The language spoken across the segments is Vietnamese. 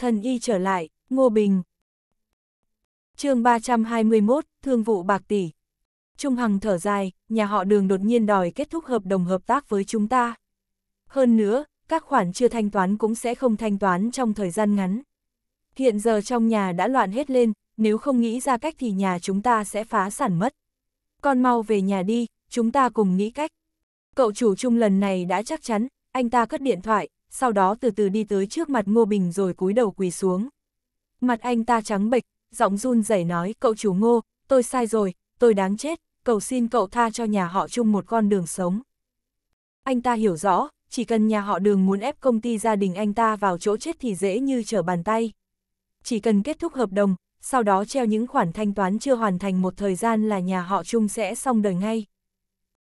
thần y trở lại, Ngô Bình. chương 321, Thương vụ Bạc Tỷ. Trung Hằng thở dài, nhà họ đường đột nhiên đòi kết thúc hợp đồng hợp tác với chúng ta. Hơn nữa, các khoản chưa thanh toán cũng sẽ không thanh toán trong thời gian ngắn. Hiện giờ trong nhà đã loạn hết lên, nếu không nghĩ ra cách thì nhà chúng ta sẽ phá sản mất. Con mau về nhà đi, chúng ta cùng nghĩ cách. Cậu chủ Trung lần này đã chắc chắn, anh ta cất điện thoại, sau đó từ từ đi tới trước mặt Ngô Bình rồi cúi đầu quỳ xuống. Mặt anh ta trắng bệch, giọng run rẩy nói, cậu chủ Ngô, tôi sai rồi, tôi đáng chết, cầu xin cậu tha cho nhà họ chung một con đường sống. Anh ta hiểu rõ, chỉ cần nhà họ đường muốn ép công ty gia đình anh ta vào chỗ chết thì dễ như trở bàn tay. Chỉ cần kết thúc hợp đồng, sau đó treo những khoản thanh toán chưa hoàn thành một thời gian là nhà họ chung sẽ xong đời ngay.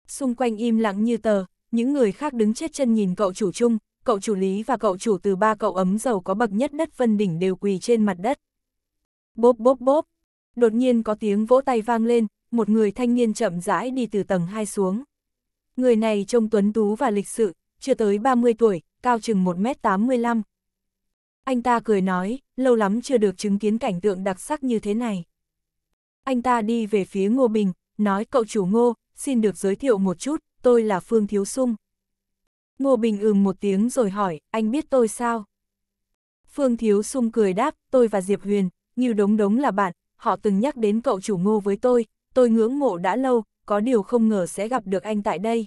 Xung quanh im lặng như tờ, những người khác đứng chết chân nhìn cậu chủ chung, cậu chủ lý và cậu chủ từ ba cậu ấm giàu có bậc nhất đất phân đỉnh đều quỳ trên mặt đất. Bốp bốp bốp, đột nhiên có tiếng vỗ tay vang lên, một người thanh niên chậm rãi đi từ tầng 2 xuống. Người này trông tuấn tú và lịch sự, chưa tới 30 tuổi, cao chừng 1m85. Anh ta cười nói, lâu lắm chưa được chứng kiến cảnh tượng đặc sắc như thế này. Anh ta đi về phía Ngô Bình, nói cậu chủ Ngô, xin được giới thiệu một chút, tôi là Phương Thiếu Sung. Ngô Bình ừm một tiếng rồi hỏi, anh biết tôi sao? Phương Thiếu Sung cười đáp, tôi và Diệp Huyền, như đống đống là bạn, họ từng nhắc đến cậu chủ ngô với tôi, tôi ngưỡng mộ đã lâu, có điều không ngờ sẽ gặp được anh tại đây.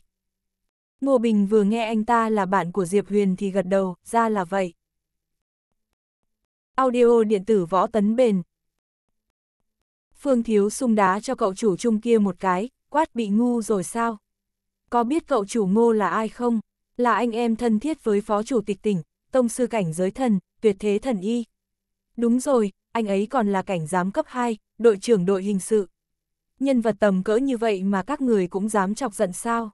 Ngô Bình vừa nghe anh ta là bạn của Diệp Huyền thì gật đầu, ra là vậy. Audio điện tử võ tấn bền Phương Thiếu sung đá cho cậu chủ chung kia một cái, quát bị ngu rồi sao? Có biết cậu chủ ngô là ai không? là anh em thân thiết với phó chủ tịch tỉnh, tông sư cảnh giới thần, tuyệt thế thần y. Đúng rồi, anh ấy còn là cảnh giám cấp 2, đội trưởng đội hình sự. Nhân vật tầm cỡ như vậy mà các người cũng dám chọc giận sao.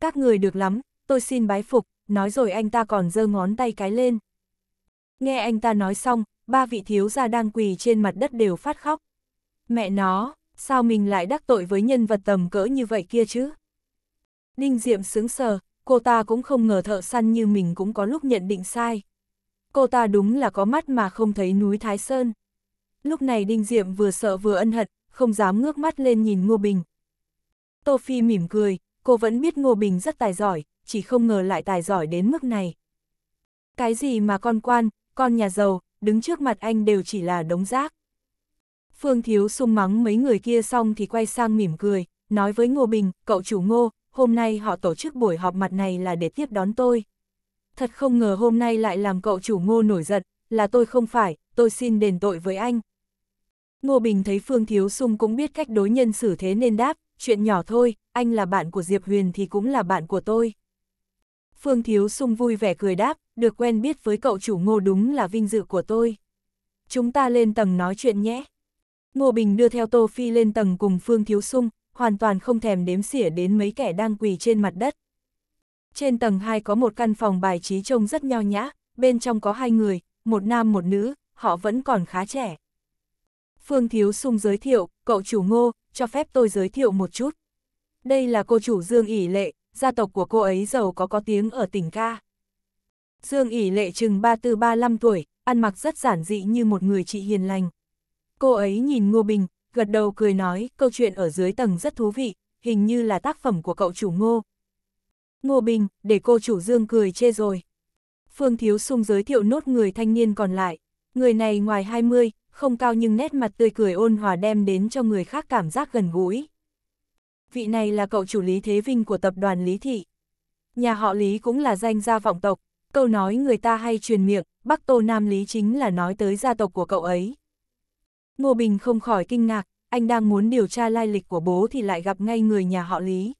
Các người được lắm, tôi xin bái phục, nói rồi anh ta còn giơ ngón tay cái lên. Nghe anh ta nói xong, ba vị thiếu gia đang quỳ trên mặt đất đều phát khóc. Mẹ nó, sao mình lại đắc tội với nhân vật tầm cỡ như vậy kia chứ? Ninh Diệm sướng sờ, cô ta cũng không ngờ thợ săn như mình cũng có lúc nhận định sai. Cô ta đúng là có mắt mà không thấy núi Thái Sơn. Lúc này Đinh Diệm vừa sợ vừa ân hận, không dám ngước mắt lên nhìn Ngô Bình. Tô Phi mỉm cười, cô vẫn biết Ngô Bình rất tài giỏi, chỉ không ngờ lại tài giỏi đến mức này. Cái gì mà con quan, con nhà giàu, đứng trước mặt anh đều chỉ là đống rác. Phương Thiếu sung mắng mấy người kia xong thì quay sang mỉm cười, nói với Ngô Bình, cậu chủ Ngô, hôm nay họ tổ chức buổi họp mặt này là để tiếp đón tôi. Thật không ngờ hôm nay lại làm cậu chủ ngô nổi giận, là tôi không phải, tôi xin đền tội với anh. Ngô Bình thấy Phương Thiếu Sung cũng biết cách đối nhân xử thế nên đáp, chuyện nhỏ thôi, anh là bạn của Diệp Huyền thì cũng là bạn của tôi. Phương Thiếu Sung vui vẻ cười đáp, được quen biết với cậu chủ ngô đúng là vinh dự của tôi. Chúng ta lên tầng nói chuyện nhé. Ngô Bình đưa theo Tô Phi lên tầng cùng Phương Thiếu Sung, hoàn toàn không thèm đếm xỉa đến mấy kẻ đang quỳ trên mặt đất. Trên tầng 2 có một căn phòng bài trí trông rất nho nhã, bên trong có hai người, một nam một nữ, họ vẫn còn khá trẻ. Phương Thiếu Sung giới thiệu, cậu chủ ngô, cho phép tôi giới thiệu một chút. Đây là cô chủ Dương ỉ Lệ, gia tộc của cô ấy giàu có có tiếng ở tỉnh ca. Dương ỉ Lệ chừng 34-35 tuổi, ăn mặc rất giản dị như một người chị hiền lành. Cô ấy nhìn Ngô Bình, gật đầu cười nói, câu chuyện ở dưới tầng rất thú vị, hình như là tác phẩm của cậu chủ ngô. Ngô Bình, để cô chủ dương cười chê rồi. Phương Thiếu Sung giới thiệu nốt người thanh niên còn lại, người này ngoài 20, không cao nhưng nét mặt tươi cười ôn hòa đem đến cho người khác cảm giác gần gũi. Vị này là cậu chủ Lý Thế Vinh của tập đoàn Lý Thị. Nhà họ Lý cũng là danh gia vọng tộc, câu nói người ta hay truyền miệng, Bắc Tô Nam Lý chính là nói tới gia tộc của cậu ấy. Ngô Bình không khỏi kinh ngạc, anh đang muốn điều tra lai lịch của bố thì lại gặp ngay người nhà họ Lý.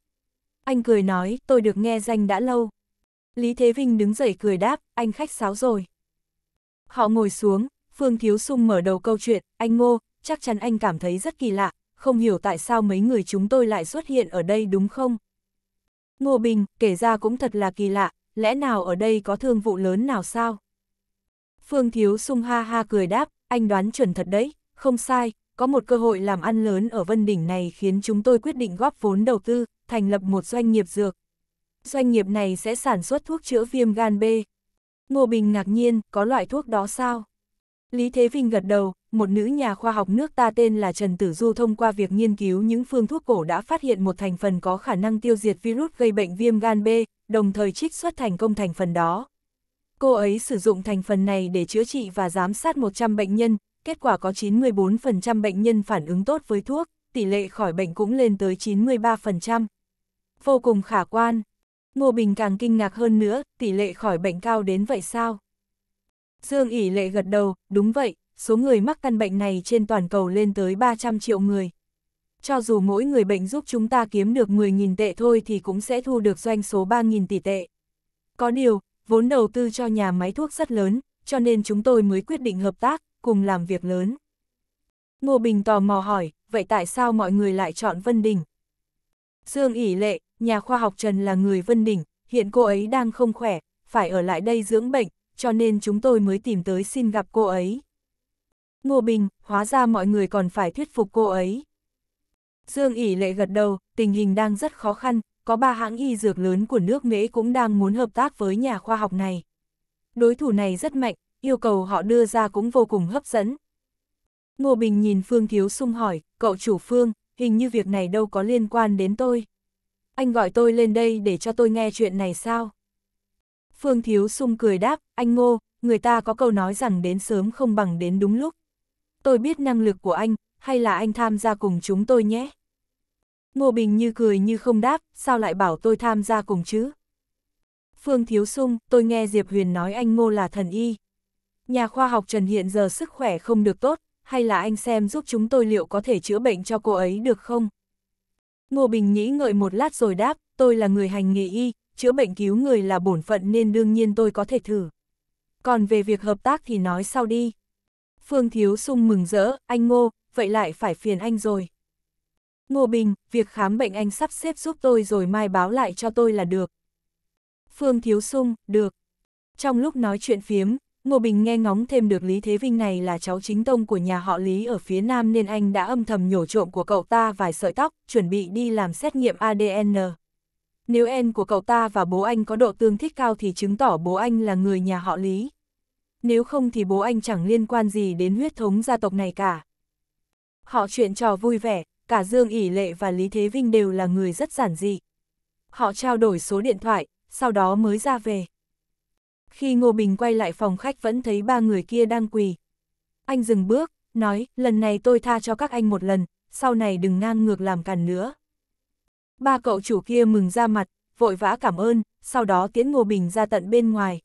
Anh cười nói, tôi được nghe danh đã lâu. Lý Thế Vinh đứng dậy cười đáp, anh khách sáo rồi. Họ ngồi xuống, Phương Thiếu Sung mở đầu câu chuyện, anh Ngô, chắc chắn anh cảm thấy rất kỳ lạ, không hiểu tại sao mấy người chúng tôi lại xuất hiện ở đây đúng không? Ngô Bình, kể ra cũng thật là kỳ lạ, lẽ nào ở đây có thương vụ lớn nào sao? Phương Thiếu Sung ha ha cười đáp, anh đoán chuẩn thật đấy, không sai, có một cơ hội làm ăn lớn ở Vân Đỉnh này khiến chúng tôi quyết định góp vốn đầu tư, thành lập một doanh nghiệp dược. Doanh nghiệp này sẽ sản xuất thuốc chữa viêm gan B. Ngô Bình ngạc nhiên, có loại thuốc đó sao? Lý Thế Vinh gật đầu, một nữ nhà khoa học nước ta tên là Trần Tử Du thông qua việc nghiên cứu những phương thuốc cổ đã phát hiện một thành phần có khả năng tiêu diệt virus gây bệnh viêm gan B, đồng thời trích xuất thành công thành phần đó. Cô ấy sử dụng thành phần này để chữa trị và giám sát 100 bệnh nhân, kết quả có 94% bệnh nhân phản ứng tốt với thuốc, tỷ lệ khỏi bệnh cũng lên tới 93%. Vô cùng khả quan. Ngô Bình càng kinh ngạc hơn nữa, tỷ lệ khỏi bệnh cao đến vậy sao? Dương ỉ lệ gật đầu, đúng vậy, số người mắc căn bệnh này trên toàn cầu lên tới 300 triệu người. Cho dù mỗi người bệnh giúp chúng ta kiếm được 10.000 tệ thôi thì cũng sẽ thu được doanh số 3.000 tỷ tệ. Có điều, vốn đầu tư cho nhà máy thuốc rất lớn, cho nên chúng tôi mới quyết định hợp tác, cùng làm việc lớn. Ngô Bình tò mò hỏi, vậy tại sao mọi người lại chọn Vân Đình? Dương ỉ lệ, nhà khoa học Trần là người Vân Đình, hiện cô ấy đang không khỏe, phải ở lại đây dưỡng bệnh, cho nên chúng tôi mới tìm tới xin gặp cô ấy. Ngô Bình, hóa ra mọi người còn phải thuyết phục cô ấy. Dương ỉ lệ gật đầu, tình hình đang rất khó khăn, có ba hãng y dược lớn của nước Mỹ cũng đang muốn hợp tác với nhà khoa học này. Đối thủ này rất mạnh, yêu cầu họ đưa ra cũng vô cùng hấp dẫn. Ngô Bình nhìn Phương Thiếu Sung hỏi, cậu chủ Phương, hình như việc này đâu có liên quan đến tôi. Anh gọi tôi lên đây để cho tôi nghe chuyện này sao? Phương Thiếu Sung cười đáp, anh Ngô, người ta có câu nói rằng đến sớm không bằng đến đúng lúc. Tôi biết năng lực của anh, hay là anh tham gia cùng chúng tôi nhé? Ngô Bình như cười như không đáp, sao lại bảo tôi tham gia cùng chứ? Phương Thiếu Sung, tôi nghe Diệp Huyền nói anh Ngô là thần y, nhà khoa học Trần hiện giờ sức khỏe không được tốt, hay là anh xem giúp chúng tôi liệu có thể chữa bệnh cho cô ấy được không? Ngô Bình nghĩ ngợi một lát rồi đáp, tôi là người hành nghề y, chữa bệnh cứu người là bổn phận nên đương nhiên tôi có thể thử. Còn về việc hợp tác thì nói sau đi. Phương Thiếu Sung mừng rỡ, anh Ngô, vậy lại phải phiền anh rồi. Ngô Bình, việc khám bệnh anh sắp xếp giúp tôi rồi mai báo lại cho tôi là được. Phương Thiếu Sung, được. Trong lúc nói chuyện phiếm, Ngô Bình nghe ngóng thêm được Lý Thế Vinh này là cháu chính tông của nhà họ Lý ở phía Nam nên anh đã âm thầm nhổ trộm của cậu ta vài sợi tóc, chuẩn bị đi làm xét nghiệm ADN. Nếu en của cậu ta và bố anh có độ tương thích cao thì chứng tỏ bố anh là người nhà họ Lý. Nếu không thì bố anh chẳng liên quan gì đến huyết thống gia tộc này cả. Họ chuyện trò vui vẻ, cả Dương ỉ Lệ và Lý Thế Vinh đều là người rất giản dị. Họ trao đổi số điện thoại, sau đó mới ra về. Khi Ngô Bình quay lại phòng khách vẫn thấy ba người kia đang quỳ. Anh dừng bước, nói, lần này tôi tha cho các anh một lần, sau này đừng ngang ngược làm càn nữa. Ba cậu chủ kia mừng ra mặt, vội vã cảm ơn, sau đó tiến Ngô Bình ra tận bên ngoài.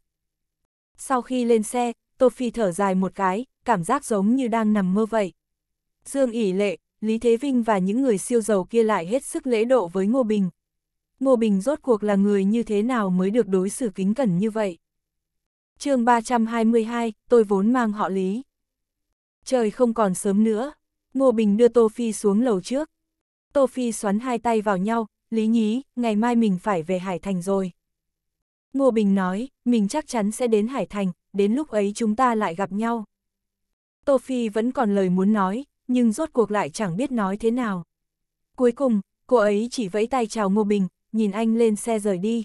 Sau khi lên xe, Tô Phi thở dài một cái, cảm giác giống như đang nằm mơ vậy. Dương ỉ lệ, Lý Thế Vinh và những người siêu giàu kia lại hết sức lễ độ với Ngô Bình. Ngô Bình rốt cuộc là người như thế nào mới được đối xử kính cẩn như vậy? chương 322, tôi vốn mang họ Lý. Trời không còn sớm nữa, Ngô Bình đưa Tô Phi xuống lầu trước. Tô Phi xoắn hai tay vào nhau, Lý nhí, ngày mai mình phải về Hải Thành rồi. Ngô Bình nói, mình chắc chắn sẽ đến Hải Thành, đến lúc ấy chúng ta lại gặp nhau. Tô Phi vẫn còn lời muốn nói, nhưng rốt cuộc lại chẳng biết nói thế nào. Cuối cùng, cô ấy chỉ vẫy tay chào Ngô Bình, nhìn anh lên xe rời đi.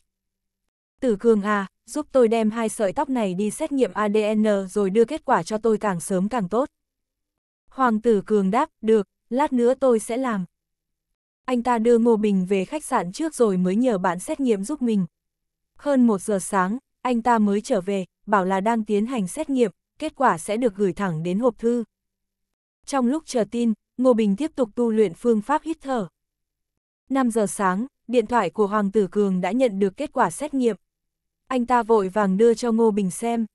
Tử Cường à, giúp tôi đem hai sợi tóc này đi xét nghiệm ADN rồi đưa kết quả cho tôi càng sớm càng tốt. Hoàng tử Cường đáp, được, lát nữa tôi sẽ làm. Anh ta đưa Ngô Bình về khách sạn trước rồi mới nhờ bạn xét nghiệm giúp mình. Hơn một giờ sáng, anh ta mới trở về, bảo là đang tiến hành xét nghiệm, kết quả sẽ được gửi thẳng đến hộp thư. Trong lúc chờ tin, Ngô Bình tiếp tục tu luyện phương pháp hít thở. 5 giờ sáng, điện thoại của Hoàng tử Cường đã nhận được kết quả xét nghiệm. Anh ta vội vàng đưa cho Ngô Bình xem.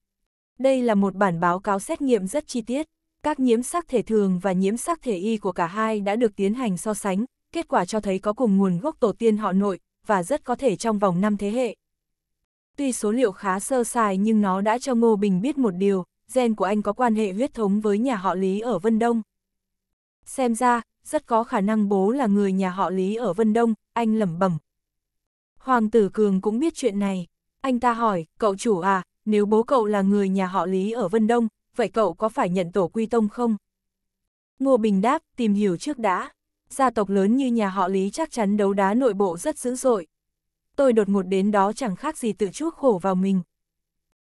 Đây là một bản báo cáo xét nghiệm rất chi tiết. Các nhiễm sắc thể thường và nhiễm sắc thể y của cả hai đã được tiến hành so sánh, kết quả cho thấy có cùng nguồn gốc tổ tiên họ nội, và rất có thể trong vòng 5 thế hệ. Tuy số liệu khá sơ sài nhưng nó đã cho Ngô Bình biết một điều, gen của anh có quan hệ huyết thống với nhà họ Lý ở Vân Đông. Xem ra, rất có khả năng bố là người nhà họ Lý ở Vân Đông, anh lẩm bẩm. Hoàng tử Cường cũng biết chuyện này. Anh ta hỏi, cậu chủ à, nếu bố cậu là người nhà họ Lý ở Vân Đông, vậy cậu có phải nhận tổ quy tông không? Ngô Bình đáp, tìm hiểu trước đã. Gia tộc lớn như nhà họ Lý chắc chắn đấu đá nội bộ rất dữ dội. Tôi đột ngột đến đó chẳng khác gì tự chuốc khổ vào mình.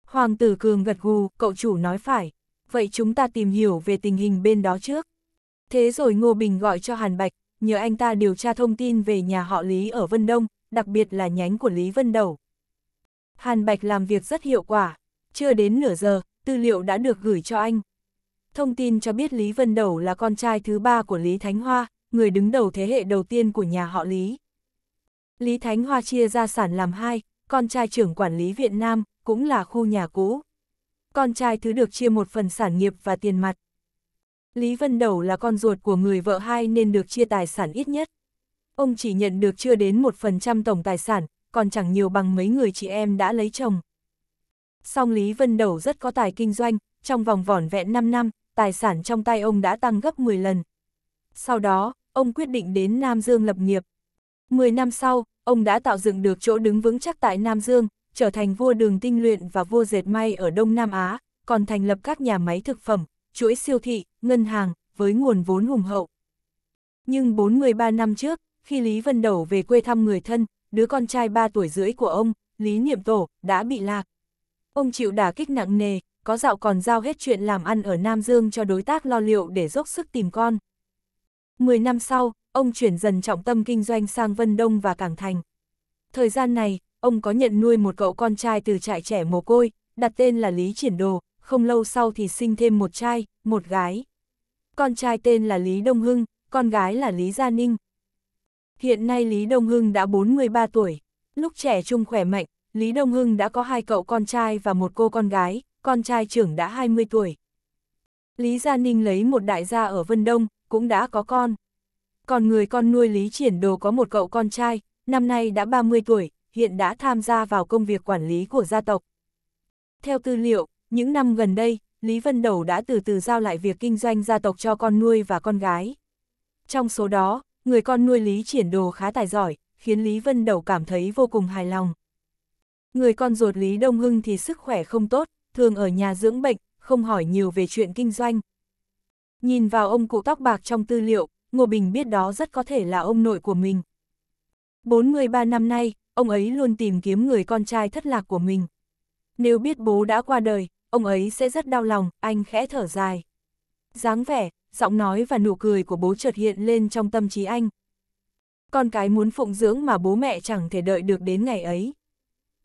Hoàng tử Cường gật gù, cậu chủ nói phải. Vậy chúng ta tìm hiểu về tình hình bên đó trước. Thế rồi Ngô Bình gọi cho Hàn Bạch, nhờ anh ta điều tra thông tin về nhà họ Lý ở Vân Đông, đặc biệt là nhánh của Lý Vân Đầu. Hàn Bạch làm việc rất hiệu quả, chưa đến nửa giờ, tư liệu đã được gửi cho anh. Thông tin cho biết Lý Vân Đầu là con trai thứ ba của Lý Thánh Hoa, người đứng đầu thế hệ đầu tiên của nhà họ Lý. Lý Thánh Hoa chia gia sản làm hai, con trai trưởng quản lý Việt Nam, cũng là khu nhà cũ. Con trai thứ được chia một phần sản nghiệp và tiền mặt. Lý Vân Đầu là con ruột của người vợ hai nên được chia tài sản ít nhất. Ông chỉ nhận được chưa đến một phần trăm tổng tài sản, còn chẳng nhiều bằng mấy người chị em đã lấy chồng. Song Lý Vân Đầu rất có tài kinh doanh, trong vòng vỏn vẹn 5 năm, tài sản trong tay ông đã tăng gấp 10 lần. Sau đó, ông quyết định đến Nam Dương lập nghiệp. 10 năm sau, ông đã tạo dựng được chỗ đứng vững chắc tại Nam Dương, trở thành vua đường tinh luyện và vua dệt may ở Đông Nam Á, còn thành lập các nhà máy thực phẩm, chuỗi siêu thị, ngân hàng, với nguồn vốn hùng hậu. Nhưng 43 năm trước, khi Lý Vân Đầu về quê thăm người thân, đứa con trai 3 tuổi rưỡi của ông, Lý Niệm Tổ, đã bị lạc. Ông chịu đả kích nặng nề, có dạo còn giao hết chuyện làm ăn ở Nam Dương cho đối tác lo liệu để dốc sức tìm con. Mười năm sau, ông chuyển dần trọng tâm kinh doanh sang Vân Đông và Cảng Thành. Thời gian này, ông có nhận nuôi một cậu con trai từ trại trẻ mồ côi, đặt tên là Lý Triển Đồ, không lâu sau thì sinh thêm một trai, một gái. Con trai tên là Lý Đông Hưng, con gái là Lý Gia Ninh, Hiện nay Lý Đông Hưng đã 43 tuổi. Lúc trẻ trung khỏe mạnh, Lý Đông Hưng đã có hai cậu con trai và một cô con gái, con trai trưởng đã 20 tuổi. Lý Gia Ninh lấy một đại gia ở Vân Đông, cũng đã có con. Còn người con nuôi Lý Triển Đồ có một cậu con trai, năm nay đã 30 tuổi, hiện đã tham gia vào công việc quản lý của gia tộc. Theo tư liệu, những năm gần đây, Lý Vân Đầu đã từ từ giao lại việc kinh doanh gia tộc cho con nuôi và con gái. Trong số đó, người con nuôi Lý Triển Đồ khá tài giỏi, khiến Lý Vân Đầu cảm thấy vô cùng hài lòng. Người con ruột Lý Đông Hưng thì sức khỏe không tốt, thường ở nhà dưỡng bệnh, không hỏi nhiều về chuyện kinh doanh. Nhìn vào ông cụ tóc bạc trong tư liệu, Ngô Bình biết đó rất có thể là ông nội của mình. 43 năm nay, ông ấy luôn tìm kiếm người con trai thất lạc của mình. Nếu biết bố đã qua đời, ông ấy sẽ rất đau lòng, anh khẽ thở dài. dáng vẻ, giọng nói và nụ cười của bố chợt hiện lên trong tâm trí anh. Con cái muốn phụng dưỡng mà bố mẹ chẳng thể đợi được đến ngày ấy.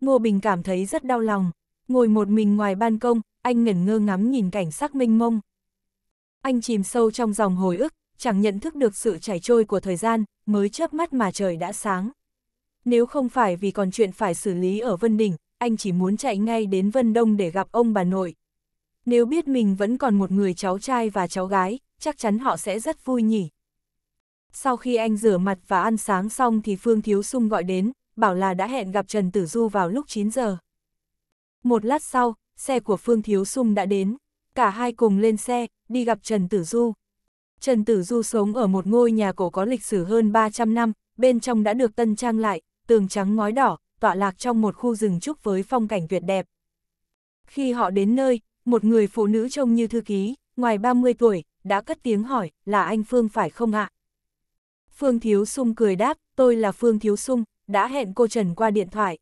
Ngô Bình cảm thấy rất đau lòng, ngồi một mình ngoài ban công, anh ngẩn ngơ ngắm nhìn cảnh sắc mênh mông. Anh chìm sâu trong dòng hồi ức, chẳng nhận thức được sự chảy trôi của thời gian, mới chớp mắt mà trời đã sáng. Nếu không phải vì còn chuyện phải xử lý ở Vân Đình, anh chỉ muốn chạy ngay đến Vân Đông để gặp ông bà nội. Nếu biết mình vẫn còn một người cháu trai và cháu gái, chắc chắn họ sẽ rất vui nhỉ. Sau khi anh rửa mặt và ăn sáng xong thì Phương Thiếu Sung gọi đến, bảo là đã hẹn gặp Trần Tử Du vào lúc 9 giờ. Một lát sau, xe của Phương Thiếu Sung đã đến, cả hai cùng lên xe, đi gặp Trần Tử Du. Trần Tử Du sống ở một ngôi nhà cổ có lịch sử hơn 300 năm, bên trong đã được tân trang lại, tường trắng ngói đỏ, tọa lạc trong một khu rừng trúc với phong cảnh tuyệt đẹp. Khi họ đến nơi, một người phụ nữ trông như thư ký, ngoài 30 tuổi, đã cất tiếng hỏi, là anh Phương phải không ạ? Phương Thiếu Sung cười đáp, tôi là Phương Thiếu Sung, đã hẹn cô Trần qua điện thoại.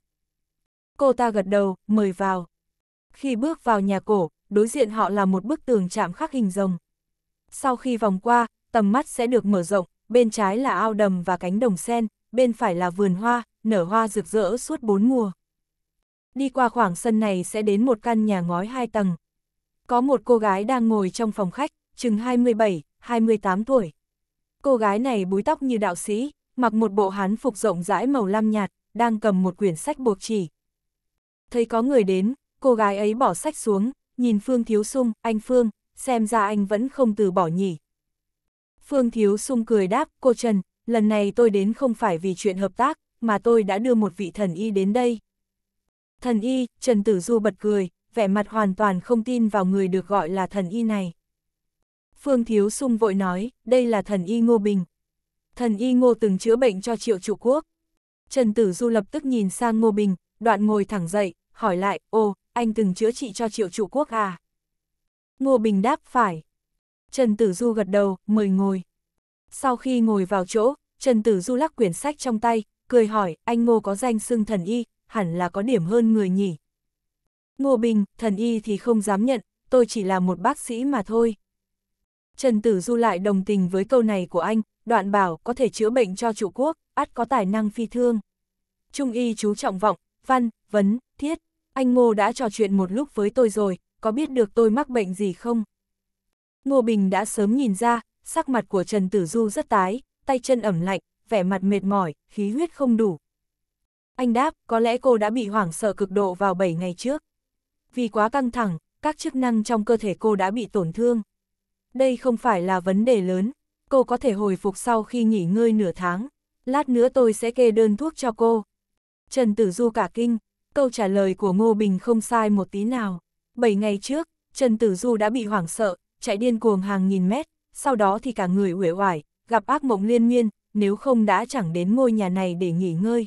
Cô ta gật đầu, mời vào. Khi bước vào nhà cổ, đối diện họ là một bức tường chạm khắc hình rồng. Sau khi vòng qua, tầm mắt sẽ được mở rộng, bên trái là ao đầm và cánh đồng sen, bên phải là vườn hoa, nở hoa rực rỡ suốt bốn mùa. Đi qua khoảng sân này sẽ đến một căn nhà ngói hai tầng. Có một cô gái đang ngồi trong phòng khách, chừng 27, 28 tuổi. Cô gái này búi tóc như đạo sĩ, mặc một bộ hán phục rộng rãi màu lam nhạt, đang cầm một quyển sách buộc chỉ. Thấy có người đến, cô gái ấy bỏ sách xuống, nhìn Phương Thiếu Sung, anh Phương, xem ra anh vẫn không từ bỏ nhỉ. Phương Thiếu Sung cười đáp, cô Trần, lần này tôi đến không phải vì chuyện hợp tác, mà tôi đã đưa một vị thần y đến đây. Thần y, Trần Tử Du bật cười, vẻ mặt hoàn toàn không tin vào người được gọi là thần y này. Phương Thiếu Sung vội nói, đây là thần y Ngô Bình. Thần y Ngô từng chữa bệnh cho triệu trụ quốc. Trần Tử Du lập tức nhìn sang Ngô Bình, đoạn ngồi thẳng dậy, hỏi lại, ô, anh từng chữa trị cho triệu trụ quốc à? Ngô Bình đáp phải. Trần Tử Du gật đầu, mời ngồi. Sau khi ngồi vào chỗ, Trần Tử Du lắc quyển sách trong tay, cười hỏi, anh Ngô có danh xưng thần y, hẳn là có điểm hơn người nhỉ. Ngô Bình, thần y thì không dám nhận, tôi chỉ là một bác sĩ mà thôi. Trần Tử Du lại đồng tình với câu này của anh, đoạn bảo có thể chữa bệnh cho chủ quốc, ắt có tài năng phi thương. Trung y chú trọng vọng, văn, vấn, thiết, anh Ngô đã trò chuyện một lúc với tôi rồi, có biết được tôi mắc bệnh gì không? Ngô Bình đã sớm nhìn ra, sắc mặt của Trần Tử Du rất tái, tay chân ẩm lạnh, vẻ mặt mệt mỏi, khí huyết không đủ. Anh đáp, có lẽ cô đã bị hoảng sợ cực độ vào 7 ngày trước. Vì quá căng thẳng, các chức năng trong cơ thể cô đã bị tổn thương đây không phải là vấn đề lớn, cô có thể hồi phục sau khi nghỉ ngơi nửa tháng, lát nữa tôi sẽ kê đơn thuốc cho cô. Trần Tử Du cả kinh, câu trả lời của Ngô Bình không sai một tí nào. Bảy ngày trước, Trần Tử Du đã bị hoảng sợ, chạy điên cuồng hàng nghìn mét, sau đó thì cả người uể oải, gặp ác mộng liên miên, nếu không đã chẳng đến ngôi nhà này để nghỉ ngơi.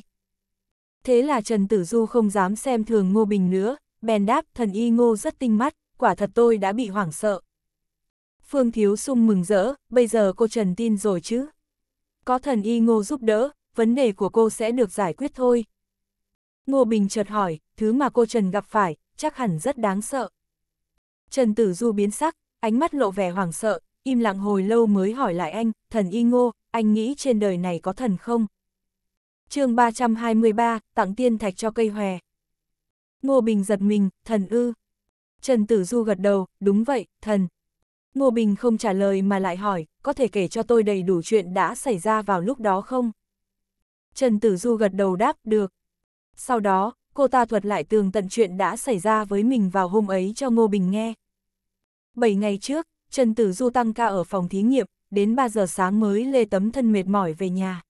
Thế là Trần Tử Du không dám xem thường Ngô Bình nữa, bèn đáp thần y Ngô rất tinh mắt, quả thật tôi đã bị hoảng sợ, Phương Thiếu Sung mừng rỡ, bây giờ cô Trần tin rồi chứ. Có thần y ngô giúp đỡ, vấn đề của cô sẽ được giải quyết thôi. Ngô Bình chợt hỏi, thứ mà cô Trần gặp phải, chắc hẳn rất đáng sợ. Trần Tử Du biến sắc, ánh mắt lộ vẻ hoảng sợ, im lặng hồi lâu mới hỏi lại anh, thần y ngô, anh nghĩ trên đời này có thần không? chương 323, tặng tiên thạch cho cây hòe. Ngô Bình giật mình, thần ư. Trần Tử Du gật đầu, đúng vậy, thần, Ngô Bình không trả lời mà lại hỏi, có thể kể cho tôi đầy đủ chuyện đã xảy ra vào lúc đó không? Trần Tử Du gật đầu đáp, được. Sau đó, cô ta thuật lại tường tận chuyện đã xảy ra với mình vào hôm ấy cho Ngô Bình nghe. Bảy ngày trước, Trần Tử Du tăng ca ở phòng thí nghiệm, đến 3 giờ sáng mới lê tấm thân mệt mỏi về nhà.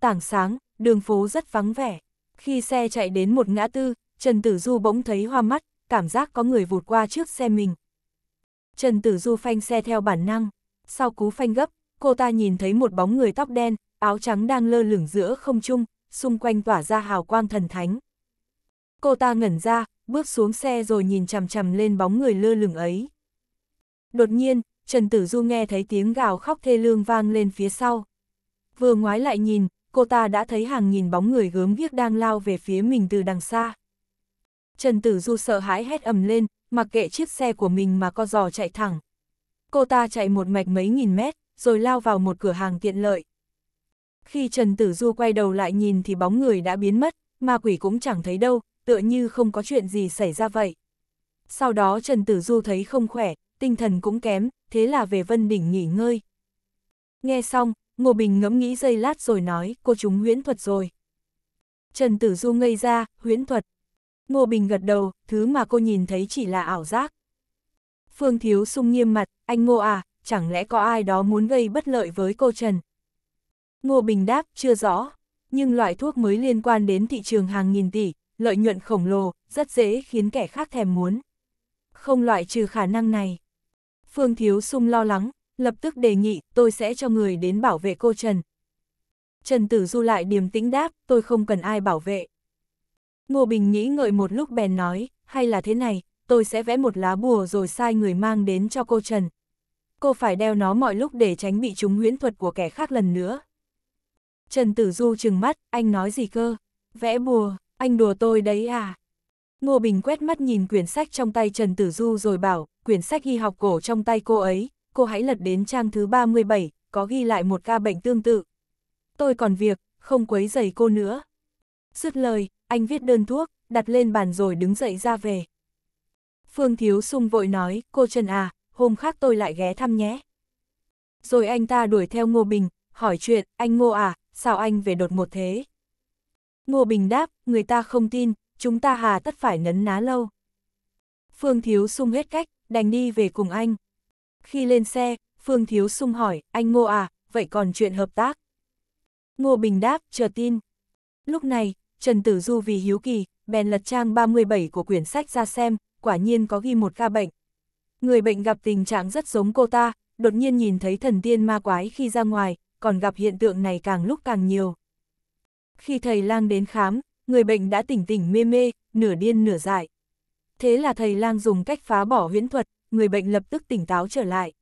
Tảng sáng, đường phố rất vắng vẻ. Khi xe chạy đến một ngã tư, Trần Tử Du bỗng thấy hoa mắt, cảm giác có người vụt qua trước xe mình, Trần Tử Du phanh xe theo bản năng. Sau cú phanh gấp, cô ta nhìn thấy một bóng người tóc đen, áo trắng đang lơ lửng giữa không trung, xung quanh tỏa ra hào quang thần thánh. Cô ta ngẩn ra, bước xuống xe rồi nhìn chằm chằm lên bóng người lơ lửng ấy. Đột nhiên, Trần Tử Du nghe thấy tiếng gào khóc thê lương vang lên phía sau. Vừa ngoái lại nhìn, cô ta đã thấy hàng nghìn bóng người gớm ghiếc đang lao về phía mình từ đằng xa. Trần Tử Du sợ hãi hét ầm lên, mặc kệ chiếc xe của mình mà co giò chạy thẳng. Cô ta chạy một mạch mấy nghìn mét, rồi lao vào một cửa hàng tiện lợi. Khi Trần Tử Du quay đầu lại nhìn thì bóng người đã biến mất, ma quỷ cũng chẳng thấy đâu, tựa như không có chuyện gì xảy ra vậy. Sau đó Trần Tử Du thấy không khỏe, tinh thần cũng kém, thế là về Vân Đỉnh nghỉ ngơi. Nghe xong, Ngô Bình ngẫm nghĩ giây lát rồi nói, cô chúng huyễn thuật rồi. Trần Tử Du ngây ra, huyễn thuật, Ngô Bình gật đầu, thứ mà cô nhìn thấy chỉ là ảo giác. Phương Thiếu sung nghiêm mặt, anh Ngô à, chẳng lẽ có ai đó muốn gây bất lợi với cô Trần? Ngô Bình đáp, chưa rõ, nhưng loại thuốc mới liên quan đến thị trường hàng nghìn tỷ, lợi nhuận khổng lồ, rất dễ khiến kẻ khác thèm muốn. Không loại trừ khả năng này. Phương Thiếu sung lo lắng, lập tức đề nghị tôi sẽ cho người đến bảo vệ cô Trần. Trần Tử Du lại điềm tĩnh đáp, tôi không cần ai bảo vệ. Ngô Bình nghĩ ngợi một lúc bèn nói, hay là thế này, tôi sẽ vẽ một lá bùa rồi sai người mang đến cho cô Trần. Cô phải đeo nó mọi lúc để tránh bị trúng huyễn thuật của kẻ khác lần nữa. Trần Tử Du trừng mắt, anh nói gì cơ? Vẽ bùa, anh đùa tôi đấy à? Ngô Bình quét mắt nhìn quyển sách trong tay Trần Tử Du rồi bảo, quyển sách y học cổ trong tay cô ấy, cô hãy lật đến trang thứ 37, có ghi lại một ca bệnh tương tự. Tôi còn việc, không quấy giày cô nữa. Dứt lời, anh viết đơn thuốc, đặt lên bàn rồi đứng dậy ra về. Phương Thiếu Sung vội nói, cô Trần à, hôm khác tôi lại ghé thăm nhé. Rồi anh ta đuổi theo Ngô Bình, hỏi chuyện, anh Ngô à, sao anh về đột một thế? Ngô Bình đáp, người ta không tin, chúng ta hà tất phải nấn ná lâu. Phương Thiếu Sung hết cách, đành đi về cùng anh. Khi lên xe, Phương Thiếu Sung hỏi, anh Ngô à, vậy còn chuyện hợp tác? Ngô Bình đáp, chờ tin. Lúc này, Trần Tử Du vì hiếu kỳ, bèn lật trang 37 của quyển sách ra xem, quả nhiên có ghi một ca bệnh. Người bệnh gặp tình trạng rất giống cô ta, đột nhiên nhìn thấy thần tiên ma quái khi ra ngoài, còn gặp hiện tượng này càng lúc càng nhiều. Khi thầy lang đến khám, người bệnh đã tỉnh tỉnh mê mê, nửa điên nửa dại. Thế là thầy lang dùng cách phá bỏ huyễn thuật, người bệnh lập tức tỉnh táo trở lại.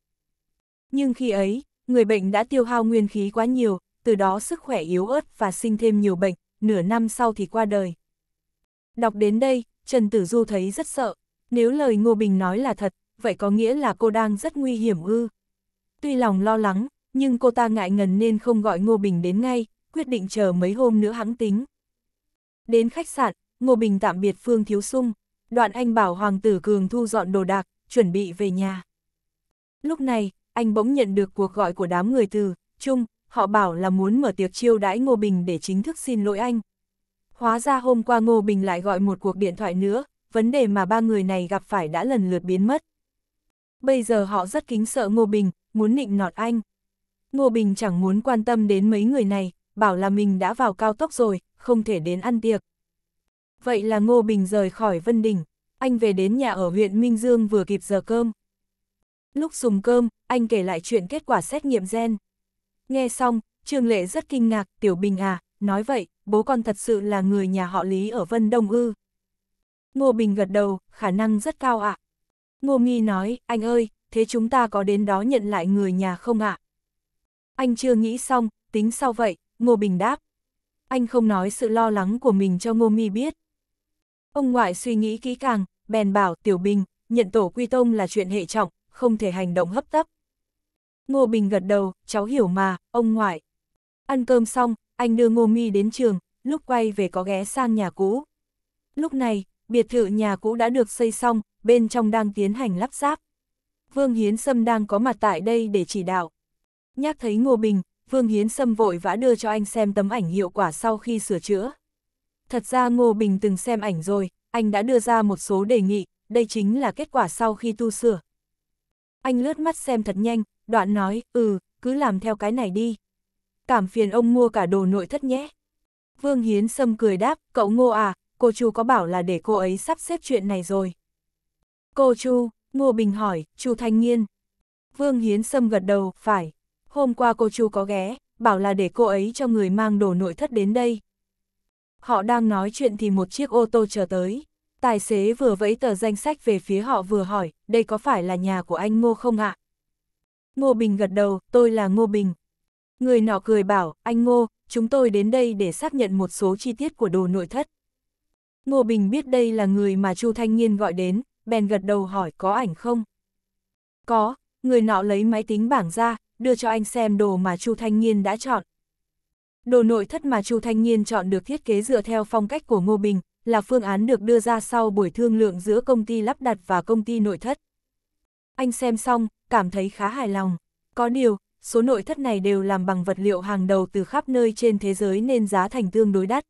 Nhưng khi ấy, người bệnh đã tiêu hao nguyên khí quá nhiều, từ đó sức khỏe yếu ớt và sinh thêm nhiều bệnh, nửa năm sau thì qua đời. Đọc đến đây, Trần Tử Du thấy rất sợ, nếu lời Ngô Bình nói là thật, vậy có nghĩa là cô đang rất nguy hiểm ư. Tuy lòng lo lắng, nhưng cô ta ngại ngần nên không gọi Ngô Bình đến ngay, quyết định chờ mấy hôm nữa hãng tính. Đến khách sạn, Ngô Bình tạm biệt Phương Thiếu Sung, đoạn anh bảo Hoàng tử Cường thu dọn đồ đạc, chuẩn bị về nhà. Lúc này, anh bỗng nhận được cuộc gọi của đám người từ, Trung, họ bảo là muốn mở tiệc chiêu đãi Ngô Bình để chính thức xin lỗi anh. Hóa ra hôm qua Ngô Bình lại gọi một cuộc điện thoại nữa, vấn đề mà ba người này gặp phải đã lần lượt biến mất. Bây giờ họ rất kính sợ Ngô Bình, muốn nịnh nọt anh. Ngô Bình chẳng muốn quan tâm đến mấy người này, bảo là mình đã vào cao tốc rồi, không thể đến ăn tiệc. Vậy là Ngô Bình rời khỏi Vân Đình, anh về đến nhà ở huyện Minh Dương vừa kịp giờ cơm. Lúc dùng cơm, anh kể lại chuyện kết quả xét nghiệm gen. Nghe xong, Trương Lệ rất kinh ngạc, Tiểu Bình à, nói vậy, bố con thật sự là người nhà họ Lý ở Vân Đông ư. Ngô Bình gật đầu, khả năng rất cao ạ. Ngô Nghi nói, anh ơi, thế chúng ta có đến đó nhận lại người nhà không ạ? Anh chưa nghĩ xong, tính sau vậy, Ngô Bình đáp. Anh không nói sự lo lắng của mình cho Ngô Mi biết. Ông ngoại suy nghĩ kỹ càng, bèn bảo Tiểu Bình, nhận tổ quy tông là chuyện hệ trọng, không thể hành động hấp tấp. Ngô Bình gật đầu, cháu hiểu mà, ông ngoại. Ăn cơm xong, anh đưa Ngô Mi đến trường, lúc quay về có ghé sang nhà cũ. Lúc này, biệt thự nhà cũ đã được xây xong, bên trong đang tiến hành lắp ráp. Vương Hiến Sâm đang có mặt tại đây để chỉ đạo. Nhắc thấy Ngô Bình, Vương Hiến Sâm vội vã đưa cho anh xem tấm ảnh hiệu quả sau khi sửa chữa. Thật ra Ngô Bình từng xem ảnh rồi, anh đã đưa ra một số đề nghị, đây chính là kết quả sau khi tu sửa. Anh lướt mắt xem thật nhanh, đoạn nói, ừ, cứ làm theo cái này đi. Cảm phiền ông mua cả đồ nội thất nhé. Vương Hiến Sâm cười đáp, cậu ngô à, cô Chu có bảo là để cô ấy sắp xếp chuyện này rồi. Cô Chu, Ngô Bình hỏi, Chu Thanh Nghiên. Vương Hiến Sâm gật đầu, phải. Hôm qua cô Chu có ghé, bảo là để cô ấy cho người mang đồ nội thất đến đây. Họ đang nói chuyện thì một chiếc ô tô chờ tới. Tài xế vừa vẫy tờ danh sách về phía họ vừa hỏi, đây có phải là nhà của anh Ngô không ạ? À? Ngô Bình gật đầu, tôi là Ngô Bình. Người nọ cười bảo, anh Ngô, chúng tôi đến đây để xác nhận một số chi tiết của đồ nội thất. Ngô Bình biết đây là người mà Chu Thanh Nghiên gọi đến, bèn gật đầu hỏi có ảnh không? Có, người nọ lấy máy tính bảng ra, đưa cho anh xem đồ mà Chu Thanh Nghiên đã chọn. Đồ nội thất mà Chu Thanh Nghiên chọn được thiết kế dựa theo phong cách của Ngô Bình, là phương án được đưa ra sau buổi thương lượng giữa công ty lắp đặt và công ty nội thất anh xem xong, cảm thấy khá hài lòng. Có điều, số nội thất này đều làm bằng vật liệu hàng đầu từ khắp nơi trên thế giới nên giá thành tương đối đắt.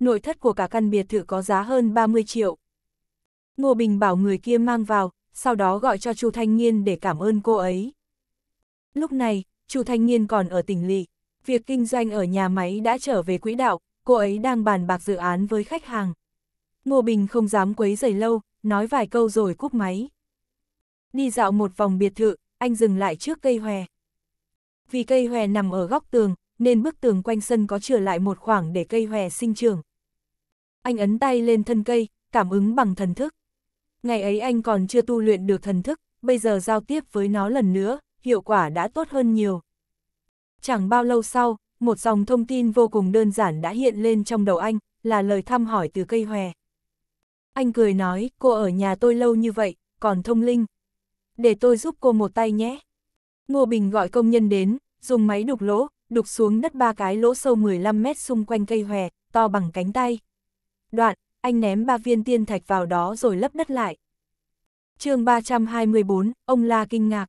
Nội thất của cả căn biệt thự có giá hơn 30 triệu. Ngô Bình bảo người kia mang vào, sau đó gọi cho Chu Thanh Nghiên để cảm ơn cô ấy. Lúc này, Chu Thanh Nghiên còn ở tỉnh lỵ, việc kinh doanh ở nhà máy đã trở về quỹ đạo, cô ấy đang bàn bạc dự án với khách hàng. Ngô Bình không dám quấy rầy lâu, nói vài câu rồi cúp máy. Đi dạo một vòng biệt thự, anh dừng lại trước cây hòe. Vì cây hòe nằm ở góc tường, nên bức tường quanh sân có trở lại một khoảng để cây hòe sinh trưởng. Anh ấn tay lên thân cây, cảm ứng bằng thần thức. Ngày ấy anh còn chưa tu luyện được thần thức, bây giờ giao tiếp với nó lần nữa, hiệu quả đã tốt hơn nhiều. Chẳng bao lâu sau, một dòng thông tin vô cùng đơn giản đã hiện lên trong đầu anh, là lời thăm hỏi từ cây hòe. Anh cười nói, cô ở nhà tôi lâu như vậy, còn thông linh để tôi giúp cô một tay nhé. Ngô Bình gọi công nhân đến, dùng máy đục lỗ, đục xuống đất ba cái lỗ sâu 15 mét xung quanh cây hòe, to bằng cánh tay. Đoạn, anh ném ba viên tiên thạch vào đó rồi lấp đất lại. chương 324, ông La kinh ngạc.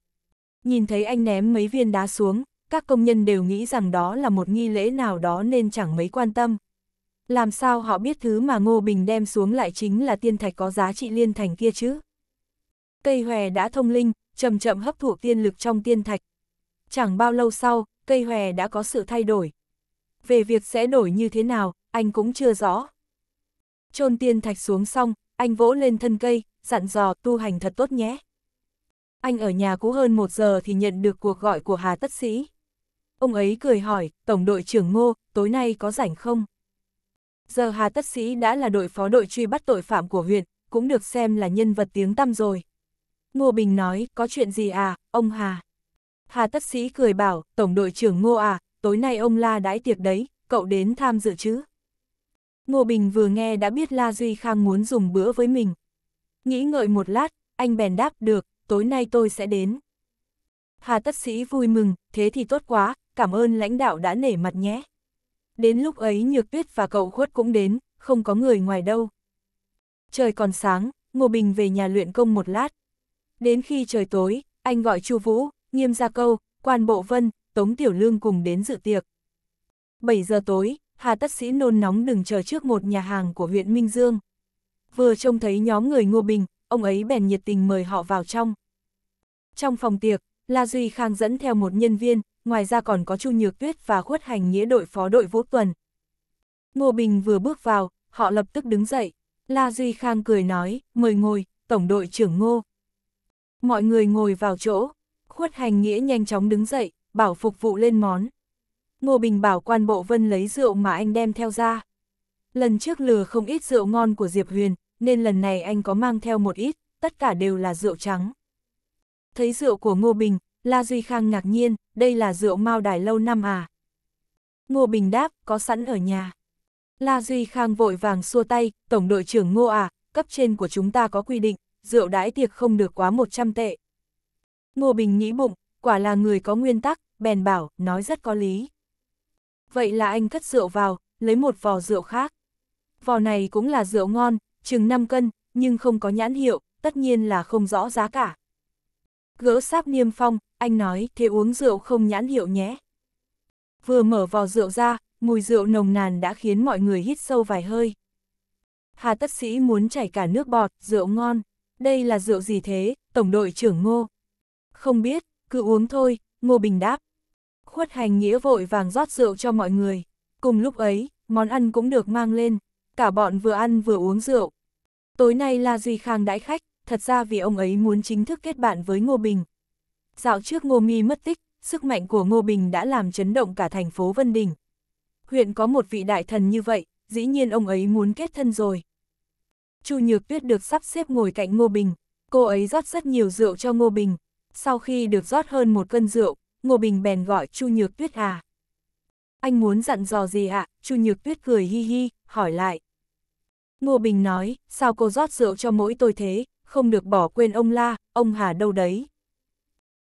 Nhìn thấy anh ném mấy viên đá xuống, các công nhân đều nghĩ rằng đó là một nghi lễ nào đó nên chẳng mấy quan tâm. Làm sao họ biết thứ mà Ngô Bình đem xuống lại chính là tiên thạch có giá trị liên thành kia chứ? cây hòe đã thông linh, chậm chậm hấp thụ tiên lực trong tiên thạch. Chẳng bao lâu sau, cây hòe đã có sự thay đổi. Về việc sẽ đổi như thế nào, anh cũng chưa rõ. Trôn tiên thạch xuống xong, anh vỗ lên thân cây, dặn dò tu hành thật tốt nhé. Anh ở nhà cũ hơn một giờ thì nhận được cuộc gọi của Hà Tất Sĩ. Ông ấy cười hỏi, Tổng đội trưởng Ngô, tối nay có rảnh không? Giờ Hà Tất Sĩ đã là đội phó đội truy bắt tội phạm của huyện, cũng được xem là nhân vật tiếng tăm rồi. Ngô Bình nói, có chuyện gì à, ông Hà? Hà tất sĩ cười bảo, Tổng đội trưởng Ngô à, tối nay ông La đãi tiệc đấy, cậu đến tham dự chứ? Ngô Bình vừa nghe đã biết La Duy Khang muốn dùng bữa với mình. Nghĩ ngợi một lát, anh bèn đáp được, tối nay tôi sẽ đến. Hà tất sĩ vui mừng, thế thì tốt quá, cảm ơn lãnh đạo đã nể mặt nhé. Đến lúc ấy Nhược Tuyết và cậu khuất cũng đến, không có người ngoài đâu. Trời còn sáng, Ngô Bình về nhà luyện công một lát, Đến khi trời tối, anh gọi Chu Vũ, Nghiêm Gia Câu, Quan Bộ Vân, Tống Tiểu Lương cùng đến dự tiệc. 7 giờ tối, Hà Tất Sĩ nôn nóng đừng chờ trước một nhà hàng của huyện Minh Dương. Vừa trông thấy nhóm người Ngô Bình, ông ấy bèn nhiệt tình mời họ vào trong. Trong phòng tiệc, La Duy Khang dẫn theo một nhân viên, ngoài ra còn có Chu Nhược Tuyết và Khuất Hành Nghĩa đội phó đội Vũ Tuần. Ngô Bình vừa bước vào, họ lập tức đứng dậy. La Duy Khang cười nói, mời ngồi, Tổng đội trưởng Ngô. Mọi người ngồi vào chỗ, khuất hành nghĩa nhanh chóng đứng dậy, bảo phục vụ lên món. Ngô Bình bảo quan bộ vân lấy rượu mà anh đem theo ra. Lần trước lừa không ít rượu ngon của Diệp Huyền, nên lần này anh có mang theo một ít, tất cả đều là rượu trắng. Thấy rượu của Ngô Bình, La Duy Khang ngạc nhiên, đây là rượu Mao Đài lâu năm à? Ngô Bình đáp, có sẵn ở nhà. La Duy Khang vội vàng xua tay, Tổng đội trưởng Ngô à, cấp trên của chúng ta có quy định, rượu đãi tiệc không được quá 100 tệ. Ngô Bình nghĩ bụng, quả là người có nguyên tắc, bèn bảo, nói rất có lý. Vậy là anh cất rượu vào, lấy một vò rượu khác. Vò này cũng là rượu ngon, chừng 5 cân, nhưng không có nhãn hiệu, tất nhiên là không rõ giá cả. Gỡ sáp niêm phong, anh nói, thế uống rượu không nhãn hiệu nhé. Vừa mở vò rượu ra, mùi rượu nồng nàn đã khiến mọi người hít sâu vài hơi. Hà tất sĩ muốn chảy cả nước bọt, rượu ngon đây là rượu gì thế, Tổng đội trưởng Ngô? Không biết, cứ uống thôi, Ngô Bình đáp. Khuất hành nghĩa vội vàng rót rượu cho mọi người. Cùng lúc ấy, món ăn cũng được mang lên, cả bọn vừa ăn vừa uống rượu. Tối nay La Duy Khang đãi khách, thật ra vì ông ấy muốn chính thức kết bạn với Ngô Bình. Dạo trước Ngô Mi mất tích, sức mạnh của Ngô Bình đã làm chấn động cả thành phố Vân Đình. Huyện có một vị đại thần như vậy, dĩ nhiên ông ấy muốn kết thân rồi. Chu Nhược Tuyết được sắp xếp ngồi cạnh Ngô Bình, cô ấy rót rất nhiều rượu cho Ngô Bình. Sau khi được rót hơn một cân rượu, Ngô Bình bèn gọi Chu Nhược Tuyết à. Anh muốn dặn dò gì ạ? Chu Nhược Tuyết cười hi hi, hỏi lại. Ngô Bình nói, sao cô rót rượu cho mỗi tôi thế, không được bỏ quên ông La, ông Hà đâu đấy.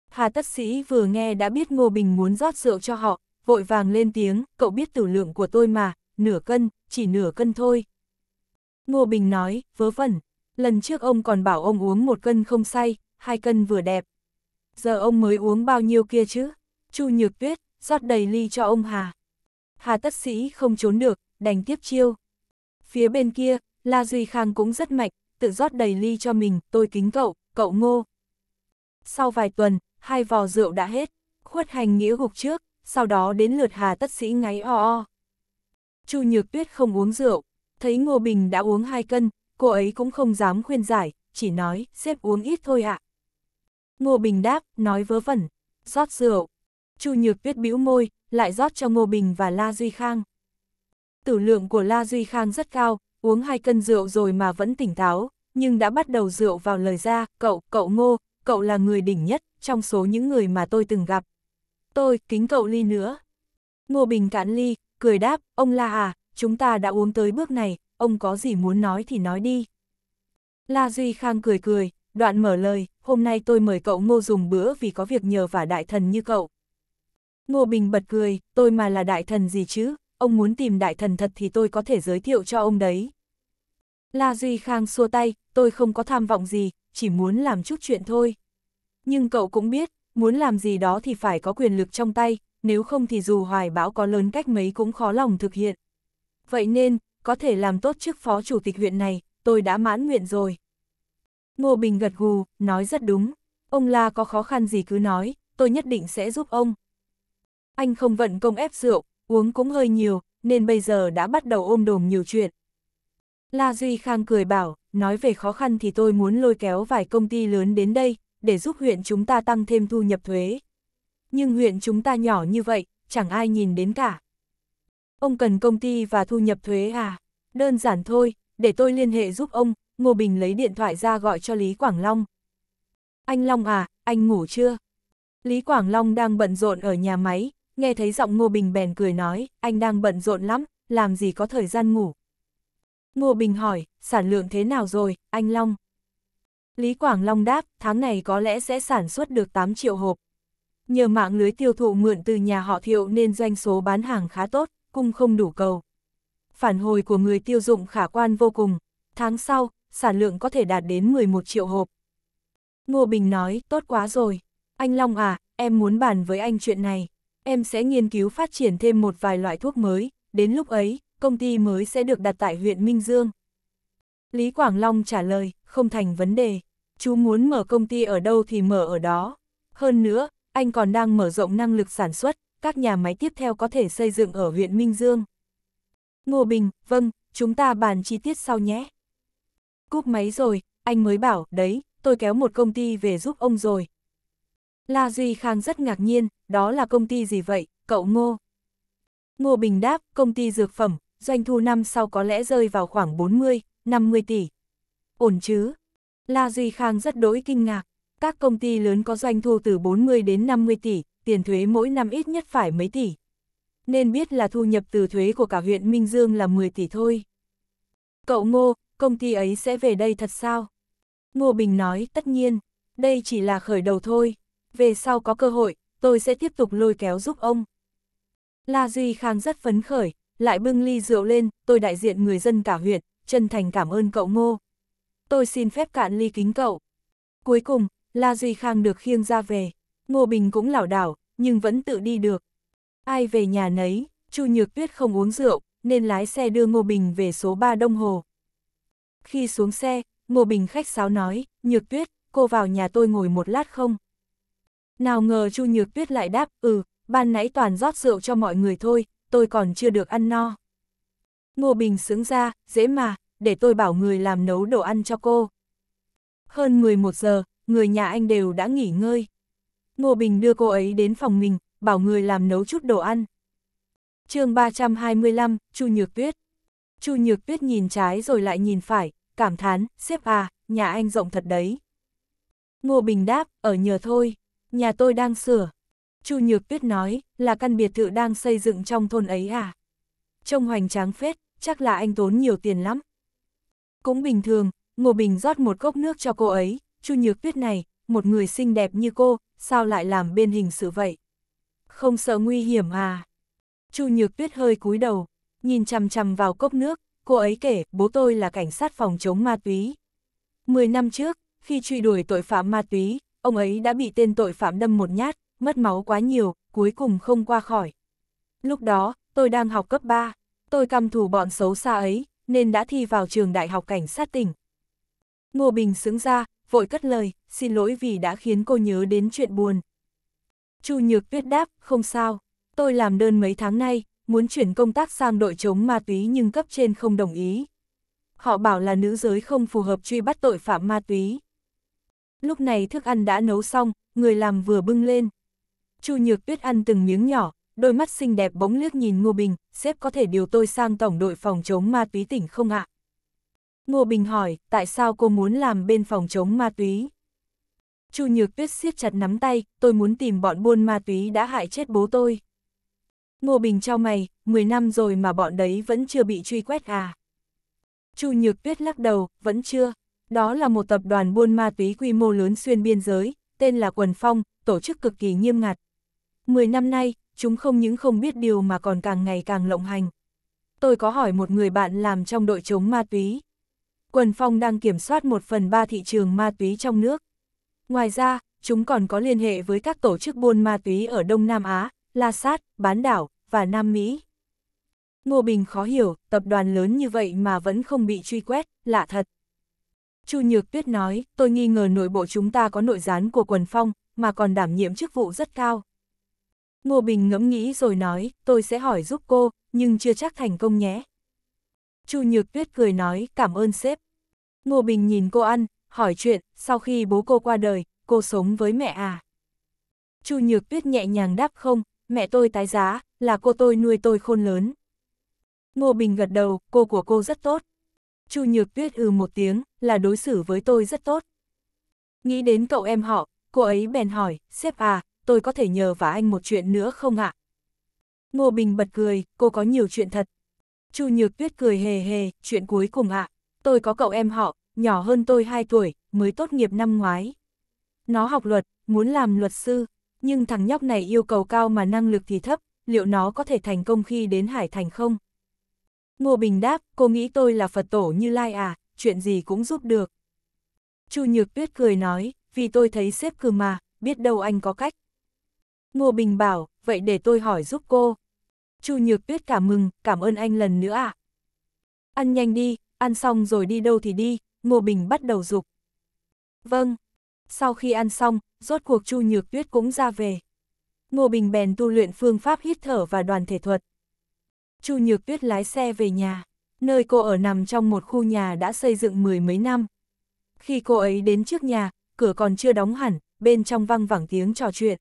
Hà Tất Sĩ vừa nghe đã biết Ngô Bình muốn rót rượu cho họ, vội vàng lên tiếng, cậu biết tử lượng của tôi mà, nửa cân, chỉ nửa cân thôi. Ngô Bình nói, vớ vẩn, lần trước ông còn bảo ông uống một cân không say, hai cân vừa đẹp. Giờ ông mới uống bao nhiêu kia chứ? Chu Nhược Tuyết, rót đầy ly cho ông Hà. Hà tất sĩ không trốn được, đành tiếp chiêu. Phía bên kia, La Duy Khang cũng rất mạnh, tự rót đầy ly cho mình, tôi kính cậu, cậu ngô. Sau vài tuần, hai vò rượu đã hết, khuất hành nghĩa gục trước, sau đó đến lượt Hà tất sĩ ngáy o o. Chu Nhược Tuyết không uống rượu, Thấy Ngô Bình đã uống hai cân, cô ấy cũng không dám khuyên giải, chỉ nói, xếp uống ít thôi ạ. Ngô Bình đáp, nói vớ vẩn, rót rượu. Chu Nhược Viết bĩu môi, lại rót cho Ngô Bình và La Duy Khang. Tử lượng của La Duy Khang rất cao, uống hai cân rượu rồi mà vẫn tỉnh táo, nhưng đã bắt đầu rượu vào lời ra, cậu, cậu Ngô, cậu là người đỉnh nhất trong số những người mà tôi từng gặp. Tôi, kính cậu ly nữa. Ngô Bình cạn ly, cười đáp, ông La à, chúng ta đã uống tới bước này, ông có gì muốn nói thì nói đi. La Duy Khang cười cười, đoạn mở lời, hôm nay tôi mời cậu ngô dùng bữa vì có việc nhờ vả đại thần như cậu. Ngô Bình bật cười, tôi mà là đại thần gì chứ, ông muốn tìm đại thần thật thì tôi có thể giới thiệu cho ông đấy. La Duy Khang xua tay, tôi không có tham vọng gì, chỉ muốn làm chút chuyện thôi. Nhưng cậu cũng biết, muốn làm gì đó thì phải có quyền lực trong tay, nếu không thì dù hoài bão có lớn cách mấy cũng khó lòng thực hiện vậy nên, có thể làm tốt chức phó chủ tịch huyện này, tôi đã mãn nguyện rồi. Ngô Bình gật gù, nói rất đúng, ông La có khó khăn gì cứ nói, tôi nhất định sẽ giúp ông. Anh không vận công ép rượu, uống cũng hơi nhiều, nên bây giờ đã bắt đầu ôm đồm nhiều chuyện. La Duy Khang cười bảo, nói về khó khăn thì tôi muốn lôi kéo vài công ty lớn đến đây, để giúp huyện chúng ta tăng thêm thu nhập thuế. Nhưng huyện chúng ta nhỏ như vậy, chẳng ai nhìn đến cả. Ông cần công ty và thu nhập thuế à? Đơn giản thôi, để tôi liên hệ giúp ông, Ngô Bình lấy điện thoại ra gọi cho Lý Quảng Long. Anh Long à, anh ngủ chưa? Lý Quảng Long đang bận rộn ở nhà máy, nghe thấy giọng Ngô Bình bèn cười nói, anh đang bận rộn lắm, làm gì có thời gian ngủ. Ngô Bình hỏi, sản lượng thế nào rồi, anh Long? Lý Quảng Long đáp, tháng này có lẽ sẽ sản xuất được 8 triệu hộp. Nhờ mạng lưới tiêu thụ mượn từ nhà họ thiệu nên doanh số bán hàng khá tốt, cung không đủ cầu. Phản hồi của người tiêu dụng khả quan vô cùng, tháng sau, sản lượng có thể đạt đến 11 triệu hộp. Ngô Bình nói, tốt quá rồi, anh Long à, em muốn bàn với anh chuyện này, em sẽ nghiên cứu phát triển thêm một vài loại thuốc mới, đến lúc ấy, công ty mới sẽ được đặt tại huyện Minh Dương. Lý Quảng Long trả lời, không thành vấn đề, chú muốn mở công ty ở đâu thì mở ở đó. Hơn nữa, anh còn đang mở rộng năng lực sản xuất, các nhà máy tiếp theo có thể xây dựng ở huyện Minh Dương. Ngô Bình, vâng, chúng ta bàn chi tiết sau nhé. Cúp máy rồi, anh mới bảo, đấy, tôi kéo một công ty về giúp ông rồi. La Duy Khang rất ngạc nhiên, đó là công ty gì vậy, cậu Ngô? Ngô Bình đáp, công ty dược phẩm, doanh thu năm sau có lẽ rơi vào khoảng 40, 50 tỷ. Ổn chứ? La Duy Khang rất đối kinh ngạc, các công ty lớn có doanh thu từ 40 đến 50 tỷ, tiền thuế mỗi năm ít nhất phải mấy tỷ. Nên biết là thu nhập từ thuế của cả huyện Minh Dương là 10 tỷ thôi. Cậu Ngô, công ty ấy sẽ về đây thật sao? Ngô Bình nói, tất nhiên, đây chỉ là khởi đầu thôi, về sau có cơ hội, tôi sẽ tiếp tục lôi kéo giúp ông. La Duy Khang rất phấn khởi, lại bưng ly rượu lên, tôi đại diện người dân cả huyện, chân thành cảm ơn cậu Ngô. Tôi xin phép cạn ly kính cậu. Cuối cùng, La Duy Khang được khiêng ra về. Ngô Bình cũng lảo đảo, nhưng vẫn tự đi được. Ai về nhà nấy, Chu Nhược Tuyết không uống rượu, nên lái xe đưa Ngô Bình về số 3 Đông Hồ. Khi xuống xe, Ngô Bình khách sáo nói, Nhược Tuyết, cô vào nhà tôi ngồi một lát không? Nào ngờ Chu Nhược Tuyết lại đáp, ừ, ban nãy toàn rót rượu cho mọi người thôi, tôi còn chưa được ăn no. Ngô Bình sướng ra, dễ mà, để tôi bảo người làm nấu đồ ăn cho cô. Hơn 11 giờ, người nhà anh đều đã nghỉ ngơi. Ngô Bình đưa cô ấy đến phòng mình, bảo người làm nấu chút đồ ăn. chương 325, Chu Nhược Tuyết. Chu Nhược Tuyết nhìn trái rồi lại nhìn phải, cảm thán, xếp à, nhà anh rộng thật đấy. Ngô Bình đáp, ở nhờ thôi, nhà tôi đang sửa. Chu Nhược Tuyết nói, là căn biệt thự đang xây dựng trong thôn ấy à? Trông hoành tráng phết, chắc là anh tốn nhiều tiền lắm. Cũng bình thường, Ngô Bình rót một cốc nước cho cô ấy, Chu Nhược Tuyết này, một người xinh đẹp như cô, sao lại làm bên hình sự vậy? Không sợ nguy hiểm à? Chu Nhược Tuyết hơi cúi đầu, nhìn chằm chằm vào cốc nước, cô ấy kể, bố tôi là cảnh sát phòng chống ma túy. Mười năm trước, khi truy đuổi tội phạm ma túy, ông ấy đã bị tên tội phạm đâm một nhát, mất máu quá nhiều, cuối cùng không qua khỏi. Lúc đó, tôi đang học cấp 3, tôi căm thù bọn xấu xa ấy, nên đã thi vào trường đại học cảnh sát tỉnh. Ngô Bình sững ra, vội cất lời, xin lỗi vì đã khiến cô nhớ đến chuyện buồn. Chu Nhược Tuyết đáp, không sao, tôi làm đơn mấy tháng nay, muốn chuyển công tác sang đội chống ma túy nhưng cấp trên không đồng ý. Họ bảo là nữ giới không phù hợp truy bắt tội phạm ma túy. Lúc này thức ăn đã nấu xong, người làm vừa bưng lên. Chu Nhược Tuyết ăn từng miếng nhỏ, đôi mắt xinh đẹp bóng liếc nhìn Ngô Bình, sếp có thể điều tôi sang tổng đội phòng chống ma túy tỉnh không ạ? À? Ngô Bình hỏi, tại sao cô muốn làm bên phòng chống ma túy? Chu Nhược Tuyết siết chặt nắm tay, tôi muốn tìm bọn buôn ma túy đã hại chết bố tôi. Ngô Bình trao mày, 10 năm rồi mà bọn đấy vẫn chưa bị truy quét à? Chu Nhược Tuyết lắc đầu, vẫn chưa. Đó là một tập đoàn buôn ma túy quy mô lớn xuyên biên giới, tên là Quần Phong, tổ chức cực kỳ nghiêm ngặt. 10 năm nay, chúng không những không biết điều mà còn càng ngày càng lộng hành. Tôi có hỏi một người bạn làm trong đội chống ma túy, Quần Phong đang kiểm soát một phần ba thị trường ma túy trong nước. Ngoài ra, chúng còn có liên hệ với các tổ chức buôn ma túy ở Đông Nam Á, La Sát, Bán Đảo và Nam Mỹ. Ngô Bình khó hiểu, tập đoàn lớn như vậy mà vẫn không bị truy quét, lạ thật. Chu Nhược Tuyết nói, tôi nghi ngờ nội bộ chúng ta có nội gián của Quần Phong, mà còn đảm nhiệm chức vụ rất cao. Ngô Bình ngẫm nghĩ rồi nói, tôi sẽ hỏi giúp cô, nhưng chưa chắc thành công nhé. Chu Nhược Tuyết cười nói cảm ơn sếp. Ngô Bình nhìn cô ăn, hỏi chuyện, sau khi bố cô qua đời, cô sống với mẹ à? Chu Nhược Tuyết nhẹ nhàng đáp không, mẹ tôi tái giá, là cô tôi nuôi tôi khôn lớn. Ngô Bình gật đầu, cô của cô rất tốt. Chu Nhược Tuyết ừ một tiếng, là đối xử với tôi rất tốt. Nghĩ đến cậu em họ, cô ấy bèn hỏi, sếp à, tôi có thể nhờ vả anh một chuyện nữa không ạ? À? Ngô Bình bật cười, cô có nhiều chuyện thật, Chu Nhược Tuyết cười hề hề, chuyện cuối cùng ạ, à. tôi có cậu em họ, nhỏ hơn tôi 2 tuổi, mới tốt nghiệp năm ngoái. Nó học luật, muốn làm luật sư, nhưng thằng nhóc này yêu cầu cao mà năng lực thì thấp, liệu nó có thể thành công khi đến Hải Thành không? Ngô Bình đáp, cô nghĩ tôi là Phật tổ như Lai à, chuyện gì cũng giúp được. Chu Nhược Tuyết cười nói, vì tôi thấy xếp cừ mà, biết đâu anh có cách. Ngô Bình bảo, vậy để tôi hỏi giúp cô. Chu Nhược Tuyết cảm mừng, cảm ơn anh lần nữa ạ. À. Ăn nhanh đi, ăn xong rồi đi đâu thì đi, Ngô Bình bắt đầu dục. Vâng. Sau khi ăn xong, rốt cuộc Chu Nhược Tuyết cũng ra về. Ngô Bình bèn tu luyện phương pháp hít thở và đoàn thể thuật. Chu Nhược Tuyết lái xe về nhà, nơi cô ở nằm trong một khu nhà đã xây dựng mười mấy năm. Khi cô ấy đến trước nhà, cửa còn chưa đóng hẳn, bên trong văng vẳng tiếng trò chuyện.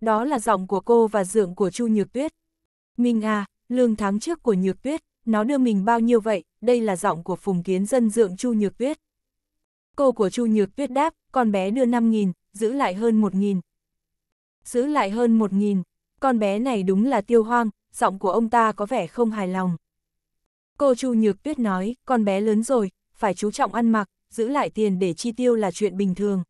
Đó là giọng của cô và dượng của Chu Nhược Tuyết, Minh A, lương tháng trước của Nhược Tuyết, nó đưa mình bao nhiêu vậy, đây là giọng của Phùng Kiến Dân dượng Chu Nhược Tuyết. Cô của Chu Nhược Tuyết đáp, con bé đưa 5.000, giữ lại hơn 1.000. Giữ lại hơn 1.000, con bé này đúng là tiêu hoang, giọng của ông ta có vẻ không hài lòng. Cô Chu Nhược Tuyết nói, con bé lớn rồi, phải chú trọng ăn mặc, giữ lại tiền để chi tiêu là chuyện bình thường.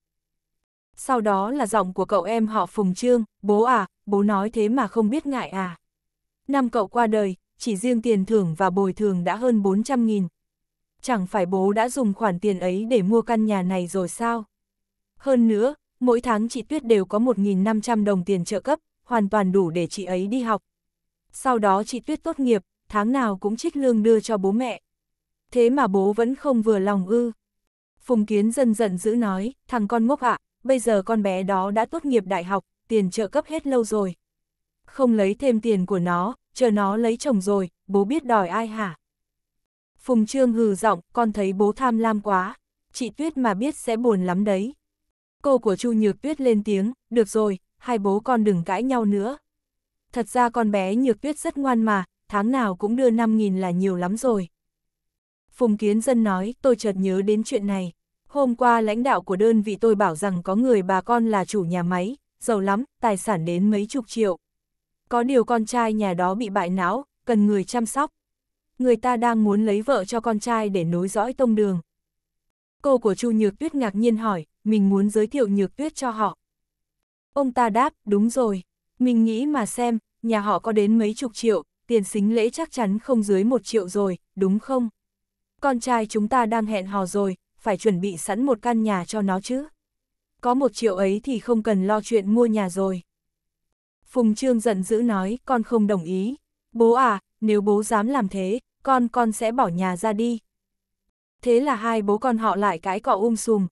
Sau đó là giọng của cậu em họ Phùng Trương, bố à, bố nói thế mà không biết ngại à năm cậu qua đời, chỉ riêng tiền thưởng và bồi thường đã hơn 400.000. Chẳng phải bố đã dùng khoản tiền ấy để mua căn nhà này rồi sao? Hơn nữa, mỗi tháng chị Tuyết đều có 1.500 đồng tiền trợ cấp, hoàn toàn đủ để chị ấy đi học. Sau đó chị Tuyết tốt nghiệp, tháng nào cũng trích lương đưa cho bố mẹ. Thế mà bố vẫn không vừa lòng ư. Phùng Kiến dần dần giữ nói, thằng con ngốc ạ, bây giờ con bé đó đã tốt nghiệp đại học, tiền trợ cấp hết lâu rồi, không lấy thêm tiền của nó, chờ nó lấy chồng rồi, bố biết đòi ai hả? Phùng Trương hừ giọng, con thấy bố tham lam quá, chị Tuyết mà biết sẽ buồn lắm đấy. Cô của Chu Nhược Tuyết lên tiếng, được rồi, hai bố con đừng cãi nhau nữa. Thật ra con bé Nhược Tuyết rất ngoan mà, tháng nào cũng đưa 5.000 là nhiều lắm rồi. Phùng Kiến Dân nói, tôi chợt nhớ đến chuyện này. Hôm qua lãnh đạo của đơn vị tôi bảo rằng có người bà con là chủ nhà máy, giàu lắm, tài sản đến mấy chục triệu có điều con trai nhà đó bị bại não, cần người chăm sóc. Người ta đang muốn lấy vợ cho con trai để nối dõi tông đường. Cô của Chu Nhược Tuyết ngạc nhiên hỏi, mình muốn giới thiệu Nhược Tuyết cho họ. Ông ta đáp, đúng rồi, mình nghĩ mà xem, nhà họ có đến mấy chục triệu, tiền xính lễ chắc chắn không dưới một triệu rồi, đúng không? Con trai chúng ta đang hẹn hò rồi, phải chuẩn bị sẵn một căn nhà cho nó chứ. Có một triệu ấy thì không cần lo chuyện mua nhà rồi. Phùng Trương giận dữ nói, con không đồng ý. Bố à, nếu bố dám làm thế, con con sẽ bỏ nhà ra đi. Thế là hai bố con họ lại cãi cọ um sùm.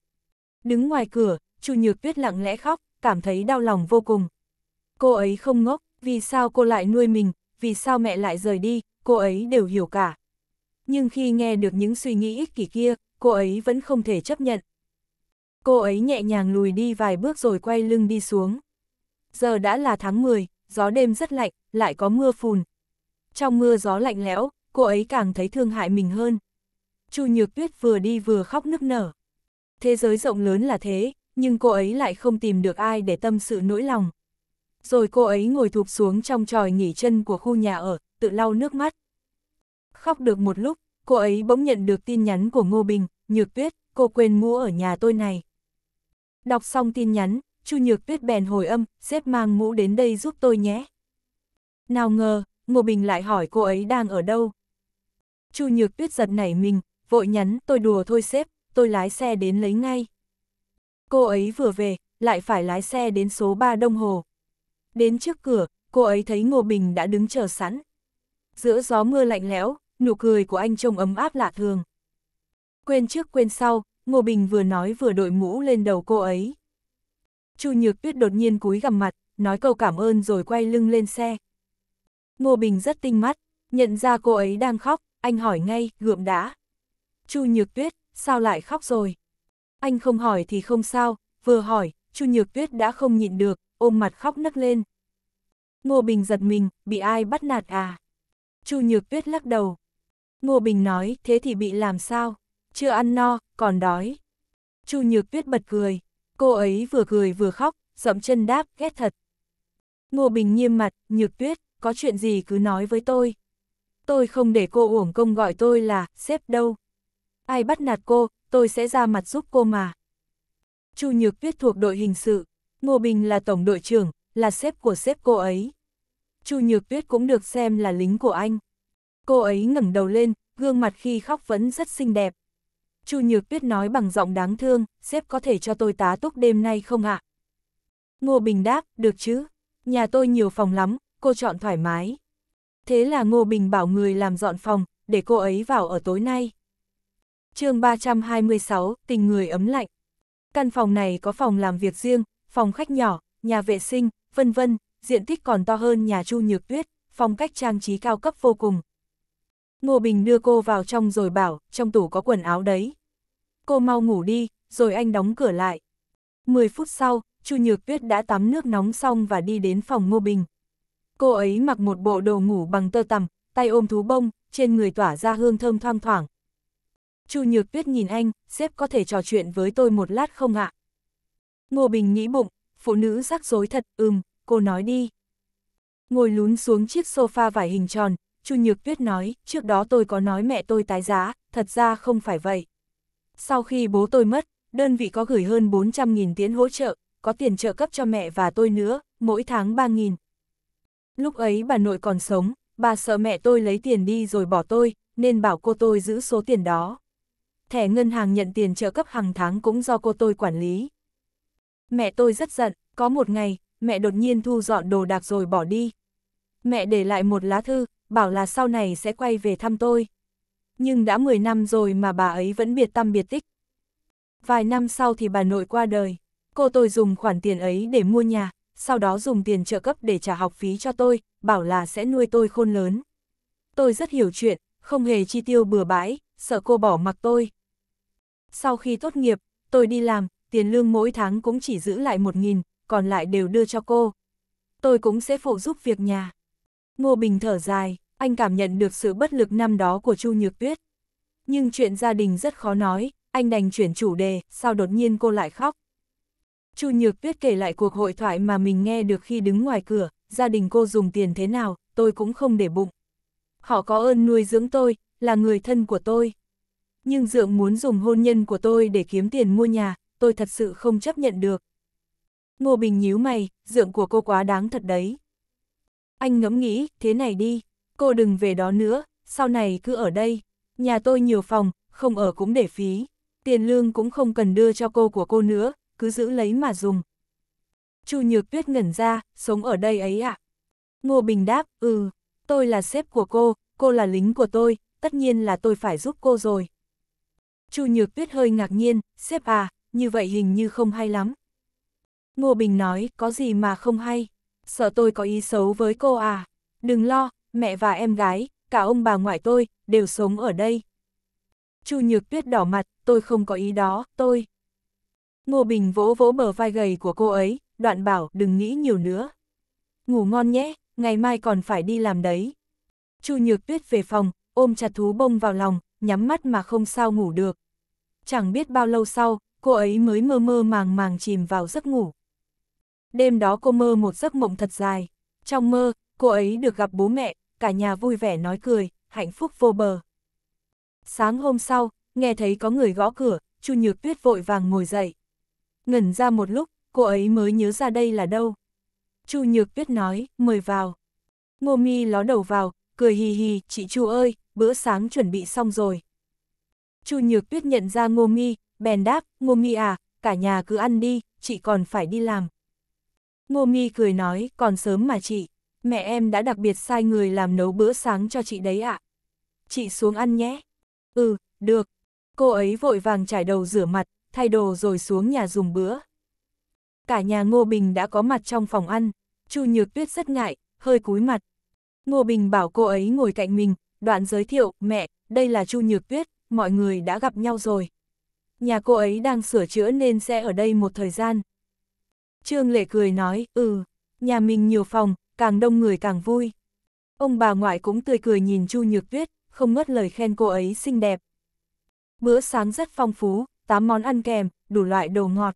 Đứng ngoài cửa, Chu Nhược Tuyết lặng lẽ khóc, cảm thấy đau lòng vô cùng. Cô ấy không ngốc, vì sao cô lại nuôi mình, vì sao mẹ lại rời đi, cô ấy đều hiểu cả. Nhưng khi nghe được những suy nghĩ ích kỷ kia, cô ấy vẫn không thể chấp nhận. Cô ấy nhẹ nhàng lùi đi vài bước rồi quay lưng đi xuống giờ đã là tháng 10, gió đêm rất lạnh, lại có mưa phùn. Trong mưa gió lạnh lẽo, cô ấy càng thấy thương hại mình hơn. Chu Nhược Tuyết vừa đi vừa khóc nức nở. Thế giới rộng lớn là thế, nhưng cô ấy lại không tìm được ai để tâm sự nỗi lòng. Rồi cô ấy ngồi thụp xuống trong tròi nghỉ chân của khu nhà ở, tự lau nước mắt. Khóc được một lúc, cô ấy bỗng nhận được tin nhắn của Ngô Bình, Nhược Tuyết, cô quên mua ở nhà tôi này. Đọc xong tin nhắn, Chu Nhược Tuyết bèn hồi âm, xếp mang mũ đến đây giúp tôi nhé. Nào ngờ, Ngô Bình lại hỏi cô ấy đang ở đâu. Chu Nhược Tuyết giật nảy mình, vội nhắn tôi đùa thôi xếp, tôi lái xe đến lấy ngay. Cô ấy vừa về, lại phải lái xe đến số 3 đồng Hồ. Đến trước cửa, cô ấy thấy Ngô Bình đã đứng chờ sẵn. Giữa gió mưa lạnh lẽo, nụ cười của anh trông ấm áp lạ thường. Quên trước quên sau, Ngô Bình vừa nói vừa đội mũ lên đầu cô ấy. Chu Nhược Tuyết đột nhiên cúi gằm mặt, nói câu cảm ơn rồi quay lưng lên xe. Ngô Bình rất tinh mắt, nhận ra cô ấy đang khóc, anh hỏi ngay, gượm đã. Chu Nhược Tuyết, sao lại khóc rồi? Anh không hỏi thì không sao, vừa hỏi, Chu Nhược Tuyết đã không nhịn được, ôm mặt khóc nấc lên. Ngô Bình giật mình, bị ai bắt nạt à? Chu Nhược Tuyết lắc đầu. Ngô Bình nói, thế thì bị làm sao? Chưa ăn no, còn đói. Chu Nhược Tuyết bật cười. Cô ấy vừa cười vừa khóc, dậm chân đáp, ghét thật. Ngô Bình nghiêm mặt, nhược tuyết, có chuyện gì cứ nói với tôi. Tôi không để cô uổng công gọi tôi là, xếp đâu. Ai bắt nạt cô, tôi sẽ ra mặt giúp cô mà. Chu Nhược Tuyết thuộc đội hình sự, Ngô Bình là tổng đội trưởng, là xếp của xếp cô ấy. Chu Nhược Tuyết cũng được xem là lính của anh. Cô ấy ngẩng đầu lên, gương mặt khi khóc vẫn rất xinh đẹp. Chu Nhược Tuyết nói bằng giọng đáng thương, sếp có thể cho tôi tá túc đêm nay không ạ? À? Ngô Bình đáp, được chứ, nhà tôi nhiều phòng lắm, cô chọn thoải mái. Thế là Ngô Bình bảo người làm dọn phòng, để cô ấy vào ở tối nay. chương 326, tình người ấm lạnh. Căn phòng này có phòng làm việc riêng, phòng khách nhỏ, nhà vệ sinh, vân vân, diện tích còn to hơn nhà Chu Nhược Tuyết, phong cách trang trí cao cấp vô cùng, Ngô Bình đưa cô vào trong rồi bảo, trong tủ có quần áo đấy. Cô mau ngủ đi, rồi anh đóng cửa lại. 10 phút sau, Chu Nhược Tuyết đã tắm nước nóng xong và đi đến phòng Ngô Bình. Cô ấy mặc một bộ đồ ngủ bằng tơ tằm, tay ôm thú bông, trên người tỏa ra hương thơm thoang thoảng. Chu Nhược Tuyết nhìn anh, sếp có thể trò chuyện với tôi một lát không ạ? Ngô Bình nghĩ bụng, phụ nữ rắc rối thật, ừm, cô nói đi. Ngồi lún xuống chiếc sofa vải hình tròn, Chu Nhược Tuyết nói, trước đó tôi có nói mẹ tôi tái giá, thật ra không phải vậy. Sau khi bố tôi mất, đơn vị có gửi hơn 400.000 tiến hỗ trợ, có tiền trợ cấp cho mẹ và tôi nữa, mỗi tháng 3.000. Lúc ấy bà nội còn sống, bà sợ mẹ tôi lấy tiền đi rồi bỏ tôi, nên bảo cô tôi giữ số tiền đó. Thẻ ngân hàng nhận tiền trợ cấp hàng tháng cũng do cô tôi quản lý. Mẹ tôi rất giận, có một ngày, mẹ đột nhiên thu dọn đồ đạc rồi bỏ đi. Mẹ để lại một lá thư, bảo là sau này sẽ quay về thăm tôi. Nhưng đã 10 năm rồi mà bà ấy vẫn biệt tâm biệt tích. Vài năm sau thì bà nội qua đời, cô tôi dùng khoản tiền ấy để mua nhà, sau đó dùng tiền trợ cấp để trả học phí cho tôi, bảo là sẽ nuôi tôi khôn lớn. Tôi rất hiểu chuyện, không hề chi tiêu bừa bãi, sợ cô bỏ mặc tôi. Sau khi tốt nghiệp, tôi đi làm, tiền lương mỗi tháng cũng chỉ giữ lại một nghìn, còn lại đều đưa cho cô. Tôi cũng sẽ phụ giúp việc nhà. Ngô Bình thở dài, anh cảm nhận được sự bất lực năm đó của Chu Nhược Tuyết. Nhưng chuyện gia đình rất khó nói, anh đành chuyển chủ đề, sao đột nhiên cô lại khóc. Chu Nhược Tuyết kể lại cuộc hội thoại mà mình nghe được khi đứng ngoài cửa, gia đình cô dùng tiền thế nào, tôi cũng không để bụng. Họ có ơn nuôi dưỡng tôi, là người thân của tôi. Nhưng dượng muốn dùng hôn nhân của tôi để kiếm tiền mua nhà, tôi thật sự không chấp nhận được. Ngô Bình nhíu mày, dượng của cô quá đáng thật đấy. Anh ngẫm nghĩ, thế này đi, cô đừng về đó nữa, sau này cứ ở đây. Nhà tôi nhiều phòng, không ở cũng để phí. Tiền lương cũng không cần đưa cho cô của cô nữa, cứ giữ lấy mà dùng. Chu Nhược Tuyết ngẩn ra, sống ở đây ấy ạ. À? Ngô Bình đáp, ừ, tôi là sếp của cô, cô là lính của tôi, tất nhiên là tôi phải giúp cô rồi. Chu Nhược Tuyết hơi ngạc nhiên, sếp à, như vậy hình như không hay lắm. Ngô Bình nói, có gì mà không hay sợ tôi có ý xấu với cô à? Đừng lo, mẹ và em gái, cả ông bà ngoại tôi, đều sống ở đây. Chu Nhược Tuyết đỏ mặt, tôi không có ý đó, tôi. Ngô Bình vỗ vỗ bờ vai gầy của cô ấy, đoạn bảo đừng nghĩ nhiều nữa. Ngủ ngon nhé, ngày mai còn phải đi làm đấy. Chu Nhược Tuyết về phòng, ôm chặt thú bông vào lòng, nhắm mắt mà không sao ngủ được. Chẳng biết bao lâu sau, cô ấy mới mơ mơ màng màng chìm vào giấc ngủ đêm đó cô mơ một giấc mộng thật dài. Trong mơ, cô ấy được gặp bố mẹ, cả nhà vui vẻ nói cười, hạnh phúc vô bờ. Sáng hôm sau, nghe thấy có người gõ cửa, Chu Nhược Tuyết vội vàng ngồi dậy. Ngẩn ra một lúc, cô ấy mới nhớ ra đây là đâu. Chu Nhược Tuyết nói, mời vào. Ngô Mi ló đầu vào, cười hì hì, chị Chu ơi, bữa sáng chuẩn bị xong rồi. Chu Nhược Tuyết nhận ra Ngô Mi, bèn đáp, Ngô Mi à, cả nhà cứ ăn đi, chị còn phải đi làm. Ngô Mi cười nói, còn sớm mà chị, mẹ em đã đặc biệt sai người làm nấu bữa sáng cho chị đấy ạ. Chị xuống ăn nhé. Ừ, được. Cô ấy vội vàng trải đầu rửa mặt, thay đồ rồi xuống nhà dùng bữa. Cả nhà Ngô Bình đã có mặt trong phòng ăn, Chu Nhược Tuyết rất ngại, hơi cúi mặt. Ngô Bình bảo cô ấy ngồi cạnh mình, đoạn giới thiệu, mẹ, đây là Chu Nhược Tuyết, mọi người đã gặp nhau rồi. Nhà cô ấy đang sửa chữa nên sẽ ở đây một thời gian, Trương Lệ cười nói, ừ, nhà mình nhiều phòng, càng đông người càng vui. Ông bà ngoại cũng tươi cười nhìn Chu Nhược Tuyết, không ngớt lời khen cô ấy xinh đẹp. Bữa sáng rất phong phú, tám món ăn kèm, đủ loại đồ ngọt.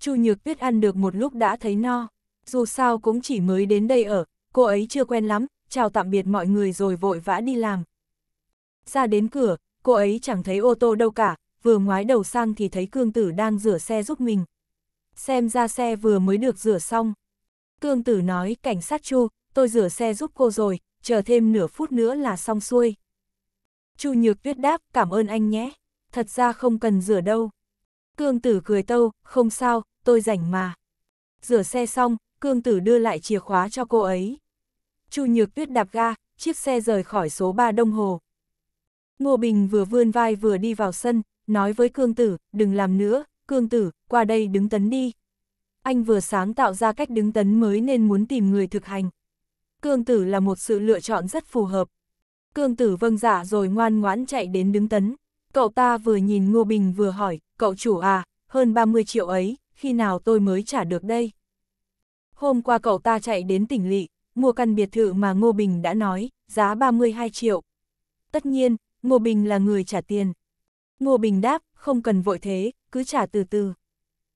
Chu Nhược Tuyết ăn được một lúc đã thấy no, dù sao cũng chỉ mới đến đây ở, cô ấy chưa quen lắm, chào tạm biệt mọi người rồi vội vã đi làm. Ra đến cửa, cô ấy chẳng thấy ô tô đâu cả, vừa ngoái đầu sang thì thấy cương tử đang rửa xe giúp mình xem ra xe vừa mới được rửa xong. Cương tử nói, cảnh sát Chu, tôi rửa xe giúp cô rồi, chờ thêm nửa phút nữa là xong xuôi. Chu Nhược Tuyết đáp, cảm ơn anh nhé, thật ra không cần rửa đâu. Cương tử cười tâu, không sao, tôi rảnh mà. Rửa xe xong, cương tử đưa lại chìa khóa cho cô ấy. Chu Nhược Tuyết đạp ga, chiếc xe rời khỏi số 3 Đông Hồ. Ngô Bình vừa vươn vai vừa đi vào sân, nói với cương tử, đừng làm nữa, cương tử, qua đây đứng tấn đi. Anh vừa sáng tạo ra cách đứng tấn mới nên muốn tìm người thực hành. Cương tử là một sự lựa chọn rất phù hợp. Cương tử vâng giả dạ rồi ngoan ngoãn chạy đến đứng tấn. Cậu ta vừa nhìn Ngô Bình vừa hỏi, cậu chủ à, hơn 30 triệu ấy, khi nào tôi mới trả được đây? Hôm qua cậu ta chạy đến tỉnh lỵ, mua căn biệt thự mà Ngô Bình đã nói, giá 32 triệu. Tất nhiên, Ngô Bình là người trả tiền. Ngô Bình đáp, không cần vội thế, cứ trả từ từ.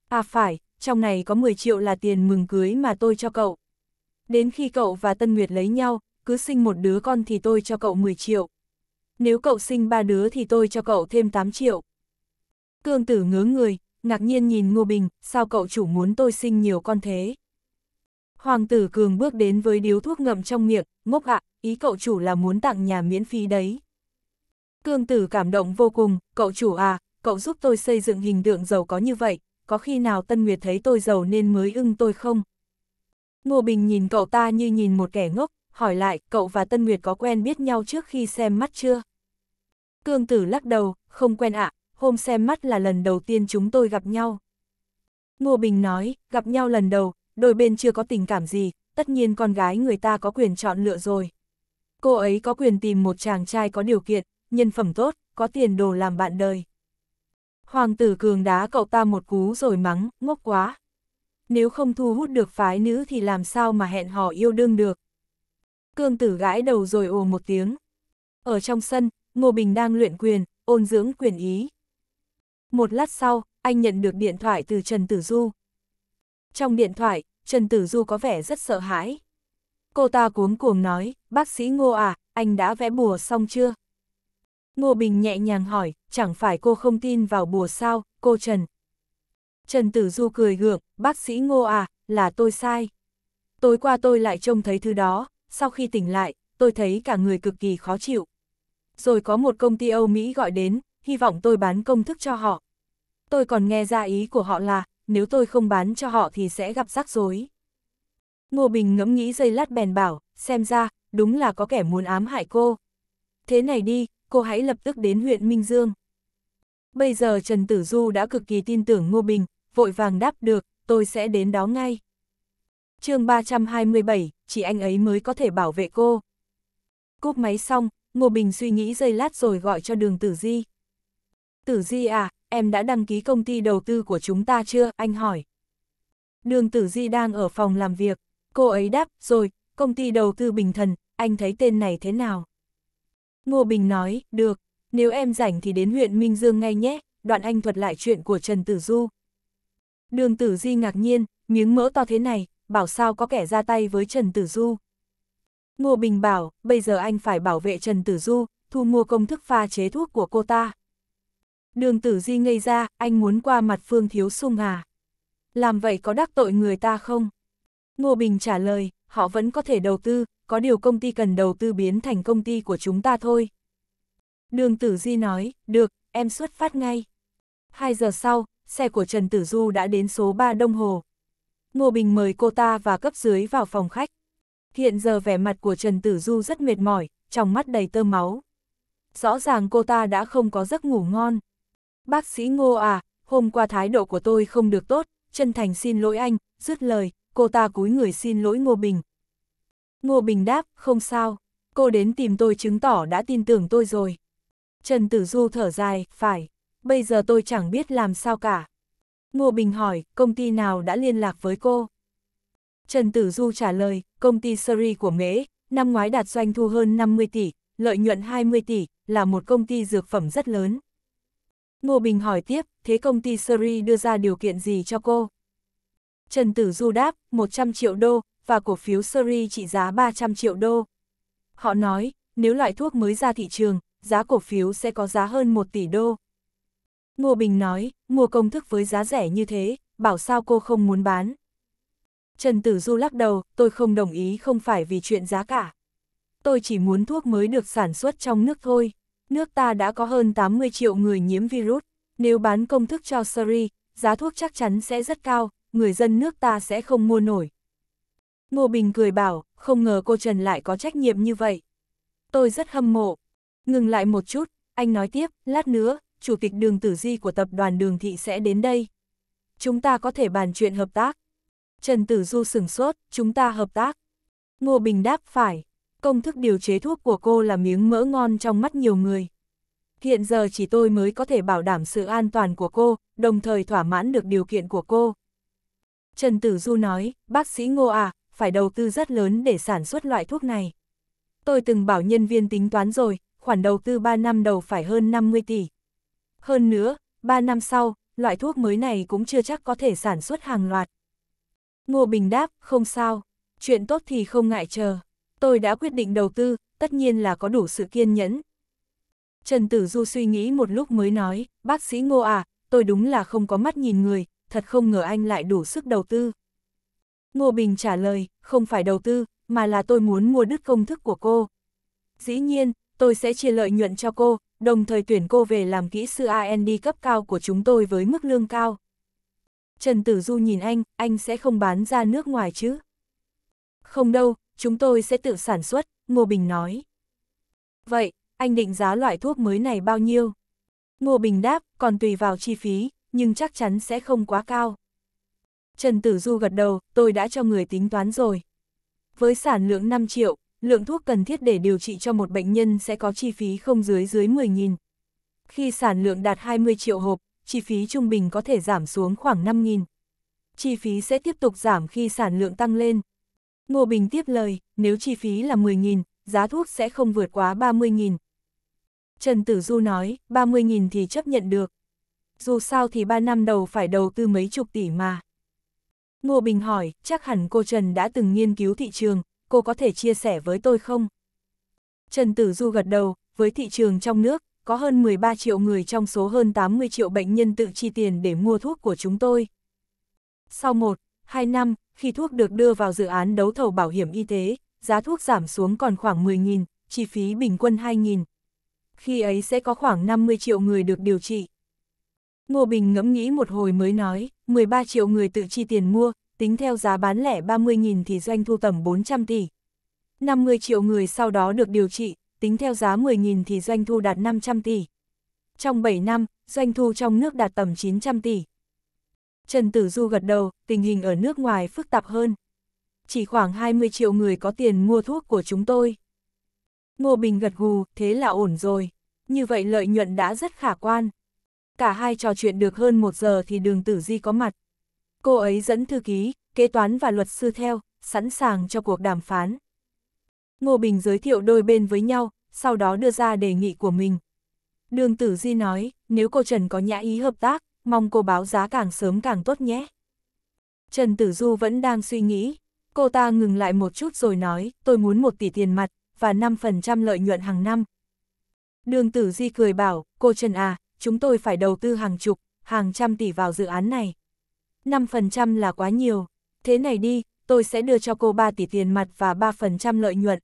À phải, trong này có 10 triệu là tiền mừng cưới mà tôi cho cậu. Đến khi cậu và Tân Nguyệt lấy nhau, cứ sinh một đứa con thì tôi cho cậu 10 triệu. Nếu cậu sinh ba đứa thì tôi cho cậu thêm 8 triệu. Cương tử ngớ người, ngạc nhiên nhìn Ngô Bình, sao cậu chủ muốn tôi sinh nhiều con thế? Hoàng tử Cường bước đến với điếu thuốc ngậm trong miệng, ngốc ạ, ý cậu chủ là muốn tặng nhà miễn phí đấy. Cương tử cảm động vô cùng, cậu chủ à, cậu giúp tôi xây dựng hình tượng giàu có như vậy, có khi nào Tân Nguyệt thấy tôi giàu nên mới ưng tôi không? Ngô Bình nhìn cậu ta như nhìn một kẻ ngốc, hỏi lại, cậu và Tân Nguyệt có quen biết nhau trước khi xem mắt chưa? Cương tử lắc đầu, không quen ạ, hôm xem mắt là lần đầu tiên chúng tôi gặp nhau. Ngô Bình nói, gặp nhau lần đầu, đôi bên chưa có tình cảm gì, tất nhiên con gái người ta có quyền chọn lựa rồi. Cô ấy có quyền tìm một chàng trai có điều kiện, nhân phẩm tốt, có tiền đồ làm bạn đời. Hoàng tử cường đá cậu ta một cú rồi mắng, ngốc quá. Nếu không thu hút được phái nữ thì làm sao mà hẹn hò yêu đương được. Cương tử gãi đầu rồi ồ một tiếng. Ở trong sân, Ngô Bình đang luyện quyền, ôn dưỡng quyền ý. Một lát sau, anh nhận được điện thoại từ Trần Tử Du. Trong điện thoại, Trần Tử Du có vẻ rất sợ hãi. Cô ta cuống cuồng nói, bác sĩ Ngô à, anh đã vẽ bùa xong chưa? Ngô Bình nhẹ nhàng hỏi, chẳng phải cô không tin vào bùa sao, cô Trần. Trần Tử Du cười gượng, bác sĩ ngô à, là tôi sai. Tối qua tôi lại trông thấy thứ đó, sau khi tỉnh lại, tôi thấy cả người cực kỳ khó chịu. Rồi có một công ty Âu Mỹ gọi đến, hy vọng tôi bán công thức cho họ. Tôi còn nghe ra ý của họ là, nếu tôi không bán cho họ thì sẽ gặp rắc rối. Ngô Bình ngẫm nghĩ giây lát bèn bảo, xem ra, đúng là có kẻ muốn ám hại cô. Thế này đi, cô hãy lập tức đến huyện Minh Dương. Bây giờ Trần Tử Du đã cực kỳ tin tưởng Ngô Bình, vội vàng đáp được, tôi sẽ đến đó ngay. chương 327, chỉ anh ấy mới có thể bảo vệ cô. Cúp máy xong, Ngô Bình suy nghĩ giây lát rồi gọi cho đường Tử Di. Tử Di à, em đã đăng ký công ty đầu tư của chúng ta chưa, anh hỏi. Đường Tử Di đang ở phòng làm việc, cô ấy đáp, rồi, công ty đầu tư Bình Thần, anh thấy tên này thế nào? Ngô Bình nói, được, nếu em rảnh thì đến huyện Minh Dương ngay nhé, đoạn anh thuật lại chuyện của Trần Tử Du. Đường Tử Di ngạc nhiên, miếng mỡ to thế này, bảo sao có kẻ ra tay với Trần Tử Du. Ngô Bình bảo, bây giờ anh phải bảo vệ Trần Tử Du, thu mua công thức pha chế thuốc của cô ta. Đường Tử Di ngây ra, anh muốn qua mặt Phương Thiếu Sung à? Làm vậy có đắc tội người ta không? Ngô Bình trả lời, họ vẫn có thể đầu tư, có điều công ty cần đầu tư biến thành công ty của chúng ta thôi. Đường Tử Di nói, được, em xuất phát ngay. Hai giờ sau, xe của Trần Tử Du đã đến số 3 Đông Hồ. Ngô Bình mời cô ta và cấp dưới vào phòng khách. Hiện giờ vẻ mặt của Trần Tử Du rất mệt mỏi, trong mắt đầy tơ máu. Rõ ràng cô ta đã không có giấc ngủ ngon. Bác sĩ Ngô à, hôm qua thái độ của tôi không được tốt, chân thành xin lỗi anh, dứt lời, cô ta cúi người xin lỗi Ngô Bình. Ngô Bình đáp, không sao, cô đến tìm tôi chứng tỏ đã tin tưởng tôi rồi. Trần Tử Du thở dài, phải, bây giờ tôi chẳng biết làm sao cả. Ngô Bình hỏi, công ty nào đã liên lạc với cô? Trần Tử Du trả lời, công ty Seri của Mễ, năm ngoái đạt doanh thu hơn 50 tỷ, lợi nhuận 20 tỷ, là một công ty dược phẩm rất lớn. Ngô Bình hỏi tiếp, thế công ty Seri đưa ra điều kiện gì cho cô? Trần Tử Du đáp, 100 triệu đô, và cổ phiếu Seri trị giá 300 triệu đô. Họ nói, nếu loại thuốc mới ra thị trường, giá cổ phiếu sẽ có giá hơn 1 tỷ đô. Ngô Bình nói, mua công thức với giá rẻ như thế, bảo sao cô không muốn bán. Trần Tử Du lắc đầu, tôi không đồng ý không phải vì chuyện giá cả. Tôi chỉ muốn thuốc mới được sản xuất trong nước thôi. Nước ta đã có hơn 80 triệu người nhiễm virus. Nếu bán công thức cho Surrey, giá thuốc chắc chắn sẽ rất cao, người dân nước ta sẽ không mua nổi. Ngô Bình cười bảo, không ngờ cô Trần lại có trách nhiệm như vậy. Tôi rất hâm mộ, Ngừng lại một chút, anh nói tiếp, lát nữa, chủ tịch đường tử di của tập đoàn đường thị sẽ đến đây. Chúng ta có thể bàn chuyện hợp tác. Trần Tử Du sửng sốt, chúng ta hợp tác. Ngô Bình đáp phải, công thức điều chế thuốc của cô là miếng mỡ ngon trong mắt nhiều người. Hiện giờ chỉ tôi mới có thể bảo đảm sự an toàn của cô, đồng thời thỏa mãn được điều kiện của cô. Trần Tử Du nói, bác sĩ Ngô à, phải đầu tư rất lớn để sản xuất loại thuốc này. Tôi từng bảo nhân viên tính toán rồi, khoản đầu tư 3 năm đầu phải hơn 50 tỷ. Hơn nữa, 3 năm sau, loại thuốc mới này cũng chưa chắc có thể sản xuất hàng loạt. Ngô Bình đáp, không sao, chuyện tốt thì không ngại chờ. Tôi đã quyết định đầu tư, tất nhiên là có đủ sự kiên nhẫn. Trần Tử Du suy nghĩ một lúc mới nói, bác sĩ Ngô à, tôi đúng là không có mắt nhìn người, thật không ngờ anh lại đủ sức đầu tư. Ngô Bình trả lời, không phải đầu tư, mà là tôi muốn mua đứt công thức của cô. Dĩ nhiên, tôi sẽ chia lợi nhuận cho cô, đồng thời tuyển cô về làm kỹ sư A&D cấp cao của chúng tôi với mức lương cao. Trần Tử Du nhìn anh, anh sẽ không bán ra nước ngoài chứ? Không đâu, chúng tôi sẽ tự sản xuất, Ngô Bình nói. Vậy, anh định giá loại thuốc mới này bao nhiêu? Ngô Bình đáp, còn tùy vào chi phí, nhưng chắc chắn sẽ không quá cao. Trần Tử Du gật đầu, tôi đã cho người tính toán rồi. Với sản lượng 5 triệu, lượng thuốc cần thiết để điều trị cho một bệnh nhân sẽ có chi phí không dưới dưới 10.000. Khi sản lượng đạt 20 triệu hộp, chi phí trung bình có thể giảm xuống khoảng 5.000. Chi phí sẽ tiếp tục giảm khi sản lượng tăng lên. Ngô Bình tiếp lời, nếu chi phí là 10.000, giá thuốc sẽ không vượt quá 30.000. Trần Tử Du nói, 30.000 thì chấp nhận được. Dù sao thì 3 năm đầu phải đầu tư mấy chục tỷ mà. Ngô Bình hỏi, chắc hẳn cô Trần đã từng nghiên cứu thị trường, cô có thể chia sẻ với tôi không? Trần Tử Du gật đầu, với thị trường trong nước, có hơn 13 triệu người trong số hơn 80 triệu bệnh nhân tự chi tiền để mua thuốc của chúng tôi. Sau 1, 2 năm, khi thuốc được đưa vào dự án đấu thầu bảo hiểm y tế, giá thuốc giảm xuống còn khoảng 10.000, chi phí bình quân 2.000. Khi ấy sẽ có khoảng 50 triệu người được điều trị. Ngô Bình ngẫm nghĩ một hồi mới nói, 13 triệu người tự chi tiền mua, tính theo giá bán lẻ 30.000 thì doanh thu tầm 400 tỷ. 50 triệu người sau đó được điều trị, tính theo giá 10.000 thì doanh thu đạt 500 tỷ. Trong 7 năm, doanh thu trong nước đạt tầm 900 tỷ. Trần Tử Du gật đầu, tình hình ở nước ngoài phức tạp hơn. Chỉ khoảng 20 triệu người có tiền mua thuốc của chúng tôi. Ngô Bình gật gù, thế là ổn rồi. Như vậy lợi nhuận đã rất khả quan. Cả hai trò chuyện được hơn một giờ thì đường Tử Di có mặt. Cô ấy dẫn thư ký, kế toán và luật sư theo, sẵn sàng cho cuộc đàm phán. Ngô Bình giới thiệu đôi bên với nhau, sau đó đưa ra đề nghị của mình. Đường Tử Di nói, nếu cô Trần có nhã ý hợp tác, mong cô báo giá càng sớm càng tốt nhé. Trần Tử Du vẫn đang suy nghĩ, cô ta ngừng lại một chút rồi nói, tôi muốn một tỷ tiền mặt, và 5% lợi nhuận hàng năm. Đường Tử Di cười bảo, cô Trần à, chúng tôi phải đầu tư hàng chục, hàng trăm tỷ vào dự án này. 5% là quá nhiều. Thế này đi, tôi sẽ đưa cho cô 3 tỷ tiền mặt và 3% lợi nhuận.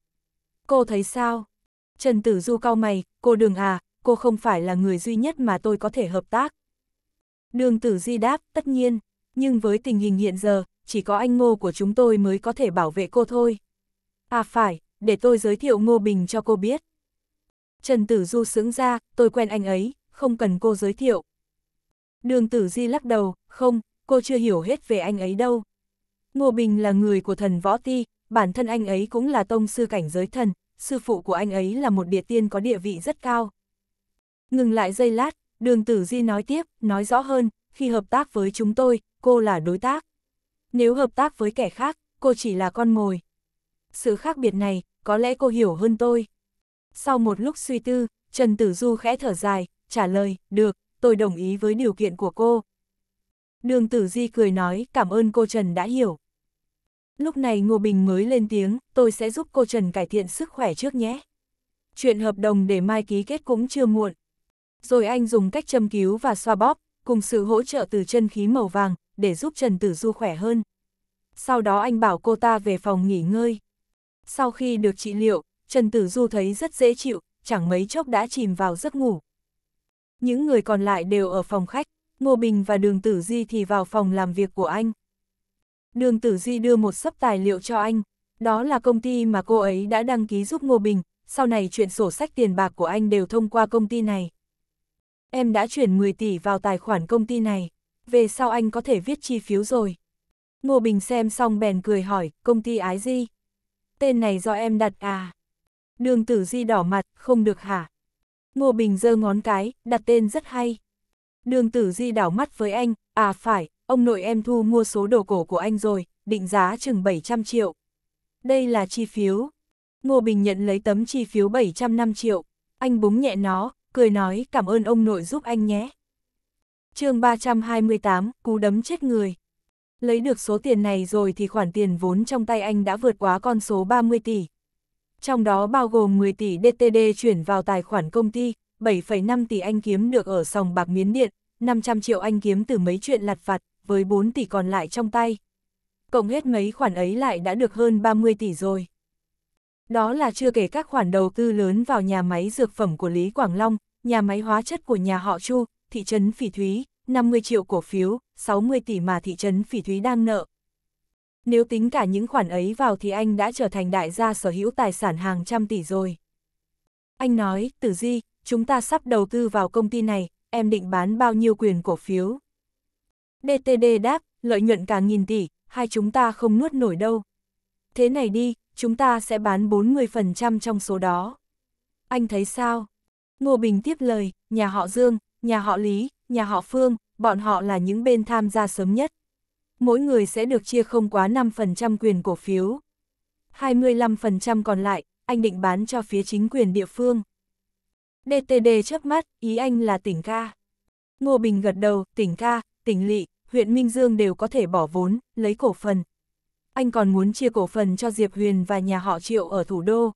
Cô thấy sao? Trần Tử Du cau mày, cô đường à, cô không phải là người duy nhất mà tôi có thể hợp tác. Đường Tử Di đáp, tất nhiên, nhưng với tình hình hiện giờ, chỉ có anh Ngô của chúng tôi mới có thể bảo vệ cô thôi. À phải, để tôi giới thiệu Ngô Bình cho cô biết. Trần Tử Du sững ra, tôi quen anh ấy, không cần cô giới thiệu. Đường Tử Di lắc đầu, không, cô chưa hiểu hết về anh ấy đâu. Ngô Bình là người của thần Võ Ti, bản thân anh ấy cũng là tông sư cảnh giới thần, sư phụ của anh ấy là một địa tiên có địa vị rất cao. Ngừng lại giây lát, đường tử di nói tiếp, nói rõ hơn, khi hợp tác với chúng tôi, cô là đối tác. Nếu hợp tác với kẻ khác, cô chỉ là con mồi. Sự khác biệt này, có lẽ cô hiểu hơn tôi. Sau một lúc suy tư, Trần Tử Du khẽ thở dài, trả lời, được, tôi đồng ý với điều kiện của cô. Đường tử di cười nói, cảm ơn cô Trần đã hiểu. Lúc này Ngô Bình mới lên tiếng, tôi sẽ giúp cô Trần cải thiện sức khỏe trước nhé. Chuyện hợp đồng để mai ký kết cũng chưa muộn. Rồi anh dùng cách châm cứu và xoa bóp, cùng sự hỗ trợ từ chân khí màu vàng, để giúp Trần Tử Du khỏe hơn. Sau đó anh bảo cô ta về phòng nghỉ ngơi. Sau khi được trị liệu, Trần Tử Du thấy rất dễ chịu, chẳng mấy chốc đã chìm vào giấc ngủ. Những người còn lại đều ở phòng khách, Ngô Bình và Đường Tử Di thì vào phòng làm việc của anh. Đường Tử Di đưa một sấp tài liệu cho anh, đó là công ty mà cô ấy đã đăng ký giúp Ngô Bình, sau này chuyện sổ sách tiền bạc của anh đều thông qua công ty này. Em đã chuyển 10 tỷ vào tài khoản công ty này, về sau anh có thể viết chi phiếu rồi. Ngô Bình xem xong bèn cười hỏi, công ty ái gì? Tên này do em đặt à? Đường Tử Di đỏ mặt, không được hả? Ngô Bình giơ ngón cái, đặt tên rất hay. Đường tử di đảo mắt với anh, à phải, ông nội em thu mua số đồ cổ của anh rồi, định giá chừng 700 triệu. Đây là chi phiếu. Ngô Bình nhận lấy tấm chi phiếu 705 triệu, anh búng nhẹ nó, cười nói cảm ơn ông nội giúp anh nhé. chương 328, cú đấm chết người. Lấy được số tiền này rồi thì khoản tiền vốn trong tay anh đã vượt quá con số 30 tỷ. Trong đó bao gồm 10 tỷ DTD chuyển vào tài khoản công ty, 7,5 tỷ anh kiếm được ở sòng bạc Miến Điện, 500 triệu anh kiếm từ mấy chuyện lặt vặt, với 4 tỷ còn lại trong tay. Cộng hết mấy khoản ấy lại đã được hơn 30 tỷ rồi. Đó là chưa kể các khoản đầu tư lớn vào nhà máy dược phẩm của Lý Quảng Long, nhà máy hóa chất của nhà họ Chu, thị trấn Phỉ Thúy, 50 triệu cổ phiếu, 60 tỷ mà thị trấn Phỉ Thúy đang nợ. Nếu tính cả những khoản ấy vào thì anh đã trở thành đại gia sở hữu tài sản hàng trăm tỷ rồi. Anh nói, Tử Di, chúng ta sắp đầu tư vào công ty này, em định bán bao nhiêu quyền cổ phiếu? DTD đáp, lợi nhuận cả nghìn tỷ, hai chúng ta không nuốt nổi đâu. Thế này đi, chúng ta sẽ bán 40% trong số đó. Anh thấy sao? Ngô Bình tiếp lời, nhà họ Dương, nhà họ Lý, nhà họ Phương, bọn họ là những bên tham gia sớm nhất. Mỗi người sẽ được chia không quá 5% quyền cổ phiếu. 25% còn lại, anh định bán cho phía chính quyền địa phương. DTD chớp mắt, ý anh là tỉnh ca. Ngô Bình gật đầu, tỉnh ca, tỉnh lỵ, huyện Minh Dương đều có thể bỏ vốn, lấy cổ phần. Anh còn muốn chia cổ phần cho Diệp Huyền và nhà họ Triệu ở thủ đô.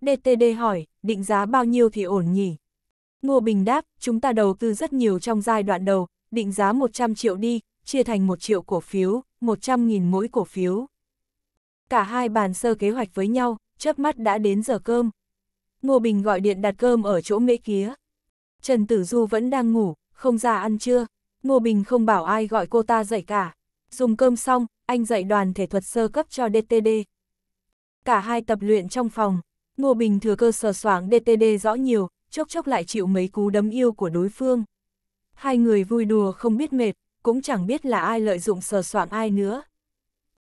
DTD hỏi, định giá bao nhiêu thì ổn nhỉ? Ngô Bình đáp, chúng ta đầu tư rất nhiều trong giai đoạn đầu, định giá 100 triệu đi, chia thành 1 triệu cổ phiếu, 100.000 mỗi cổ phiếu. Cả hai bàn sơ kế hoạch với nhau, chớp mắt đã đến giờ cơm. Ngô Bình gọi điện đặt cơm ở chỗ mễ kía. Trần Tử Du vẫn đang ngủ, không ra ăn trưa. Ngô Bình không bảo ai gọi cô ta dậy cả. Dùng cơm xong, anh dạy đoàn thể thuật sơ cấp cho DTD. Cả hai tập luyện trong phòng, Ngô Bình thừa cơ sờ soảng DTD rõ nhiều, chốc chốc lại chịu mấy cú đấm yêu của đối phương. Hai người vui đùa không biết mệt, cũng chẳng biết là ai lợi dụng sờ soạng ai nữa.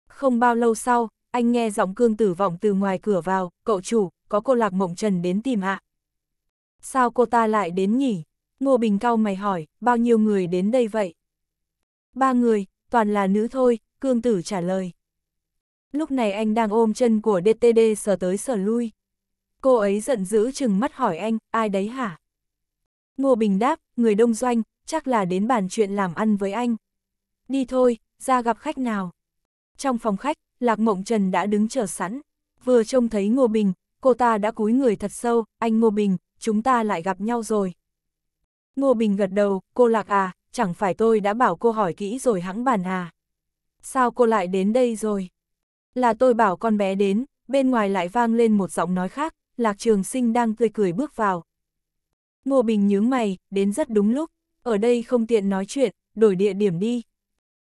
Không bao lâu sau, anh nghe giọng cương tử vọng từ ngoài cửa vào, cậu chủ, có cô Lạc Mộng Trần đến tìm ạ. Sao cô ta lại đến nhỉ? Ngô Bình cao mày hỏi, bao nhiêu người đến đây vậy? Ba người, toàn là nữ thôi, cương tử trả lời. Lúc này anh đang ôm chân của DTD sờ tới sờ lui. Cô ấy giận dữ chừng mắt hỏi anh, ai đấy hả? Ngô Bình đáp, người đông doanh, chắc là đến bàn chuyện làm ăn với anh. Đi thôi, ra gặp khách nào trong phòng khách, Lạc Mộng Trần đã đứng chờ sẵn. Vừa trông thấy Ngô Bình, cô ta đã cúi người thật sâu, anh Ngô Bình, chúng ta lại gặp nhau rồi. Ngô Bình gật đầu, cô Lạc à, chẳng phải tôi đã bảo cô hỏi kỹ rồi hãng bàn à. Sao cô lại đến đây rồi? Là tôi bảo con bé đến, bên ngoài lại vang lên một giọng nói khác, Lạc Trường Sinh đang tươi cười bước vào. Ngô Bình nhướng mày, đến rất đúng lúc, ở đây không tiện nói chuyện, đổi địa điểm đi.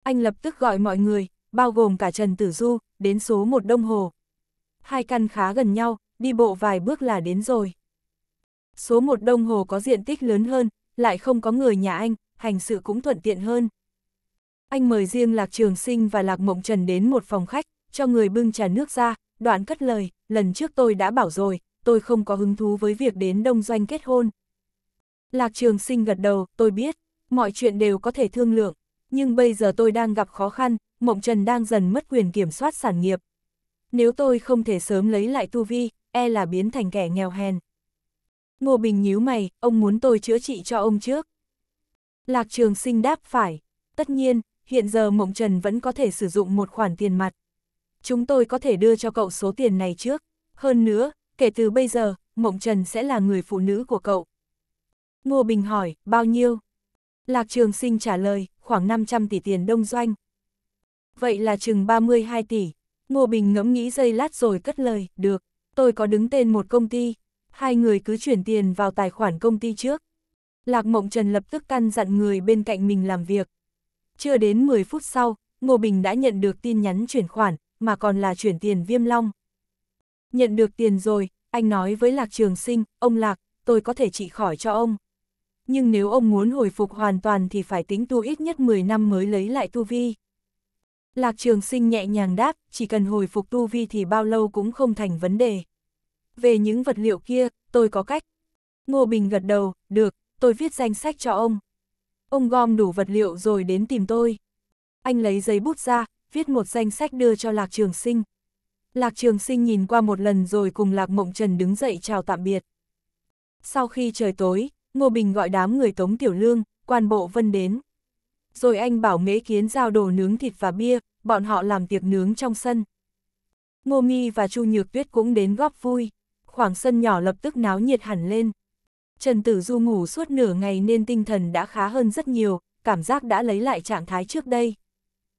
Anh lập tức gọi mọi người, bao gồm cả Trần Tử Du, đến số một Đông Hồ. Hai căn khá gần nhau, đi bộ vài bước là đến rồi. Số một Đông Hồ có diện tích lớn hơn, lại không có người nhà anh, hành sự cũng thuận tiện hơn. Anh mời riêng Lạc Trường Sinh và Lạc Mộng Trần đến một phòng khách, cho người bưng trà nước ra, đoạn cất lời, lần trước tôi đã bảo rồi, tôi không có hứng thú với việc đến đông doanh kết hôn. Lạc Trường Sinh gật đầu, tôi biết, mọi chuyện đều có thể thương lượng, nhưng bây giờ tôi đang gặp khó khăn, Mộng Trần đang dần mất quyền kiểm soát sản nghiệp. Nếu tôi không thể sớm lấy lại tu vi, e là biến thành kẻ nghèo hèn. Ngô Bình nhíu mày, ông muốn tôi chữa trị cho ông trước. Lạc Trường Sinh đáp phải. Tất nhiên, hiện giờ Mộng Trần vẫn có thể sử dụng một khoản tiền mặt. Chúng tôi có thể đưa cho cậu số tiền này trước. Hơn nữa, kể từ bây giờ, Mộng Trần sẽ là người phụ nữ của cậu. Ngô Bình hỏi, bao nhiêu? Lạc Trường Sinh trả lời, khoảng 500 tỷ tiền đông doanh vậy là chừng 32 tỷ. Ngô Bình ngẫm nghĩ giây lát rồi cất lời, được, tôi có đứng tên một công ty, hai người cứ chuyển tiền vào tài khoản công ty trước. Lạc Mộng Trần lập tức căn dặn người bên cạnh mình làm việc. Chưa đến 10 phút sau, Ngô Bình đã nhận được tin nhắn chuyển khoản, mà còn là chuyển tiền viêm long. Nhận được tiền rồi, anh nói với Lạc Trường Sinh, ông Lạc, tôi có thể trị khỏi cho ông. Nhưng nếu ông muốn hồi phục hoàn toàn thì phải tính tu ít nhất 10 năm mới lấy lại tu vi. Lạc Trường Sinh nhẹ nhàng đáp, chỉ cần hồi phục tu vi thì bao lâu cũng không thành vấn đề. Về những vật liệu kia, tôi có cách. Ngô Bình gật đầu, được, tôi viết danh sách cho ông. Ông gom đủ vật liệu rồi đến tìm tôi. Anh lấy giấy bút ra, viết một danh sách đưa cho Lạc Trường Sinh. Lạc Trường Sinh nhìn qua một lần rồi cùng Lạc Mộng Trần đứng dậy chào tạm biệt. Sau khi trời tối, Ngô Bình gọi đám người Tống Tiểu Lương, quan bộ Vân đến rồi anh bảo mễ kiến giao đồ nướng thịt và bia, bọn họ làm tiệc nướng trong sân. Ngô Mi và Chu Nhược Tuyết cũng đến góp vui, khoảng sân nhỏ lập tức náo nhiệt hẳn lên. Trần Tử Du ngủ suốt nửa ngày nên tinh thần đã khá hơn rất nhiều, cảm giác đã lấy lại trạng thái trước đây.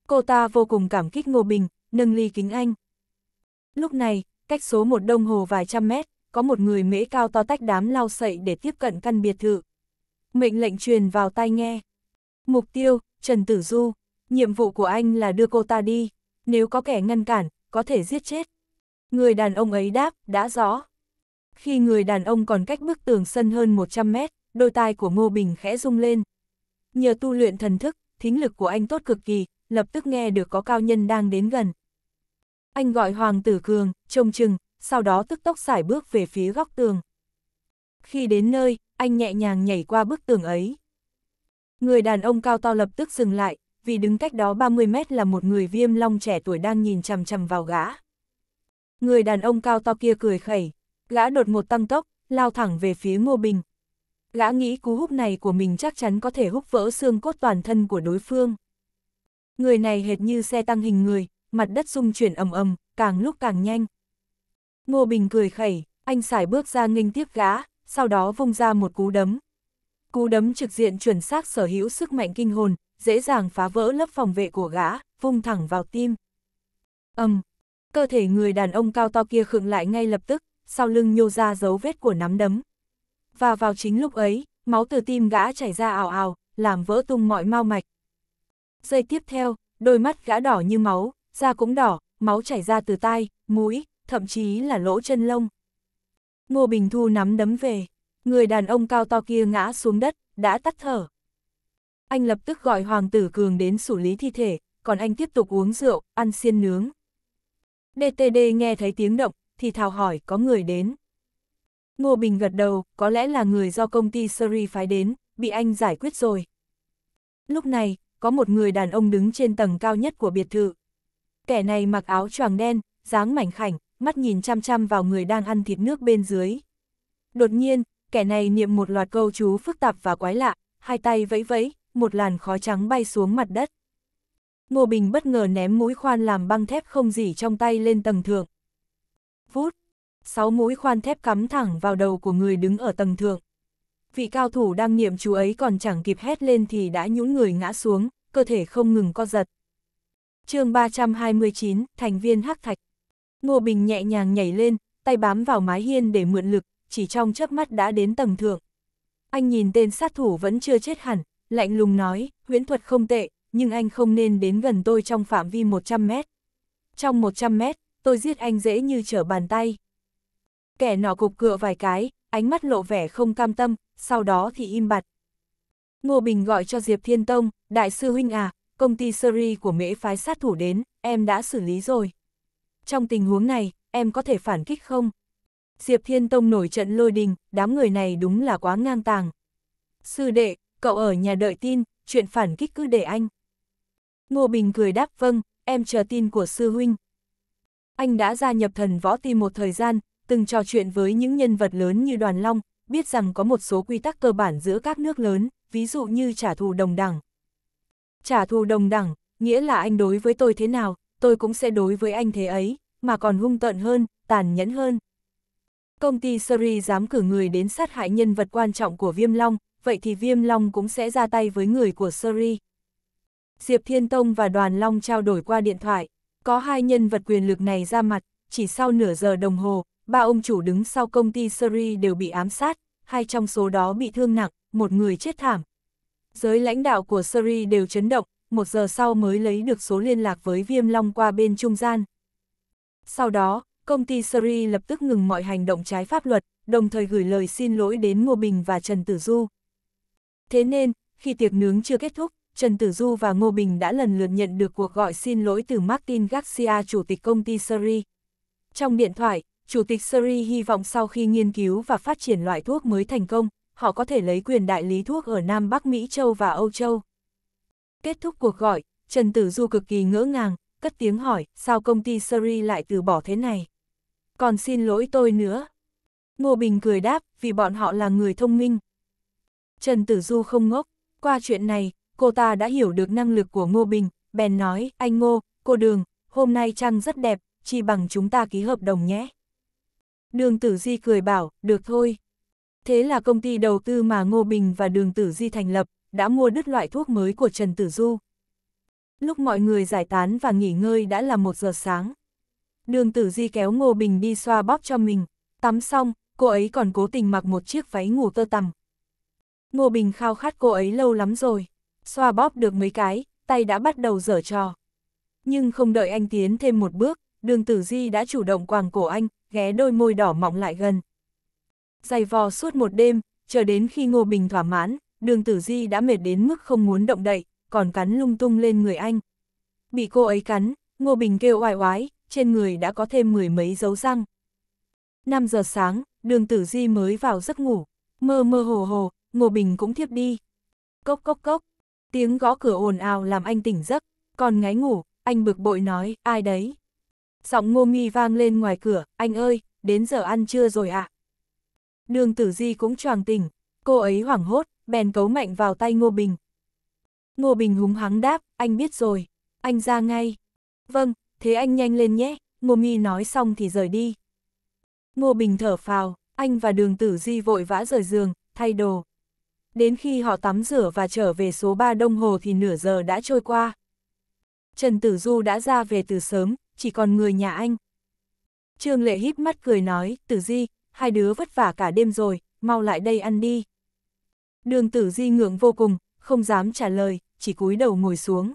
Cô ta vô cùng cảm kích Ngô Bình, nâng ly kính anh. Lúc này, cách số một đồng hồ vài trăm mét, có một người mễ cao to tách đám lau sậy để tiếp cận căn biệt thự. Mệnh lệnh truyền vào tai nghe. Mục tiêu, Trần Tử Du, nhiệm vụ của anh là đưa cô ta đi, nếu có kẻ ngăn cản, có thể giết chết. Người đàn ông ấy đáp, đã rõ. Khi người đàn ông còn cách bức tường sân hơn 100 mét, đôi tai của Ngô Bình khẽ rung lên. Nhờ tu luyện thần thức, thính lực của anh tốt cực kỳ, lập tức nghe được có cao nhân đang đến gần. Anh gọi Hoàng tử Cường, trông chừng, sau đó tức tốc xải bước về phía góc tường. Khi đến nơi, anh nhẹ nhàng nhảy qua bức tường ấy. Người đàn ông cao to lập tức dừng lại, vì đứng cách đó 30 mét là một người viêm long trẻ tuổi đang nhìn chằm chằm vào gã. Người đàn ông cao to kia cười khẩy, gã đột ngột tăng tốc, lao thẳng về phía Ngô Bình. Gã nghĩ cú húc này của mình chắc chắn có thể húc vỡ xương cốt toàn thân của đối phương. Người này hệt như xe tăng hình người, mặt đất rung chuyển ầm ầm, càng lúc càng nhanh. Ngô Bình cười khẩy, anh xài bước ra nghênh tiếp gã, sau đó vung ra một cú đấm, Cú đấm trực diện chuẩn xác sở hữu sức mạnh kinh hồn, dễ dàng phá vỡ lớp phòng vệ của gã, vung thẳng vào tim. Âm, um, cơ thể người đàn ông cao to kia khựng lại ngay lập tức, sau lưng nhô ra dấu vết của nắm đấm. Và vào chính lúc ấy, máu từ tim gã chảy ra ào ào, làm vỡ tung mọi mau mạch. Giây tiếp theo, đôi mắt gã đỏ như máu, da cũng đỏ, máu chảy ra từ tai, mũi, thậm chí là lỗ chân lông. Ngô Bình Thu nắm đấm về người đàn ông cao to kia ngã xuống đất, đã tắt thở. Anh lập tức gọi Hoàng tử Cường đến xử lý thi thể, còn anh tiếp tục uống rượu, ăn xiên nướng. DTD nghe thấy tiếng động, thì thào hỏi có người đến. Ngô Bình gật đầu, có lẽ là người do công ty Surrey phái đến, bị anh giải quyết rồi. Lúc này, có một người đàn ông đứng trên tầng cao nhất của biệt thự. Kẻ này mặc áo choàng đen, dáng mảnh khảnh, mắt nhìn chăm chăm vào người đang ăn thịt nước bên dưới. Đột nhiên, kẻ này niệm một loạt câu chú phức tạp và quái lạ, hai tay vẫy vẫy, một làn khói trắng bay xuống mặt đất. Ngô Bình bất ngờ ném mũi khoan làm băng thép không dỉ trong tay lên tầng thượng. Vút, sáu mũi khoan thép cắm thẳng vào đầu của người đứng ở tầng thượng. Vị cao thủ đang niệm chú ấy còn chẳng kịp hét lên thì đã nhũn người ngã xuống, cơ thể không ngừng co giật. chương 329, thành viên hắc thạch. Ngô Bình nhẹ nhàng nhảy lên, tay bám vào mái hiên để mượn lực, chỉ trong chớp mắt đã đến tầng thượng. Anh nhìn tên sát thủ vẫn chưa chết hẳn, lạnh lùng nói, huyễn thuật không tệ, nhưng anh không nên đến gần tôi trong phạm vi 100 mét. Trong 100 mét, tôi giết anh dễ như trở bàn tay. Kẻ nọ cục cựa vài cái, ánh mắt lộ vẻ không cam tâm, sau đó thì im bặt. Ngô Bình gọi cho Diệp Thiên Tông, đại sư huynh à, công ty Seri của mễ phái sát thủ đến, em đã xử lý rồi. Trong tình huống này, em có thể phản kích không? Diệp Thiên Tông nổi trận lôi đình, đám người này đúng là quá ngang tàng. Sư đệ, cậu ở nhà đợi tin, chuyện phản kích cứ để anh. Ngô Bình cười đáp vâng, em chờ tin của sư huynh. Anh đã gia nhập thần võ ti một thời gian, từng trò chuyện với những nhân vật lớn như Đoàn Long, biết rằng có một số quy tắc cơ bản giữa các nước lớn, ví dụ như trả thù đồng đẳng. Trả thù đồng đẳng, nghĩa là anh đối với tôi thế nào, tôi cũng sẽ đối với anh thế ấy, mà còn hung tợn hơn, tàn nhẫn hơn công ty Suri dám cử người đến sát hại nhân vật quan trọng của Viêm Long, vậy thì Viêm Long cũng sẽ ra tay với người của Suri. Diệp Thiên Tông và Đoàn Long trao đổi qua điện thoại, có hai nhân vật quyền lực này ra mặt, chỉ sau nửa giờ đồng hồ, ba ông chủ đứng sau công ty Suri đều bị ám sát, hai trong số đó bị thương nặng, một người chết thảm. Giới lãnh đạo của Suri đều chấn động, một giờ sau mới lấy được số liên lạc với Viêm Long qua bên trung gian. Sau đó, công ty Seri lập tức ngừng mọi hành động trái pháp luật, đồng thời gửi lời xin lỗi đến Ngô Bình và Trần Tử Du. Thế nên, khi tiệc nướng chưa kết thúc, Trần Tử Du và Ngô Bình đã lần lượt nhận được cuộc gọi xin lỗi từ Martin Garcia, chủ tịch công ty Seri. Trong điện thoại, chủ tịch Seri hy vọng sau khi nghiên cứu và phát triển loại thuốc mới thành công, họ có thể lấy quyền đại lý thuốc ở Nam Bắc Mỹ Châu và Âu Châu. Kết thúc cuộc gọi, Trần Tử Du cực kỳ ngỡ ngàng, cất tiếng hỏi, sao công ty Seri lại từ bỏ thế này? còn xin lỗi tôi nữa. Ngô Bình cười đáp, vì bọn họ là người thông minh. Trần Tử Du không ngốc, qua chuyện này, cô ta đã hiểu được năng lực của Ngô Bình, bèn nói, anh Ngô, cô Đường, hôm nay trăng rất đẹp, chỉ bằng chúng ta ký hợp đồng nhé. Đường Tử Di cười bảo, được thôi. Thế là công ty đầu tư mà Ngô Bình và Đường Tử Di thành lập, đã mua đứt loại thuốc mới của Trần Tử Du. Lúc mọi người giải tán và nghỉ ngơi đã là một giờ sáng. Đường tử di kéo Ngô Bình đi xoa bóp cho mình, tắm xong, cô ấy còn cố tình mặc một chiếc váy ngủ tơ tằm. Ngô Bình khao khát cô ấy lâu lắm rồi, xoa bóp được mấy cái, tay đã bắt đầu dở trò. Nhưng không đợi anh tiến thêm một bước, đường tử di đã chủ động quàng cổ anh, ghé đôi môi đỏ mọng lại gần. Dày vò suốt một đêm, chờ đến khi Ngô Bình thỏa mãn, đường tử di đã mệt đến mức không muốn động đậy, còn cắn lung tung lên người anh. Bị cô ấy cắn, Ngô Bình kêu oai oái, trên người đã có thêm mười mấy dấu răng. 5 giờ sáng, đường tử di mới vào giấc ngủ, mơ mơ hồ hồ, Ngô Bình cũng thiếp đi. Cốc cốc cốc, tiếng gõ cửa ồn ào làm anh tỉnh giấc, còn ngáy ngủ, anh bực bội nói, ai đấy? Giọng ngô mi vang lên ngoài cửa, anh ơi, đến giờ ăn trưa rồi ạ. À? Đường tử di cũng choàng tỉnh, cô ấy hoảng hốt, bèn cấu mạnh vào tay Ngô Bình. Ngô Bình húng hắng đáp, anh biết rồi, anh ra ngay. Vâng, thế anh nhanh lên nhé, Ngô Mi nói xong thì rời đi. Ngô Bình thở phào, anh và đường tử di vội vã rời giường, thay đồ. Đến khi họ tắm rửa và trở về số 3 đồng hồ thì nửa giờ đã trôi qua. Trần Tử Du đã ra về từ sớm, chỉ còn người nhà anh. Trương Lệ híp mắt cười nói, Tử Di, hai đứa vất vả cả đêm rồi, mau lại đây ăn đi. Đường Tử Di ngượng vô cùng, không dám trả lời, chỉ cúi đầu ngồi xuống.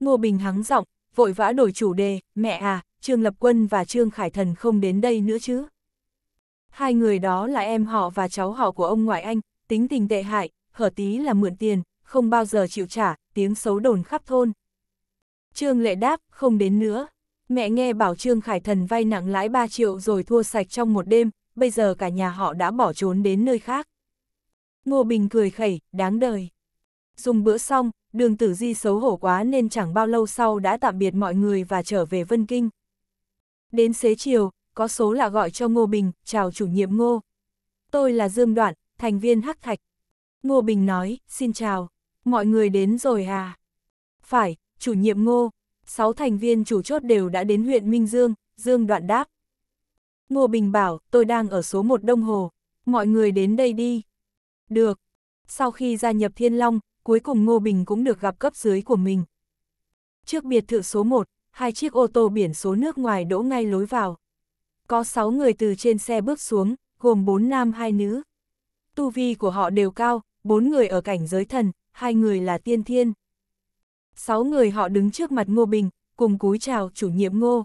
Ngô Bình hắng giọng, vội vã đổi chủ đề, mẹ à, Trương Lập Quân và Trương Khải Thần không đến đây nữa chứ. Hai người đó là em họ và cháu họ của ông ngoại anh, tính tình tệ hại, hở tí là mượn tiền, không bao giờ chịu trả, tiếng xấu đồn khắp thôn. Trương Lệ đáp, không đến nữa. Mẹ nghe bảo Trương Khải Thần vay nặng lãi 3 triệu rồi thua sạch trong một đêm, bây giờ cả nhà họ đã bỏ trốn đến nơi khác. Ngô Bình cười khẩy, đáng đời. Dùng bữa xong, đường tử di xấu hổ quá nên chẳng bao lâu sau đã tạm biệt mọi người và trở về Vân Kinh. Đến xế chiều, có số là gọi cho Ngô Bình, chào chủ nhiệm Ngô. Tôi là Dương Đoạn, thành viên Hắc Thạch. Ngô Bình nói, xin chào, mọi người đến rồi à? Phải, chủ nhiệm Ngô, sáu thành viên chủ chốt đều đã đến huyện Minh Dương, Dương Đoạn đáp. Ngô Bình bảo, tôi đang ở số 1 Đông Hồ, mọi người đến đây đi. Được. Sau khi gia nhập Thiên Long, cuối cùng Ngô Bình cũng được gặp cấp dưới của mình. Trước biệt thự số 1, hai chiếc ô tô biển số nước ngoài đỗ ngay lối vào. Có 6 người từ trên xe bước xuống, gồm 4 nam 2 nữ. Tu vi của họ đều cao, 4 người ở cảnh giới thần, hai người là tiên thiên. 6 người họ đứng trước mặt Ngô Bình, cùng cúi chào chủ nhiệm Ngô.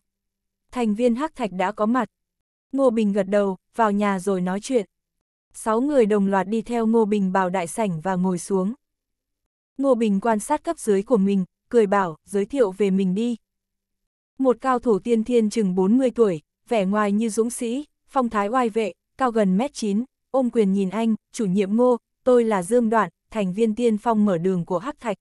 Thành viên Hắc Thạch đã có mặt. Ngô Bình gật đầu, vào nhà rồi nói chuyện. 6 người đồng loạt đi theo Ngô Bình vào đại sảnh và ngồi xuống. Ngô Bình quan sát cấp dưới của mình, cười bảo, giới thiệu về mình đi. Một cao thủ tiên thiên chừng 40 tuổi, vẻ ngoài như dũng sĩ, phong thái oai vệ, cao gần mét 9, ôm quyền nhìn anh, chủ nhiệm ngô, tôi là Dương Đoạn, thành viên tiên phong mở đường của Hắc Thạch.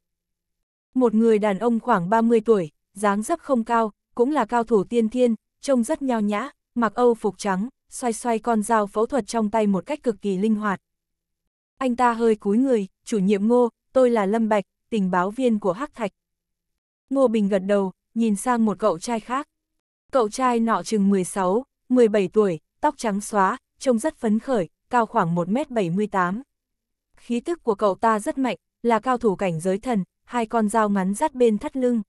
Một người đàn ông khoảng 30 tuổi, dáng dấp không cao, cũng là cao thủ tiên thiên, trông rất nhao nhã, mặc âu phục trắng, xoay xoay con dao phẫu thuật trong tay một cách cực kỳ linh hoạt. Anh ta hơi cúi người, chủ nhiệm ngô, tôi là Lâm Bạch, tình báo viên của Hắc Thạch. Ngô Bình gật đầu, nhìn sang một cậu trai khác. Cậu trai nọ chừng 16, 17 tuổi, tóc trắng xóa, trông rất phấn khởi, cao khoảng 1m78. Khí tức của cậu ta rất mạnh, là cao thủ cảnh giới thần, hai con dao ngắn dắt bên thắt lưng.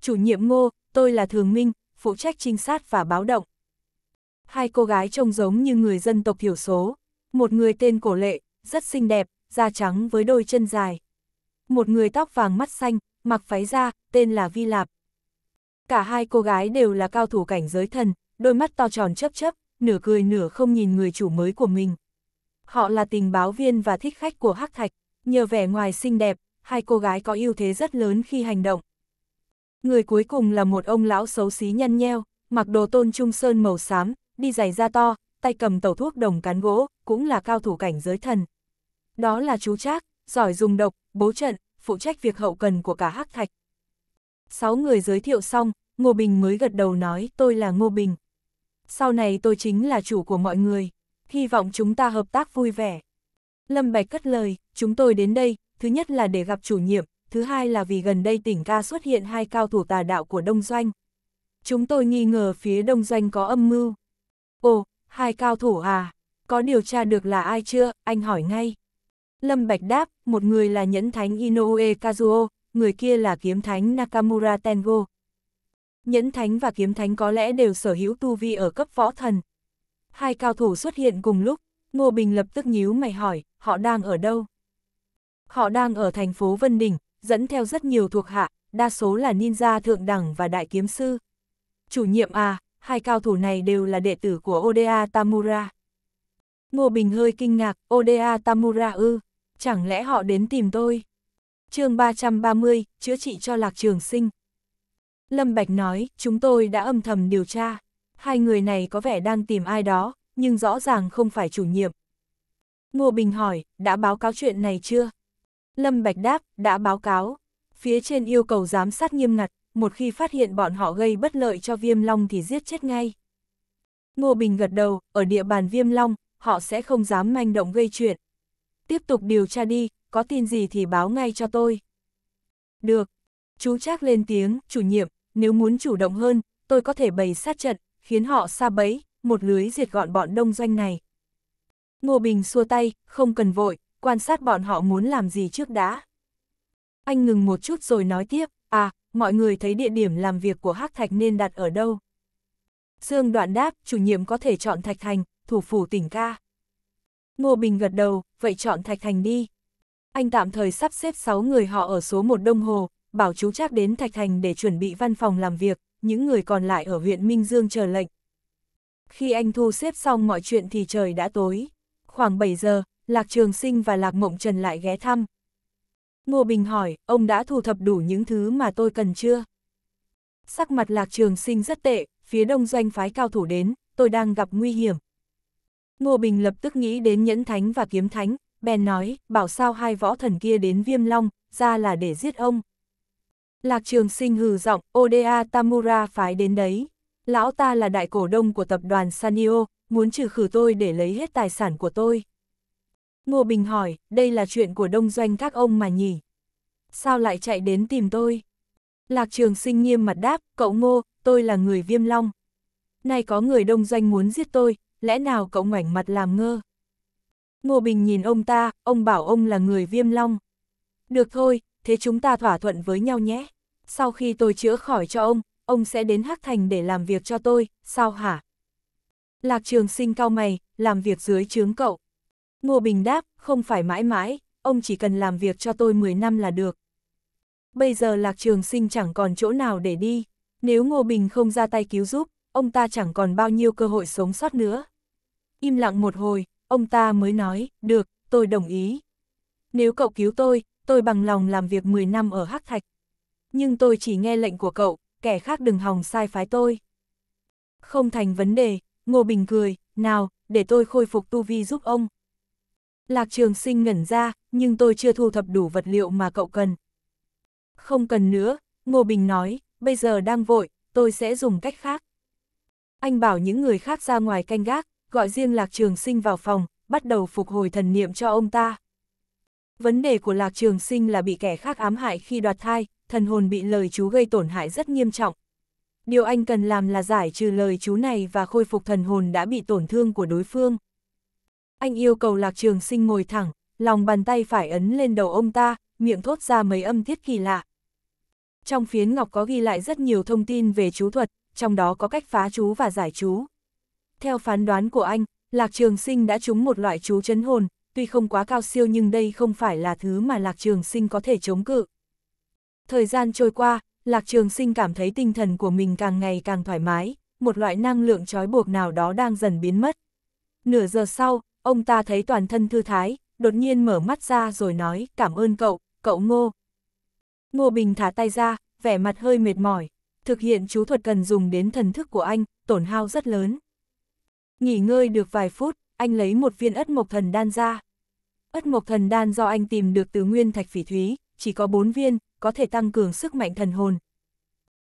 Chủ nhiệm ngô, tôi là Thường Minh, phụ trách trinh sát và báo động. Hai cô gái trông giống như người dân tộc thiểu số. Một người tên cổ lệ, rất xinh đẹp, da trắng với đôi chân dài. Một người tóc vàng mắt xanh, mặc váy da, tên là Vi Lạp. Cả hai cô gái đều là cao thủ cảnh giới thần, đôi mắt to tròn chấp chấp, nửa cười nửa không nhìn người chủ mới của mình. Họ là tình báo viên và thích khách của Hắc Thạch, nhờ vẻ ngoài xinh đẹp, hai cô gái có ưu thế rất lớn khi hành động. Người cuối cùng là một ông lão xấu xí nhăn nheo, mặc đồ tôn trung sơn màu xám, đi giày da to, tay cầm tẩu thuốc đồng cán gỗ, cũng là cao thủ cảnh giới thần đó là chú Trác, giỏi dùng độc, bố trận, phụ trách việc hậu cần của cả hắc thạch. Sáu người giới thiệu xong, Ngô Bình mới gật đầu nói tôi là Ngô Bình. Sau này tôi chính là chủ của mọi người, hy vọng chúng ta hợp tác vui vẻ. Lâm Bạch cất lời, chúng tôi đến đây, thứ nhất là để gặp chủ nhiệm, thứ hai là vì gần đây tỉnh ca xuất hiện hai cao thủ tà đạo của Đông Doanh. Chúng tôi nghi ngờ phía Đông Doanh có âm mưu. Ồ, hai cao thủ à, có điều tra được là ai chưa, anh hỏi ngay. Lâm Bạch đáp, một người là nhẫn thánh Inoue Kazuo, người kia là kiếm thánh Nakamura Tengo. Nhẫn thánh và kiếm thánh có lẽ đều sở hữu tu vi ở cấp võ thần. Hai cao thủ xuất hiện cùng lúc, Ngô Bình lập tức nhíu mày hỏi, họ đang ở đâu? Họ đang ở thành phố Vân Đình, dẫn theo rất nhiều thuộc hạ, đa số là ninja thượng đẳng và đại kiếm sư. Chủ nhiệm à, hai cao thủ này đều là đệ tử của Oda Tamura. Ngô Bình hơi kinh ngạc, Oda Tamura ư chẳng lẽ họ đến tìm tôi? chương 330, chữa trị cho lạc trường sinh. Lâm Bạch nói, chúng tôi đã âm thầm điều tra. Hai người này có vẻ đang tìm ai đó, nhưng rõ ràng không phải chủ nhiệm. Ngô Bình hỏi, đã báo cáo chuyện này chưa? Lâm Bạch đáp, đã báo cáo. Phía trên yêu cầu giám sát nghiêm ngặt, một khi phát hiện bọn họ gây bất lợi cho viêm long thì giết chết ngay. Ngô Bình gật đầu, ở địa bàn viêm long, họ sẽ không dám manh động gây chuyện tiếp tục điều tra đi, có tin gì thì báo ngay cho tôi. Được. Chú chắc lên tiếng, chủ nhiệm, nếu muốn chủ động hơn, tôi có thể bày sát trận, khiến họ xa bẫy, một lưới diệt gọn bọn đông doanh này. Ngô Bình xua tay, không cần vội, quan sát bọn họ muốn làm gì trước đã. Anh ngừng một chút rồi nói tiếp, à, mọi người thấy địa điểm làm việc của Hắc Thạch nên đặt ở đâu? Dương đoạn đáp, chủ nhiệm có thể chọn Thạch Thành, thủ phủ tỉnh ca. Ngô Bình gật đầu, vậy chọn Thạch Thành đi. Anh tạm thời sắp xếp 6 người họ ở số 1 Đông Hồ, bảo chú Trác đến Thạch Thành để chuẩn bị văn phòng làm việc, những người còn lại ở huyện Minh Dương chờ lệnh. Khi anh thu xếp xong mọi chuyện thì trời đã tối. Khoảng 7 giờ, Lạc Trường Sinh và Lạc Mộng Trần lại ghé thăm. Ngô Bình hỏi, ông đã thu thập đủ những thứ mà tôi cần chưa? Sắc mặt Lạc Trường Sinh rất tệ, phía đông doanh phái cao thủ đến, tôi đang gặp nguy hiểm, Ngô Bình lập tức nghĩ đến nhẫn thánh và kiếm thánh, bèn nói, bảo sao hai võ thần kia đến viêm long, ra là để giết ông. Lạc trường sinh hừ giọng, Oda Tamura phái đến đấy. Lão ta là đại cổ đông của tập đoàn Sanio, muốn trừ khử tôi để lấy hết tài sản của tôi. Ngô Bình hỏi, đây là chuyện của đông doanh các ông mà nhỉ? Sao lại chạy đến tìm tôi? Lạc trường sinh nghiêm mặt đáp, cậu Ngô, tôi là người viêm long. Nay có người đông doanh muốn giết tôi, lẽ nào cậu ngoảnh mặt làm ngơ? Ngô Bình nhìn ông ta, ông bảo ông là người viêm long. Được thôi, thế chúng ta thỏa thuận với nhau nhé. Sau khi tôi chữa khỏi cho ông, ông sẽ đến Hắc Thành để làm việc cho tôi, sao hả? Lạc Trường Sinh cao mày, làm việc dưới trướng cậu. Ngô Bình đáp, không phải mãi mãi, ông chỉ cần làm việc cho tôi 10 năm là được. Bây giờ Lạc Trường Sinh chẳng còn chỗ nào để đi, nếu Ngô Bình không ra tay cứu giúp, ông ta chẳng còn bao nhiêu cơ hội sống sót nữa. Im lặng một hồi, ông ta mới nói, được, tôi đồng ý. Nếu cậu cứu tôi, tôi bằng lòng làm việc 10 năm ở Hắc Thạch. Nhưng tôi chỉ nghe lệnh của cậu, kẻ khác đừng hòng sai phái tôi. Không thành vấn đề, Ngô Bình cười, nào, để tôi khôi phục tu vi giúp ông. Lạc trường sinh ngẩn ra, nhưng tôi chưa thu thập đủ vật liệu mà cậu cần. Không cần nữa, Ngô Bình nói, bây giờ đang vội, tôi sẽ dùng cách khác. Anh bảo những người khác ra ngoài canh gác, gọi riêng Lạc Trường Sinh vào phòng, bắt đầu phục hồi thần niệm cho ông ta. Vấn đề của Lạc Trường Sinh là bị kẻ khác ám hại khi đoạt thai, thần hồn bị lời chú gây tổn hại rất nghiêm trọng. Điều anh cần làm là giải trừ lời chú này và khôi phục thần hồn đã bị tổn thương của đối phương. Anh yêu cầu Lạc Trường Sinh ngồi thẳng, lòng bàn tay phải ấn lên đầu ông ta, miệng thốt ra mấy âm thiết kỳ lạ. Trong phiến ngọc có ghi lại rất nhiều thông tin về chú thuật, trong đó có cách phá chú và giải chú. Theo phán đoán của anh, Lạc Trường Sinh đã trúng một loại chú chấn hồn, tuy không quá cao siêu nhưng đây không phải là thứ mà Lạc Trường Sinh có thể chống cự. Thời gian trôi qua, Lạc Trường Sinh cảm thấy tinh thần của mình càng ngày càng thoải mái, một loại năng lượng trói buộc nào đó đang dần biến mất. Nửa giờ sau, ông ta thấy toàn thân thư thái, đột nhiên mở mắt ra rồi nói cảm ơn cậu, cậu Ngô. Ngô Bình thả tay ra, vẻ mặt hơi mệt mỏi, thực hiện chú thuật cần dùng đến thần thức của anh, tổn hao rất lớn. Nghỉ ngơi được vài phút, anh lấy một viên ất mộc thần đan ra. Ất mộc thần đan do anh tìm được từ nguyên thạch phỉ thúy, chỉ có bốn viên, có thể tăng cường sức mạnh thần hồn.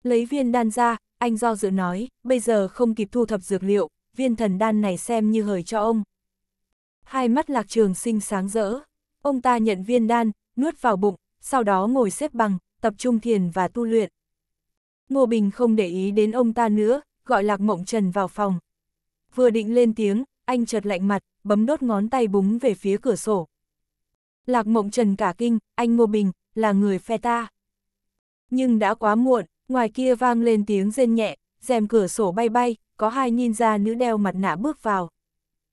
Lấy viên đan ra, anh do dự nói, bây giờ không kịp thu thập dược liệu, viên thần đan này xem như hời cho ông. Hai mắt lạc trường sinh sáng rỡ, ông ta nhận viên đan, nuốt vào bụng, sau đó ngồi xếp bằng, tập trung thiền và tu luyện. Ngô Bình không để ý đến ông ta nữa, gọi Lạc Mộng Trần vào phòng. Vừa định lên tiếng, anh chợt lạnh mặt, bấm đốt ngón tay búng về phía cửa sổ. Lạc Mộng Trần cả kinh, anh Ngô Bình, là người phe ta. Nhưng đã quá muộn, ngoài kia vang lên tiếng rên nhẹ, rèm cửa sổ bay bay, có hai ninja nữ đeo mặt nạ bước vào.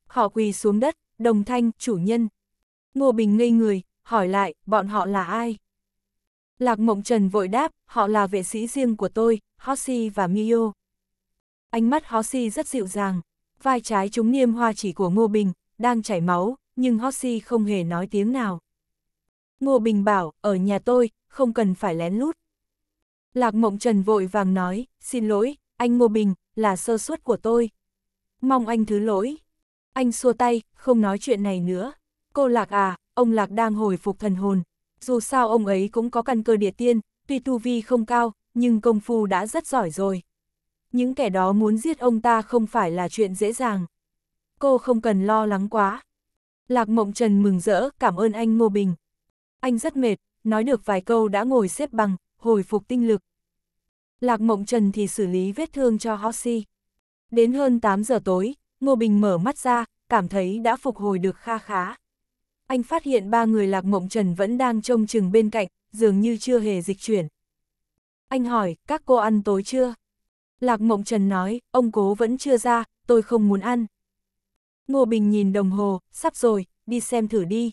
Họ quỳ xuống đất, đồng thanh, chủ nhân. Ngô Bình ngây người, hỏi lại, bọn họ là ai? Lạc Mộng Trần vội đáp, họ là vệ sĩ riêng của tôi, Hoshi và Mio. Ánh mắt Hoshi rất dịu dàng, vai trái trúng niêm hoa chỉ của Ngô Bình, đang chảy máu, nhưng Hoshi không hề nói tiếng nào. Ngô Bình bảo, ở nhà tôi, không cần phải lén lút. Lạc Mộng Trần vội vàng nói, xin lỗi, anh Ngô Bình, là sơ suất của tôi. Mong anh thứ lỗi. Anh xua tay, không nói chuyện này nữa. Cô Lạc à, ông Lạc đang hồi phục thần hồn, dù sao ông ấy cũng có căn cơ địa tiên, tuy tu vi không cao, nhưng công phu đã rất giỏi rồi. Những kẻ đó muốn giết ông ta không phải là chuyện dễ dàng. Cô không cần lo lắng quá. Lạc Mộng Trần mừng rỡ, cảm ơn anh Ngô Bình. Anh rất mệt, nói được vài câu đã ngồi xếp bằng, hồi phục tinh lực. Lạc Mộng Trần thì xử lý vết thương cho Hossi. Đến hơn 8 giờ tối, Ngô Bình mở mắt ra, cảm thấy đã phục hồi được kha khá anh phát hiện ba người lạc mộng trần vẫn đang trông chừng bên cạnh, dường như chưa hề dịch chuyển. Anh hỏi, các cô ăn tối chưa? Lạc mộng trần nói, ông cố vẫn chưa ra, tôi không muốn ăn. Ngô Bình nhìn đồng hồ, sắp rồi, đi xem thử đi.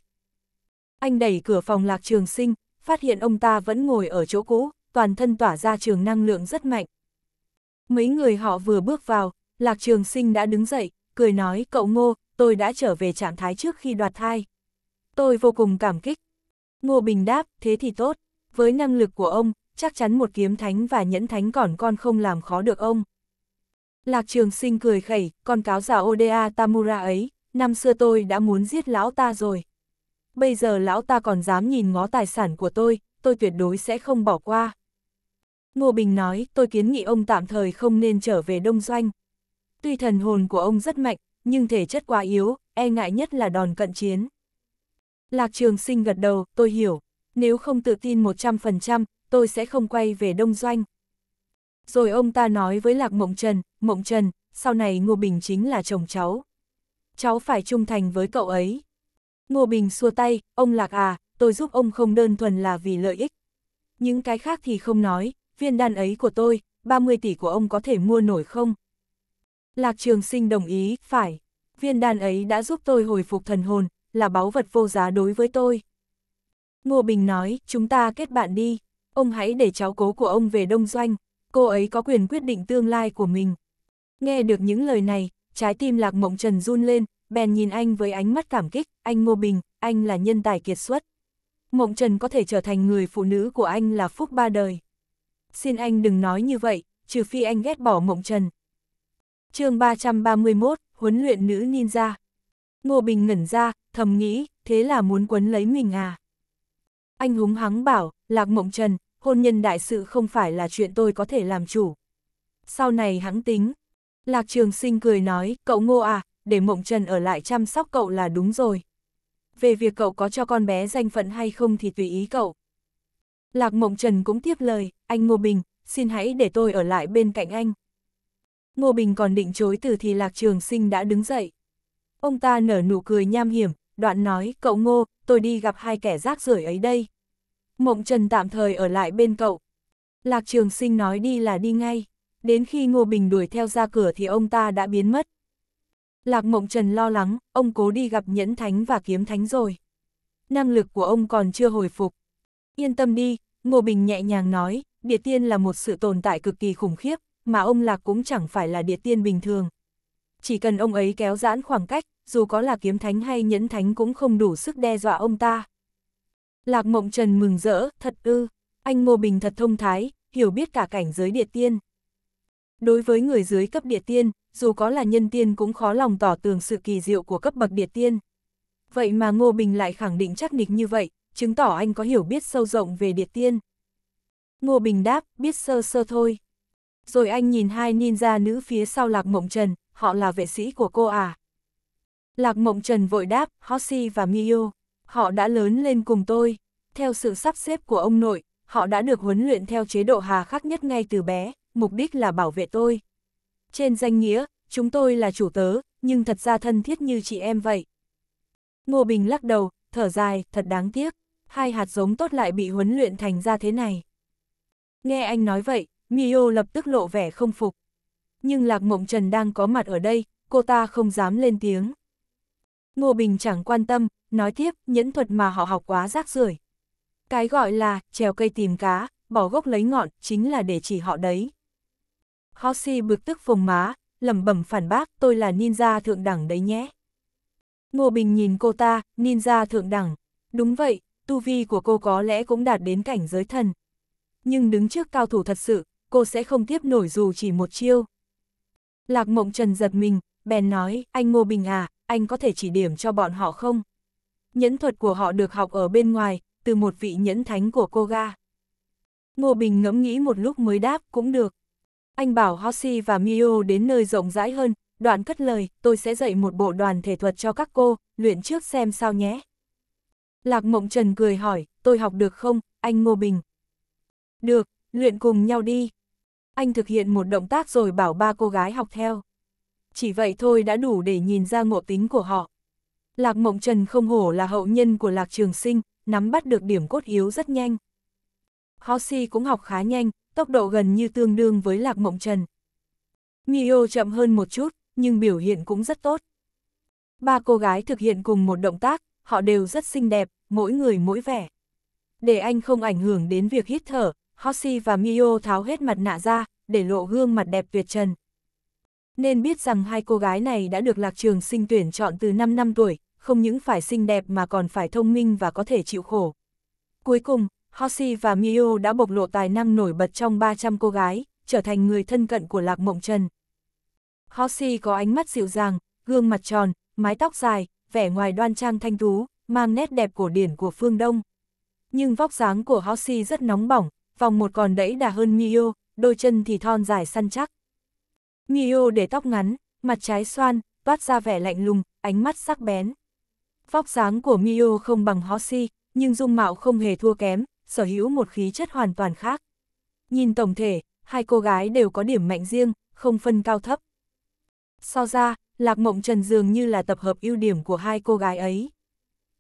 Anh đẩy cửa phòng lạc trường sinh, phát hiện ông ta vẫn ngồi ở chỗ cũ, toàn thân tỏa ra trường năng lượng rất mạnh. Mấy người họ vừa bước vào, lạc trường sinh đã đứng dậy, cười nói cậu ngô, tôi đã trở về trạng thái trước khi đoạt thai. Tôi vô cùng cảm kích. Ngô Bình đáp, thế thì tốt. Với năng lực của ông, chắc chắn một kiếm thánh và nhẫn thánh còn con không làm khó được ông. Lạc Trường Sinh cười khẩy, con cáo già Oda Tamura ấy, năm xưa tôi đã muốn giết lão ta rồi. Bây giờ lão ta còn dám nhìn ngó tài sản của tôi, tôi tuyệt đối sẽ không bỏ qua. Ngô Bình nói, tôi kiến nghị ông tạm thời không nên trở về Đông Doanh. Tuy thần hồn của ông rất mạnh, nhưng thể chất quá yếu, e ngại nhất là đòn cận chiến. Lạc Trường Sinh gật đầu, tôi hiểu, nếu không tự tin 100%, tôi sẽ không quay về Đông Doanh. Rồi ông ta nói với Lạc Mộng Trần, Mộng Trần, sau này Ngô Bình chính là chồng cháu. Cháu phải trung thành với cậu ấy. Ngô Bình xua tay, ông Lạc à, tôi giúp ông không đơn thuần là vì lợi ích. Những cái khác thì không nói, viên đan ấy của tôi, 30 tỷ của ông có thể mua nổi không? Lạc Trường Sinh đồng ý, phải. Viên đan ấy đã giúp tôi hồi phục thần hồn, là báu vật vô giá đối với tôi. Ngô Bình nói, chúng ta kết bạn đi, ông hãy để cháu cố của ông về đông doanh, cô ấy có quyền quyết định tương lai của mình. Nghe được những lời này, trái tim Lạc Mộng Trần run lên, bèn nhìn anh với ánh mắt cảm kích, anh Ngô Bình, anh là nhân tài kiệt xuất. Mộng Trần có thể trở thành người phụ nữ của anh là phúc ba đời. Xin anh đừng nói như vậy, trừ phi anh ghét bỏ Mộng Trần. chương 331, Huấn luyện nữ ninja Ngô Bình ngẩn ra, thầm nghĩ, thế là muốn quấn lấy mình à. Anh húng hắng bảo, Lạc Mộng Trần, hôn nhân đại sự không phải là chuyện tôi có thể làm chủ. Sau này hắn tính. Lạc Trường Sinh cười nói, cậu Ngô à, để Mộng Trần ở lại chăm sóc cậu là đúng rồi. Về việc cậu có cho con bé danh phận hay không thì tùy ý cậu. Lạc Mộng Trần cũng tiếp lời, anh Ngô Bình, xin hãy để tôi ở lại bên cạnh anh. Ngô Bình còn định chối từ thì Lạc Trường Sinh đã đứng dậy. Ông ta nở nụ cười nham hiểm, đoạn nói, cậu ngô, tôi đi gặp hai kẻ rác rưởi ấy đây. Mộng Trần tạm thời ở lại bên cậu. Lạc Trường Sinh nói đi là đi ngay, đến khi Ngô Bình đuổi theo ra cửa thì ông ta đã biến mất. Lạc Mộng Trần lo lắng, ông cố đi gặp Nhẫn Thánh và Kiếm Thánh rồi. Năng lực của ông còn chưa hồi phục. Yên tâm đi, Ngô Bình nhẹ nhàng nói, địa tiên là một sự tồn tại cực kỳ khủng khiếp, mà ông Lạc cũng chẳng phải là địa tiên bình thường. Chỉ cần ông ấy kéo giãn khoảng cách, dù có là kiếm thánh hay nhẫn thánh cũng không đủ sức đe dọa ông ta. Lạc Mộng Trần mừng rỡ, thật ư, anh Ngô Bình thật thông thái, hiểu biết cả cảnh giới địa tiên. Đối với người dưới cấp địa tiên, dù có là nhân tiên cũng khó lòng tỏ tường sự kỳ diệu của cấp bậc địa tiên. Vậy mà Ngô Bình lại khẳng định chắc nịch như vậy, chứng tỏ anh có hiểu biết sâu rộng về địa tiên. Ngô Bình đáp, biết sơ sơ thôi. Rồi anh nhìn hai ninja nữ phía sau Lạc Mộng Trần, họ là vệ sĩ của cô à. Lạc Mộng Trần vội đáp, Hoshi và Miyo, họ đã lớn lên cùng tôi. Theo sự sắp xếp của ông nội, họ đã được huấn luyện theo chế độ hà khắc nhất ngay từ bé, mục đích là bảo vệ tôi. Trên danh nghĩa, chúng tôi là chủ tớ, nhưng thật ra thân thiết như chị em vậy. Ngô Bình lắc đầu, thở dài, thật đáng tiếc, hai hạt giống tốt lại bị huấn luyện thành ra thế này. Nghe anh nói vậy, Mio lập tức lộ vẻ không phục. Nhưng Lạc Mộng Trần đang có mặt ở đây, cô ta không dám lên tiếng. Ngô Bình chẳng quan tâm, nói tiếp, nhẫn thuật mà họ học quá rác rưởi. Cái gọi là, trèo cây tìm cá, bỏ gốc lấy ngọn, chính là để chỉ họ đấy. Hoshi bực tức vùng má, lẩm bẩm phản bác, tôi là ninja thượng đẳng đấy nhé. Ngô Bình nhìn cô ta, ninja thượng đẳng. Đúng vậy, tu vi của cô có lẽ cũng đạt đến cảnh giới thần. Nhưng đứng trước cao thủ thật sự, cô sẽ không tiếp nổi dù chỉ một chiêu. Lạc mộng trần giật mình, bèn nói, anh Ngô Bình à, anh có thể chỉ điểm cho bọn họ không? Nhẫn thuật của họ được học ở bên ngoài, từ một vị nhẫn thánh của cô ga. Ngô Bình ngẫm nghĩ một lúc mới đáp, cũng được. Anh bảo Hoshi và Mio đến nơi rộng rãi hơn, đoạn cất lời, tôi sẽ dạy một bộ đoàn thể thuật cho các cô, luyện trước xem sao nhé. Lạc Mộng Trần cười hỏi, tôi học được không, anh Ngô Bình? Được, luyện cùng nhau đi. Anh thực hiện một động tác rồi bảo ba cô gái học theo chỉ vậy thôi đã đủ để nhìn ra ngộ tính của họ. Lạc Mộng Trần không hổ là hậu nhân của Lạc Trường Sinh, nắm bắt được điểm cốt yếu rất nhanh. Hoshi cũng học khá nhanh, tốc độ gần như tương đương với Lạc Mộng Trần. Mio chậm hơn một chút, nhưng biểu hiện cũng rất tốt. Ba cô gái thực hiện cùng một động tác, họ đều rất xinh đẹp, mỗi người mỗi vẻ. Để anh không ảnh hưởng đến việc hít thở, Hoshi và Mio tháo hết mặt nạ ra, để lộ gương mặt đẹp tuyệt trần. Nên biết rằng hai cô gái này đã được Lạc Trường sinh tuyển chọn từ 5 năm tuổi, không những phải xinh đẹp mà còn phải thông minh và có thể chịu khổ. Cuối cùng, Hoshi và Mio đã bộc lộ tài năng nổi bật trong 300 cô gái, trở thành người thân cận của Lạc Mộng Trần. Hoshi có ánh mắt dịu dàng, gương mặt tròn, mái tóc dài, vẻ ngoài đoan trang thanh tú, mang nét đẹp cổ điển của phương Đông. Nhưng vóc dáng của Hoshi rất nóng bỏng, vòng một còn đẫy đà hơn Mio, đôi chân thì thon dài săn chắc. Mio để tóc ngắn, mặt trái xoan, toát ra vẻ lạnh lùng, ánh mắt sắc bén. Vóc dáng của Mio không bằng Hoshi, nhưng dung mạo không hề thua kém, sở hữu một khí chất hoàn toàn khác. Nhìn tổng thể, hai cô gái đều có điểm mạnh riêng, không phân cao thấp. So ra, Lạc Mộng Trần dường như là tập hợp ưu điểm của hai cô gái ấy.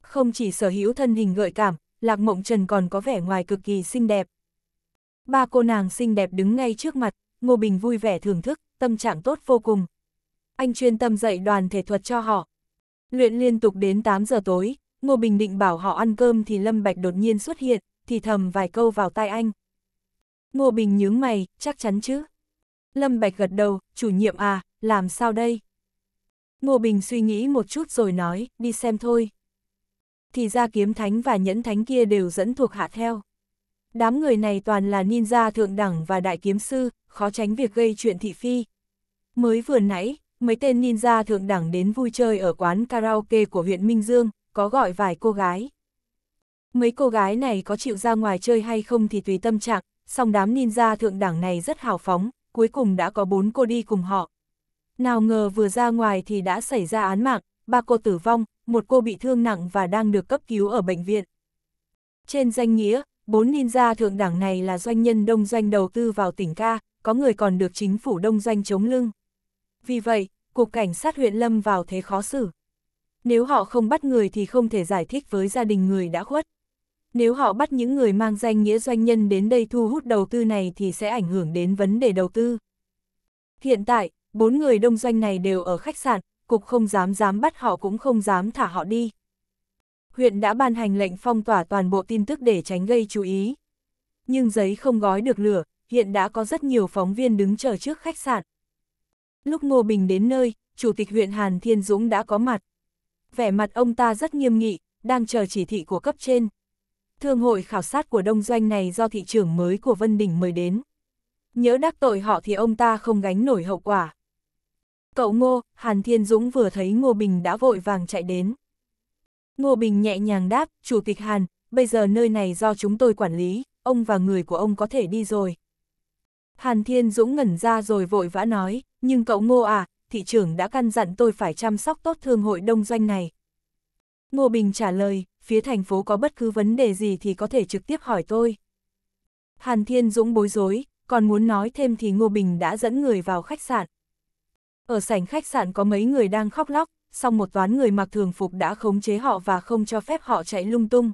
Không chỉ sở hữu thân hình gợi cảm, Lạc Mộng Trần còn có vẻ ngoài cực kỳ xinh đẹp. Ba cô nàng xinh đẹp đứng ngay trước mặt, Ngô Bình vui vẻ thưởng thức, tâm trạng tốt vô cùng. Anh chuyên tâm dạy đoàn thể thuật cho họ. Luyện liên tục đến 8 giờ tối, Ngô Bình định bảo họ ăn cơm thì Lâm Bạch đột nhiên xuất hiện, thì thầm vài câu vào tai anh. Ngô Bình nhướng mày, chắc chắn chứ? Lâm Bạch gật đầu, chủ nhiệm à, làm sao đây? Ngô Bình suy nghĩ một chút rồi nói, đi xem thôi. Thì ra kiếm thánh và nhẫn thánh kia đều dẫn thuộc hạ theo. Đám người này toàn là ninja thượng đẳng và đại kiếm sư, khó tránh việc gây chuyện thị phi. Mới vừa nãy, mấy tên ninja thượng đẳng đến vui chơi ở quán karaoke của huyện Minh Dương, có gọi vài cô gái. Mấy cô gái này có chịu ra ngoài chơi hay không thì tùy tâm trạng, song đám ninja thượng đẳng này rất hào phóng, cuối cùng đã có bốn cô đi cùng họ. Nào ngờ vừa ra ngoài thì đã xảy ra án mạng, ba cô tử vong, một cô bị thương nặng và đang được cấp cứu ở bệnh viện. Trên danh nghĩa, bốn ninja thượng đẳng này là doanh nhân đông doanh đầu tư vào tỉnh ca, có người còn được chính phủ đông doanh chống lưng. Vì vậy, Cục Cảnh sát huyện Lâm vào thế khó xử. Nếu họ không bắt người thì không thể giải thích với gia đình người đã khuất. Nếu họ bắt những người mang danh nghĩa doanh nhân đến đây thu hút đầu tư này thì sẽ ảnh hưởng đến vấn đề đầu tư. Hiện tại, bốn người đông doanh này đều ở khách sạn, Cục không dám dám bắt họ cũng không dám thả họ đi. Huyện đã ban hành lệnh phong tỏa toàn bộ tin tức để tránh gây chú ý. Nhưng giấy không gói được lửa, hiện đã có rất nhiều phóng viên đứng chờ trước khách sạn. Lúc Ngô Bình đến nơi, Chủ tịch huyện Hàn Thiên Dũng đã có mặt. Vẻ mặt ông ta rất nghiêm nghị, đang chờ chỉ thị của cấp trên. Thương hội khảo sát của đông doanh này do thị trưởng mới của Vân Đình mời đến. Nhớ đắc tội họ thì ông ta không gánh nổi hậu quả. Cậu Ngô, Hàn Thiên Dũng vừa thấy Ngô Bình đã vội vàng chạy đến. Ngô Bình nhẹ nhàng đáp, Chủ tịch Hàn, bây giờ nơi này do chúng tôi quản lý, ông và người của ông có thể đi rồi. Hàn Thiên Dũng ngẩn ra rồi vội vã nói, nhưng cậu Ngô à, thị trưởng đã căn dặn tôi phải chăm sóc tốt thương hội đông doanh này. Ngô Bình trả lời, phía thành phố có bất cứ vấn đề gì thì có thể trực tiếp hỏi tôi. Hàn Thiên Dũng bối rối, còn muốn nói thêm thì Ngô Bình đã dẫn người vào khách sạn. Ở sảnh khách sạn có mấy người đang khóc lóc, song một toán người mặc thường phục đã khống chế họ và không cho phép họ chạy lung tung.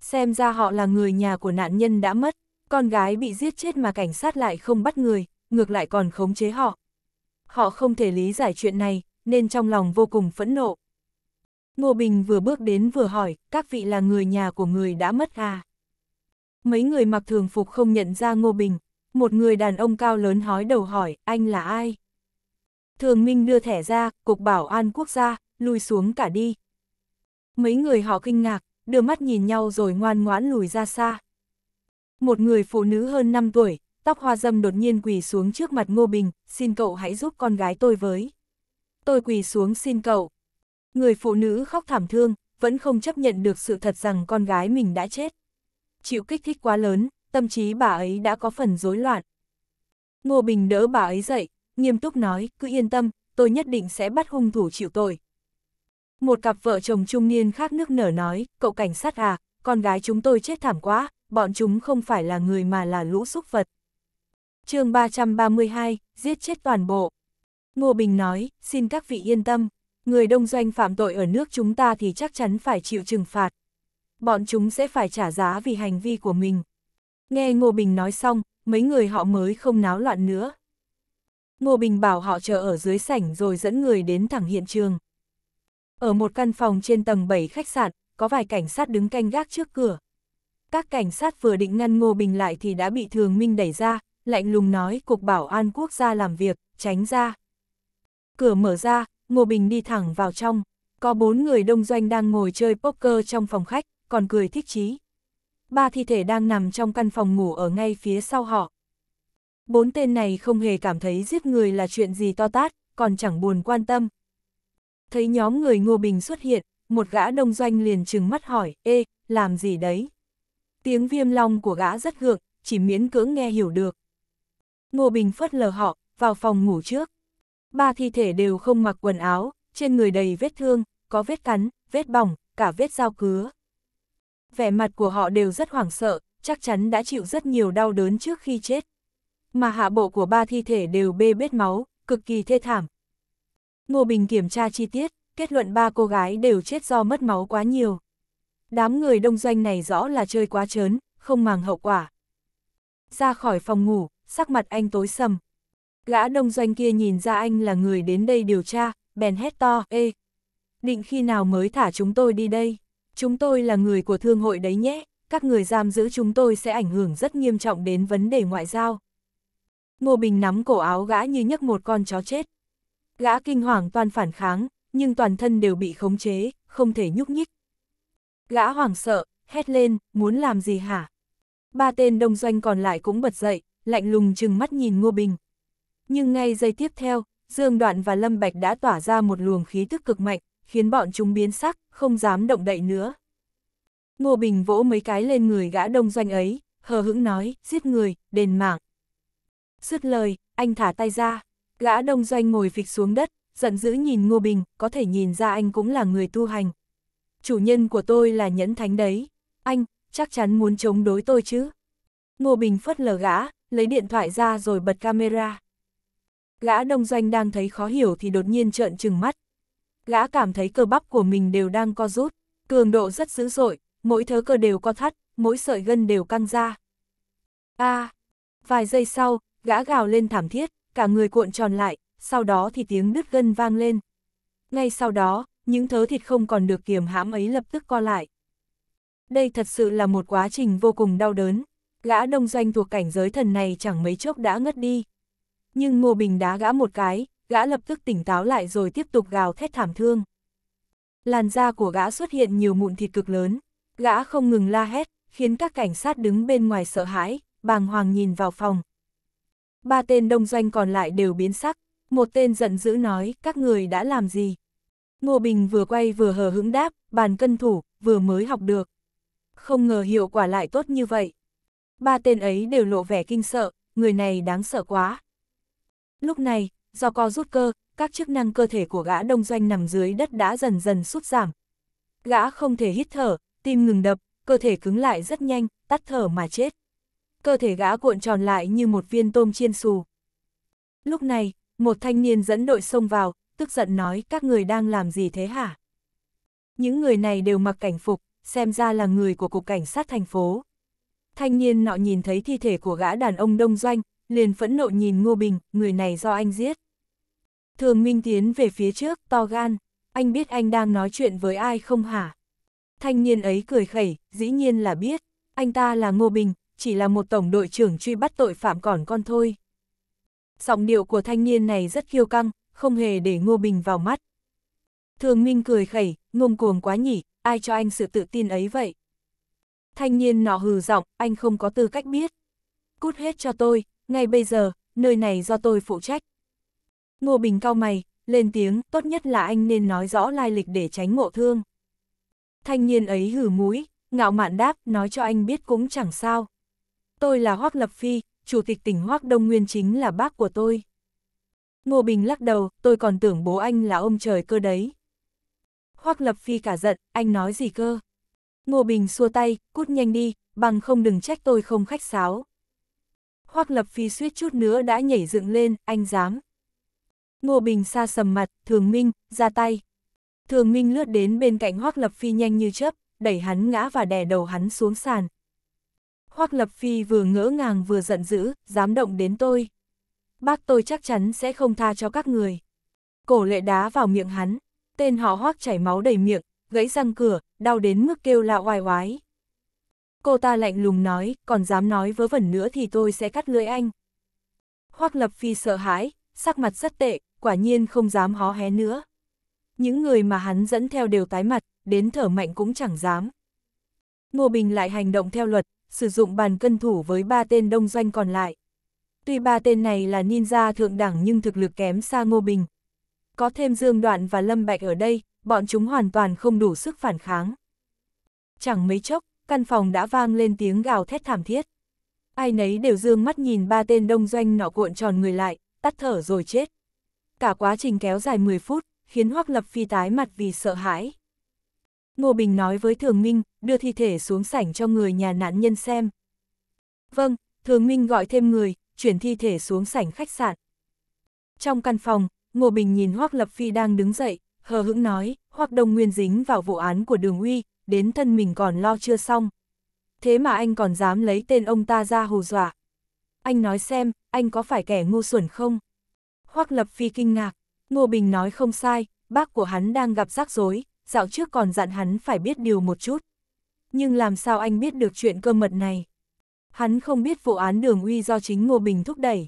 Xem ra họ là người nhà của nạn nhân đã mất, con gái bị giết chết mà cảnh sát lại không bắt người, ngược lại còn khống chế họ. Họ không thể lý giải chuyện này, nên trong lòng vô cùng phẫn nộ. Ngô Bình vừa bước đến vừa hỏi, các vị là người nhà của người đã mất à? Mấy người mặc thường phục không nhận ra Ngô Bình, một người đàn ông cao lớn hói đầu hỏi, anh là ai? Thường Minh đưa thẻ ra, Cục Bảo an Quốc gia, lùi xuống cả đi. Mấy người họ kinh ngạc, đưa mắt nhìn nhau rồi ngoan ngoãn lùi ra xa một người phụ nữ hơn 5 tuổi, tóc hoa dâm đột nhiên quỳ xuống trước mặt Ngô Bình, xin cậu hãy giúp con gái tôi với. Tôi quỳ xuống xin cậu. Người phụ nữ khóc thảm thương, vẫn không chấp nhận được sự thật rằng con gái mình đã chết. Chịu kích thích quá lớn, tâm trí bà ấy đã có phần rối loạn. Ngô Bình đỡ bà ấy dậy, nghiêm túc nói, cứ yên tâm, tôi nhất định sẽ bắt hung thủ chịu tội. Một cặp vợ chồng trung niên khác nước nở nói, cậu cảnh sát à, con gái chúng tôi chết thảm quá, bọn chúng không phải là người mà là lũ xúc vật. chương 332, giết chết toàn bộ. Ngô Bình nói, xin các vị yên tâm, người đông doanh phạm tội ở nước chúng ta thì chắc chắn phải chịu trừng phạt. Bọn chúng sẽ phải trả giá vì hành vi của mình. Nghe Ngô Bình nói xong, mấy người họ mới không náo loạn nữa. Ngô Bình bảo họ chờ ở dưới sảnh rồi dẫn người đến thẳng hiện trường. Ở một căn phòng trên tầng 7 khách sạn, có vài cảnh sát đứng canh gác trước cửa các cảnh sát vừa định ngăn Ngô Bình lại thì đã bị Thường Minh đẩy ra, lạnh lùng nói Cục Bảo an Quốc gia làm việc, tránh ra. Cửa mở ra, Ngô Bình đi thẳng vào trong, có bốn người đông doanh đang ngồi chơi poker trong phòng khách, còn cười thích chí. Ba thi thể đang nằm trong căn phòng ngủ ở ngay phía sau họ. Bốn tên này không hề cảm thấy giết người là chuyện gì to tát, còn chẳng buồn quan tâm. Thấy nhóm người Ngô Bình xuất hiện, một gã đông doanh liền trừng mắt hỏi, ê, làm gì đấy? Tiếng viêm long của gã rất gượng, chỉ miễn cưỡng nghe hiểu được. Ngô Bình phất lờ họ, vào phòng ngủ trước. Ba thi thể đều không mặc quần áo, trên người đầy vết thương, có vết cắn, vết bỏng, cả vết dao cứa. Vẻ mặt của họ đều rất hoảng sợ, chắc chắn đã chịu rất nhiều đau đớn trước khi chết. Mà hạ bộ của ba thi thể đều bê bết máu, cực kỳ thê thảm. Ngô Bình kiểm tra chi tiết, kết luận ba cô gái đều chết do mất máu quá nhiều đám người đông doanh này rõ là chơi quá chớn, không màng hậu quả. Ra khỏi phòng ngủ, sắc mặt anh tối sầm. Gã đông doanh kia nhìn ra anh là người đến đây điều tra, bèn hét to, ê! Định khi nào mới thả chúng tôi đi đây? Chúng tôi là người của thương hội đấy nhé, các người giam giữ chúng tôi sẽ ảnh hưởng rất nghiêm trọng đến vấn đề ngoại giao. Ngô Bình nắm cổ áo gã như nhấc một con chó chết. Gã kinh hoàng toàn phản kháng, nhưng toàn thân đều bị khống chế, không thể nhúc nhích. Gã hoảng sợ, hét lên, muốn làm gì hả? Ba tên đông doanh còn lại cũng bật dậy, lạnh lùng chừng mắt nhìn Ngô Bình. Nhưng ngay giây tiếp theo, Dương Đoạn và Lâm Bạch đã tỏa ra một luồng khí tức cực mạnh, khiến bọn chúng biến sắc, không dám động đậy nữa. Ngô Bình vỗ mấy cái lên người gã đông doanh ấy, hờ hững nói, giết người, đền mạng. Dứt lời, anh thả tay ra, gã đông doanh ngồi phịch xuống đất, giận dữ nhìn Ngô Bình, có thể nhìn ra anh cũng là người tu hành, chủ nhân của tôi là nhẫn thánh đấy, anh, chắc chắn muốn chống đối tôi chứ. Ngô Bình phất lờ gã, lấy điện thoại ra rồi bật camera. Gã đông doanh đang thấy khó hiểu thì đột nhiên trợn trừng mắt. Gã cảm thấy cơ bắp của mình đều đang co rút, cường độ rất dữ dội, mỗi thớ cơ đều co thắt, mỗi sợi gân đều căng ra. a à, vài giây sau, gã gào lên thảm thiết, cả người cuộn tròn lại, sau đó thì tiếng đứt gân vang lên. Ngay sau đó, những thớ thịt không còn được kiềm hãm ấy lập tức co lại. Đây thật sự là một quá trình vô cùng đau đớn, gã đông doanh thuộc cảnh giới thần này chẳng mấy chốc đã ngất đi. Nhưng Ngô Bình đá gã một cái, gã lập tức tỉnh táo lại rồi tiếp tục gào thét thảm thương. Làn da của gã xuất hiện nhiều mụn thịt cực lớn, gã không ngừng la hét, khiến các cảnh sát đứng bên ngoài sợ hãi, bàng hoàng nhìn vào phòng. Ba tên đông doanh còn lại đều biến sắc, một tên giận dữ nói các người đã làm gì, Ngô Bình vừa quay vừa hờ hững đáp, bàn cân thủ, vừa mới học được. Không ngờ hiệu quả lại tốt như vậy. Ba tên ấy đều lộ vẻ kinh sợ, người này đáng sợ quá. Lúc này, do co rút cơ, các chức năng cơ thể của gã đông doanh nằm dưới đất đã dần dần sút giảm. Gã không thể hít thở, tim ngừng đập, cơ thể cứng lại rất nhanh, tắt thở mà chết. Cơ thể gã cuộn tròn lại như một viên tôm chiên xù. Lúc này, một thanh niên dẫn đội xông vào, tức giận nói các người đang làm gì thế hả? Những người này đều mặc cảnh phục, xem ra là người của cục cảnh sát thành phố. Thanh niên nọ nhìn thấy thi thể của gã đàn ông đông doanh, liền phẫn nộ nhìn Ngô Bình, người này do anh giết. Thường Minh tiến về phía trước, to gan, anh biết anh đang nói chuyện với ai không hả? Thanh niên ấy cười khẩy, dĩ nhiên là biết, anh ta là Ngô Bình, chỉ là một tổng đội trưởng truy bắt tội phạm còn con thôi. Giọng điệu của thanh niên này rất kiêu căng, không hề để Ngô Bình vào mắt. Thường Minh cười khẩy, ngông cuồng quá nhỉ, ai cho anh sự tự tin ấy vậy? Thanh niên nọ hừ giọng, anh không có tư cách biết. Cút hết cho tôi, ngay bây giờ, nơi này do tôi phụ trách. Ngô Bình cao mày, lên tiếng, tốt nhất là anh nên nói rõ lai lịch để tránh ngộ thương. Thanh niên ấy hừ mũi, ngạo mạn đáp, nói cho anh biết cũng chẳng sao. Tôi là Hoác Lập Phi, chủ tịch tỉnh Hoác Đông Nguyên chính là bác của tôi. Ngô Bình lắc đầu, tôi còn tưởng bố anh là ông trời cơ đấy. Hoác Lập Phi cả giận, anh nói gì cơ? Ngô Bình xua tay, cút nhanh đi, bằng không đừng trách tôi không khách sáo. Hoác Lập Phi suýt chút nữa đã nhảy dựng lên, anh dám. Ngô Bình xa sầm mặt, Thường Minh, ra tay. Thường Minh lướt đến bên cạnh Hoác Lập Phi nhanh như chớp, đẩy hắn ngã và đè đầu hắn xuống sàn. Hoác Lập Phi vừa ngỡ ngàng vừa giận dữ, dám động đến tôi bác tôi chắc chắn sẽ không tha cho các người. Cổ lệ đá vào miệng hắn, tên họ hoác chảy máu đầy miệng, gãy răng cửa, đau đến mức kêu la oai oái. Cô ta lạnh lùng nói, còn dám nói vớ vẩn nữa thì tôi sẽ cắt lưỡi anh. Hoác lập phi sợ hãi, sắc mặt rất tệ, quả nhiên không dám hó hé nữa. Những người mà hắn dẫn theo đều tái mặt, đến thở mạnh cũng chẳng dám. Ngô Bình lại hành động theo luật, sử dụng bàn cân thủ với ba tên đông doanh còn lại. Tuy ba tên này là ninja thượng đẳng nhưng thực lực kém xa Ngô Bình. Có thêm Dương Đoạn và Lâm Bạch ở đây, bọn chúng hoàn toàn không đủ sức phản kháng. Chẳng mấy chốc, căn phòng đã vang lên tiếng gào thét thảm thiết. Ai nấy đều dương mắt nhìn ba tên đông doanh nọ cuộn tròn người lại, tắt thở rồi chết. Cả quá trình kéo dài 10 phút, khiến Hoắc Lập Phi tái mặt vì sợ hãi. Ngô Bình nói với Thường Minh, đưa thi thể xuống sảnh cho người nhà nạn nhân xem. Vâng, Thường Minh gọi thêm người, chuyển thi thể xuống sảnh khách sạn. Trong căn phòng, Ngô Bình nhìn Hoác Lập Phi đang đứng dậy, hờ hững nói, Hoác Đông Nguyên dính vào vụ án của Đường Uy, đến thân mình còn lo chưa xong. Thế mà anh còn dám lấy tên ông ta ra hù dọa. Anh nói xem, anh có phải kẻ ngu xuẩn không? Hoác Lập Phi kinh ngạc, Ngô Bình nói không sai, bác của hắn đang gặp rắc rối, dạo trước còn dặn hắn phải biết điều một chút. Nhưng làm sao anh biết được chuyện cơ mật này? Hắn không biết vụ án đường uy do chính Ngô Bình thúc đẩy.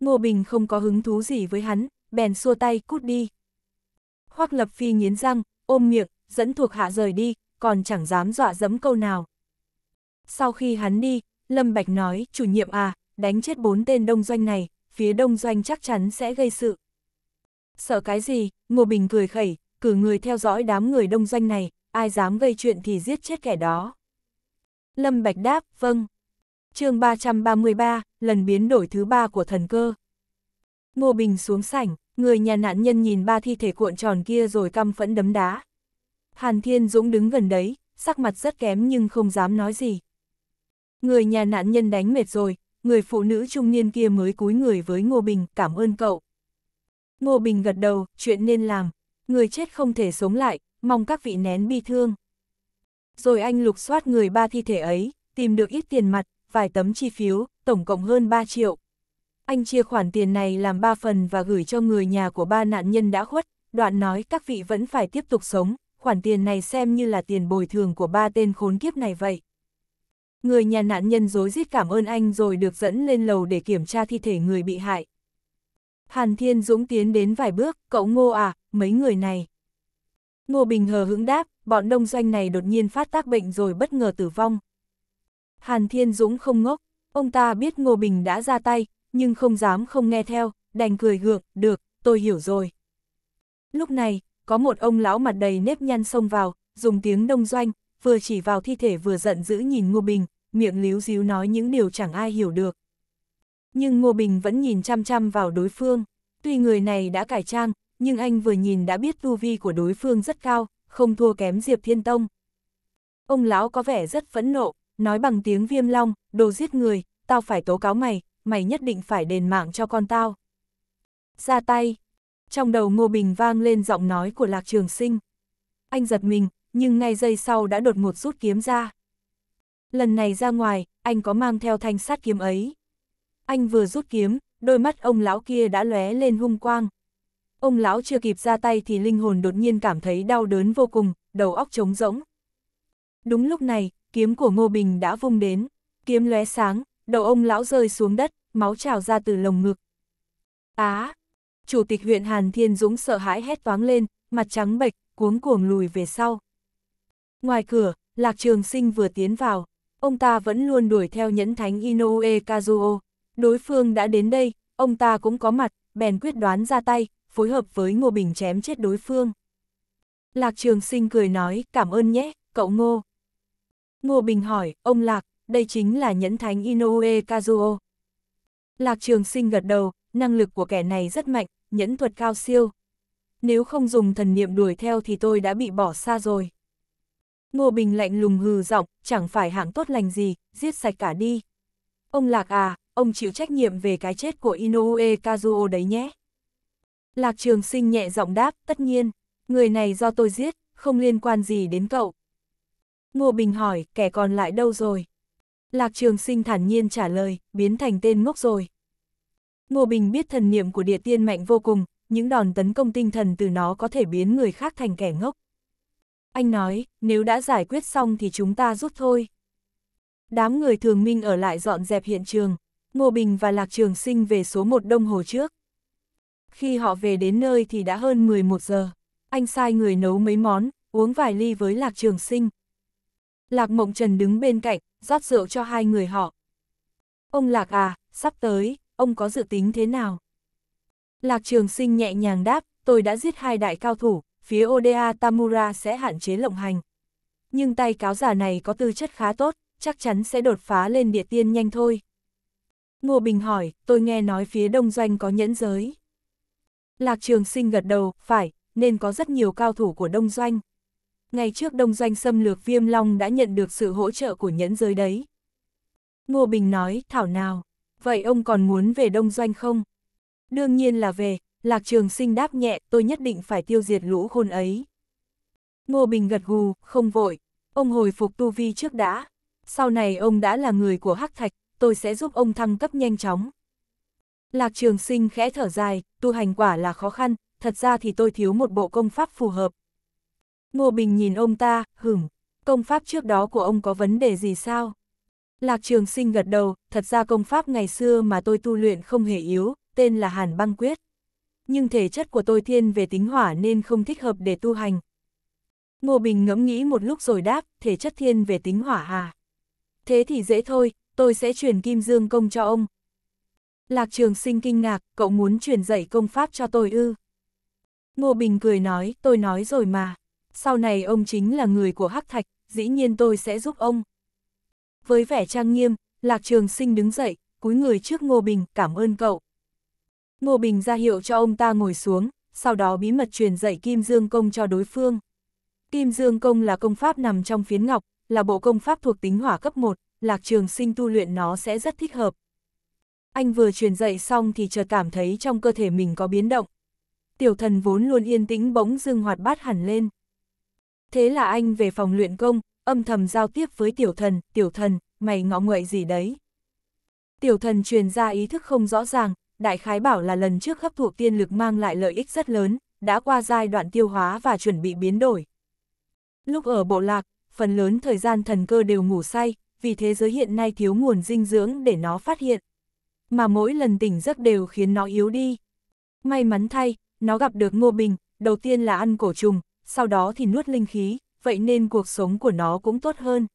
Ngô Bình không có hứng thú gì với hắn, bèn xua tay cút đi. Hoác Lập Phi nghiến răng, ôm miệng, dẫn thuộc hạ rời đi, còn chẳng dám dọa dẫm câu nào. Sau khi hắn đi, Lâm Bạch nói, chủ nhiệm à, đánh chết bốn tên đông doanh này, phía đông doanh chắc chắn sẽ gây sự. Sợ cái gì, Ngô Bình cười khẩy, cử người theo dõi đám người đông doanh này, ai dám gây chuyện thì giết chết kẻ đó. Lâm Bạch đáp, vâng. chương 333, lần biến đổi thứ ba của thần cơ. Ngô Bình xuống sảnh, người nhà nạn nhân nhìn ba thi thể cuộn tròn kia rồi căm phẫn đấm đá. Hàn Thiên Dũng đứng gần đấy, sắc mặt rất kém nhưng không dám nói gì. Người nhà nạn nhân đánh mệt rồi, người phụ nữ trung niên kia mới cúi người với Ngô Bình, cảm ơn cậu. Ngô Bình gật đầu, chuyện nên làm, người chết không thể sống lại, mong các vị nén bi thương. Rồi anh lục soát người ba thi thể ấy, tìm được ít tiền mặt, vài tấm chi phiếu, tổng cộng hơn 3 triệu. Anh chia khoản tiền này làm 3 phần và gửi cho người nhà của ba nạn nhân đã khuất, đoạn nói các vị vẫn phải tiếp tục sống, khoản tiền này xem như là tiền bồi thường của ba tên khốn kiếp này vậy. Người nhà nạn nhân dối rít cảm ơn anh rồi được dẫn lên lầu để kiểm tra thi thể người bị hại. Hàn Thiên Dũng tiến đến vài bước, cậu Ngô à, mấy người này. Ngô Bình hờ hững đáp, bọn đông doanh này đột nhiên phát tác bệnh rồi bất ngờ tử vong. Hàn Thiên Dũng không ngốc, ông ta biết Ngô Bình đã ra tay, nhưng không dám không nghe theo, đành cười gượng, được, tôi hiểu rồi. Lúc này, có một ông lão mặt đầy nếp nhăn xông vào, dùng tiếng đông doanh, vừa chỉ vào thi thể vừa giận dữ nhìn Ngô Bình, miệng líu díu nói những điều chẳng ai hiểu được. Nhưng Ngô Bình vẫn nhìn chăm chăm vào đối phương, tuy người này đã cải trang, nhưng anh vừa nhìn đã biết tu vi của đối phương rất cao, không thua kém Diệp Thiên Tông. Ông lão có vẻ rất phẫn nộ, nói bằng tiếng viêm long, đồ giết người, tao phải tố cáo mày, mày nhất định phải đền mạng cho con tao. Ra tay. Trong đầu Ngô Bình vang lên giọng nói của Lạc Trường Sinh. Anh giật mình, nhưng ngay giây sau đã đột ngột rút kiếm ra. Lần này ra ngoài, anh có mang theo thanh sát kiếm ấy. Anh vừa rút kiếm, đôi mắt ông lão kia đã lóe lên hung quang, Ông lão chưa kịp ra tay thì linh hồn đột nhiên cảm thấy đau đớn vô cùng, đầu óc trống rỗng. Đúng lúc này, kiếm của Ngô Bình đã vung đến, kiếm lóe sáng, đầu ông lão rơi xuống đất, máu trào ra từ lồng ngực. Á! À, Chủ tịch huyện Hàn Thiên Dũng sợ hãi hét toáng lên, mặt trắng bệch, cuống cuồng lùi về sau. Ngoài cửa, Lạc Trường Sinh vừa tiến vào, ông ta vẫn luôn đuổi theo nhẫn thánh Inoue Kazuo. Đối phương đã đến đây, ông ta cũng có mặt, bèn quyết đoán ra tay, phối hợp với Ngô Bình chém chết đối phương. Lạc Trường Sinh cười nói, cảm ơn nhé, cậu Ngô. Ngô Bình hỏi, ông Lạc, đây chính là nhẫn thánh Inoue Kazuo. Lạc Trường Sinh gật đầu, năng lực của kẻ này rất mạnh, nhẫn thuật cao siêu. Nếu không dùng thần niệm đuổi theo thì tôi đã bị bỏ xa rồi. Ngô Bình lạnh lùng hừ giọng, chẳng phải hạng tốt lành gì, giết sạch cả đi. Ông Lạc à, ông chịu trách nhiệm về cái chết của Inoue Kazuo đấy nhé. Lạc Trường Sinh nhẹ giọng đáp, tất nhiên, người này do tôi giết, không liên quan gì đến cậu. Ngô Bình hỏi, kẻ còn lại đâu rồi? Lạc Trường Sinh thản nhiên trả lời, biến thành tên ngốc rồi. Ngô Bình biết thần niệm của địa tiên mạnh vô cùng, những đòn tấn công tinh thần từ nó có thể biến người khác thành kẻ ngốc. Anh nói, nếu đã giải quyết xong thì chúng ta rút thôi. Đám người thường minh ở lại dọn dẹp hiện trường, Ngô Bình và Lạc Trường Sinh về số một Đông Hồ trước khi họ về đến nơi thì đã hơn 11 giờ. Anh sai người nấu mấy món, uống vài ly với Lạc Trường Sinh. Lạc Mộng Trần đứng bên cạnh, rót rượu cho hai người họ. Ông Lạc à, sắp tới, ông có dự tính thế nào? Lạc Trường Sinh nhẹ nhàng đáp, tôi đã giết hai đại cao thủ, phía Oda Tamura sẽ hạn chế lộng hành. Nhưng tay cáo giả này có tư chất khá tốt, chắc chắn sẽ đột phá lên địa tiên nhanh thôi. Ngô Bình hỏi, tôi nghe nói phía đông doanh có nhẫn giới. Lạc Trường Sinh gật đầu, phải, nên có rất nhiều cao thủ của Đông Doanh. Ngày trước Đông Doanh xâm lược Viêm Long đã nhận được sự hỗ trợ của nhẫn giới đấy. Ngô Bình nói, thảo nào, vậy ông còn muốn về Đông Doanh không? Đương nhiên là về, Lạc Trường Sinh đáp nhẹ, tôi nhất định phải tiêu diệt lũ khôn ấy. Ngô Bình gật gù, không vội, ông hồi phục tu vi trước đã. Sau này ông đã là người của Hắc Thạch, tôi sẽ giúp ông thăng cấp nhanh chóng. Lạc trường sinh khẽ thở dài, tu hành quả là khó khăn, thật ra thì tôi thiếu một bộ công pháp phù hợp. Ngô Bình nhìn ông ta, hửng, công pháp trước đó của ông có vấn đề gì sao? Lạc trường sinh gật đầu, thật ra công pháp ngày xưa mà tôi tu luyện không hề yếu, tên là Hàn Băng Quyết. Nhưng thể chất của tôi thiên về tính hỏa nên không thích hợp để tu hành. Ngô Bình ngẫm nghĩ một lúc rồi đáp, thể chất thiên về tính hỏa à? Thế thì dễ thôi, tôi sẽ truyền kim dương công cho ông, Lạc Trường Sinh kinh ngạc, cậu muốn truyền dạy công pháp cho tôi ư. Ngô Bình cười nói, tôi nói rồi mà. Sau này ông chính là người của Hắc Thạch, dĩ nhiên tôi sẽ giúp ông. Với vẻ trang nghiêm, Lạc Trường Sinh đứng dậy, cúi người trước Ngô Bình, cảm ơn cậu. Ngô Bình ra hiệu cho ông ta ngồi xuống, sau đó bí mật truyền dạy Kim Dương Công cho đối phương. Kim Dương Công là công pháp nằm trong phiến ngọc, là bộ công pháp thuộc tính hỏa cấp 1, Lạc Trường Sinh tu luyện nó sẽ rất thích hợp, anh vừa truyền dạy xong thì chợt cảm thấy trong cơ thể mình có biến động. Tiểu thần vốn luôn yên tĩnh bỗng dưng hoạt bát hẳn lên. Thế là anh về phòng luyện công, âm thầm giao tiếp với tiểu thần, tiểu thần, mày ngọ nguậy gì đấy. Tiểu thần truyền ra ý thức không rõ ràng, đại khái bảo là lần trước hấp thụ tiên lực mang lại lợi ích rất lớn, đã qua giai đoạn tiêu hóa và chuẩn bị biến đổi. Lúc ở bộ lạc, phần lớn thời gian thần cơ đều ngủ say, vì thế giới hiện nay thiếu nguồn dinh dưỡng để nó phát hiện mà mỗi lần tỉnh giấc đều khiến nó yếu đi. May mắn thay, nó gặp được Ngô Bình, đầu tiên là ăn cổ trùng, sau đó thì nuốt linh khí, vậy nên cuộc sống của nó cũng tốt hơn.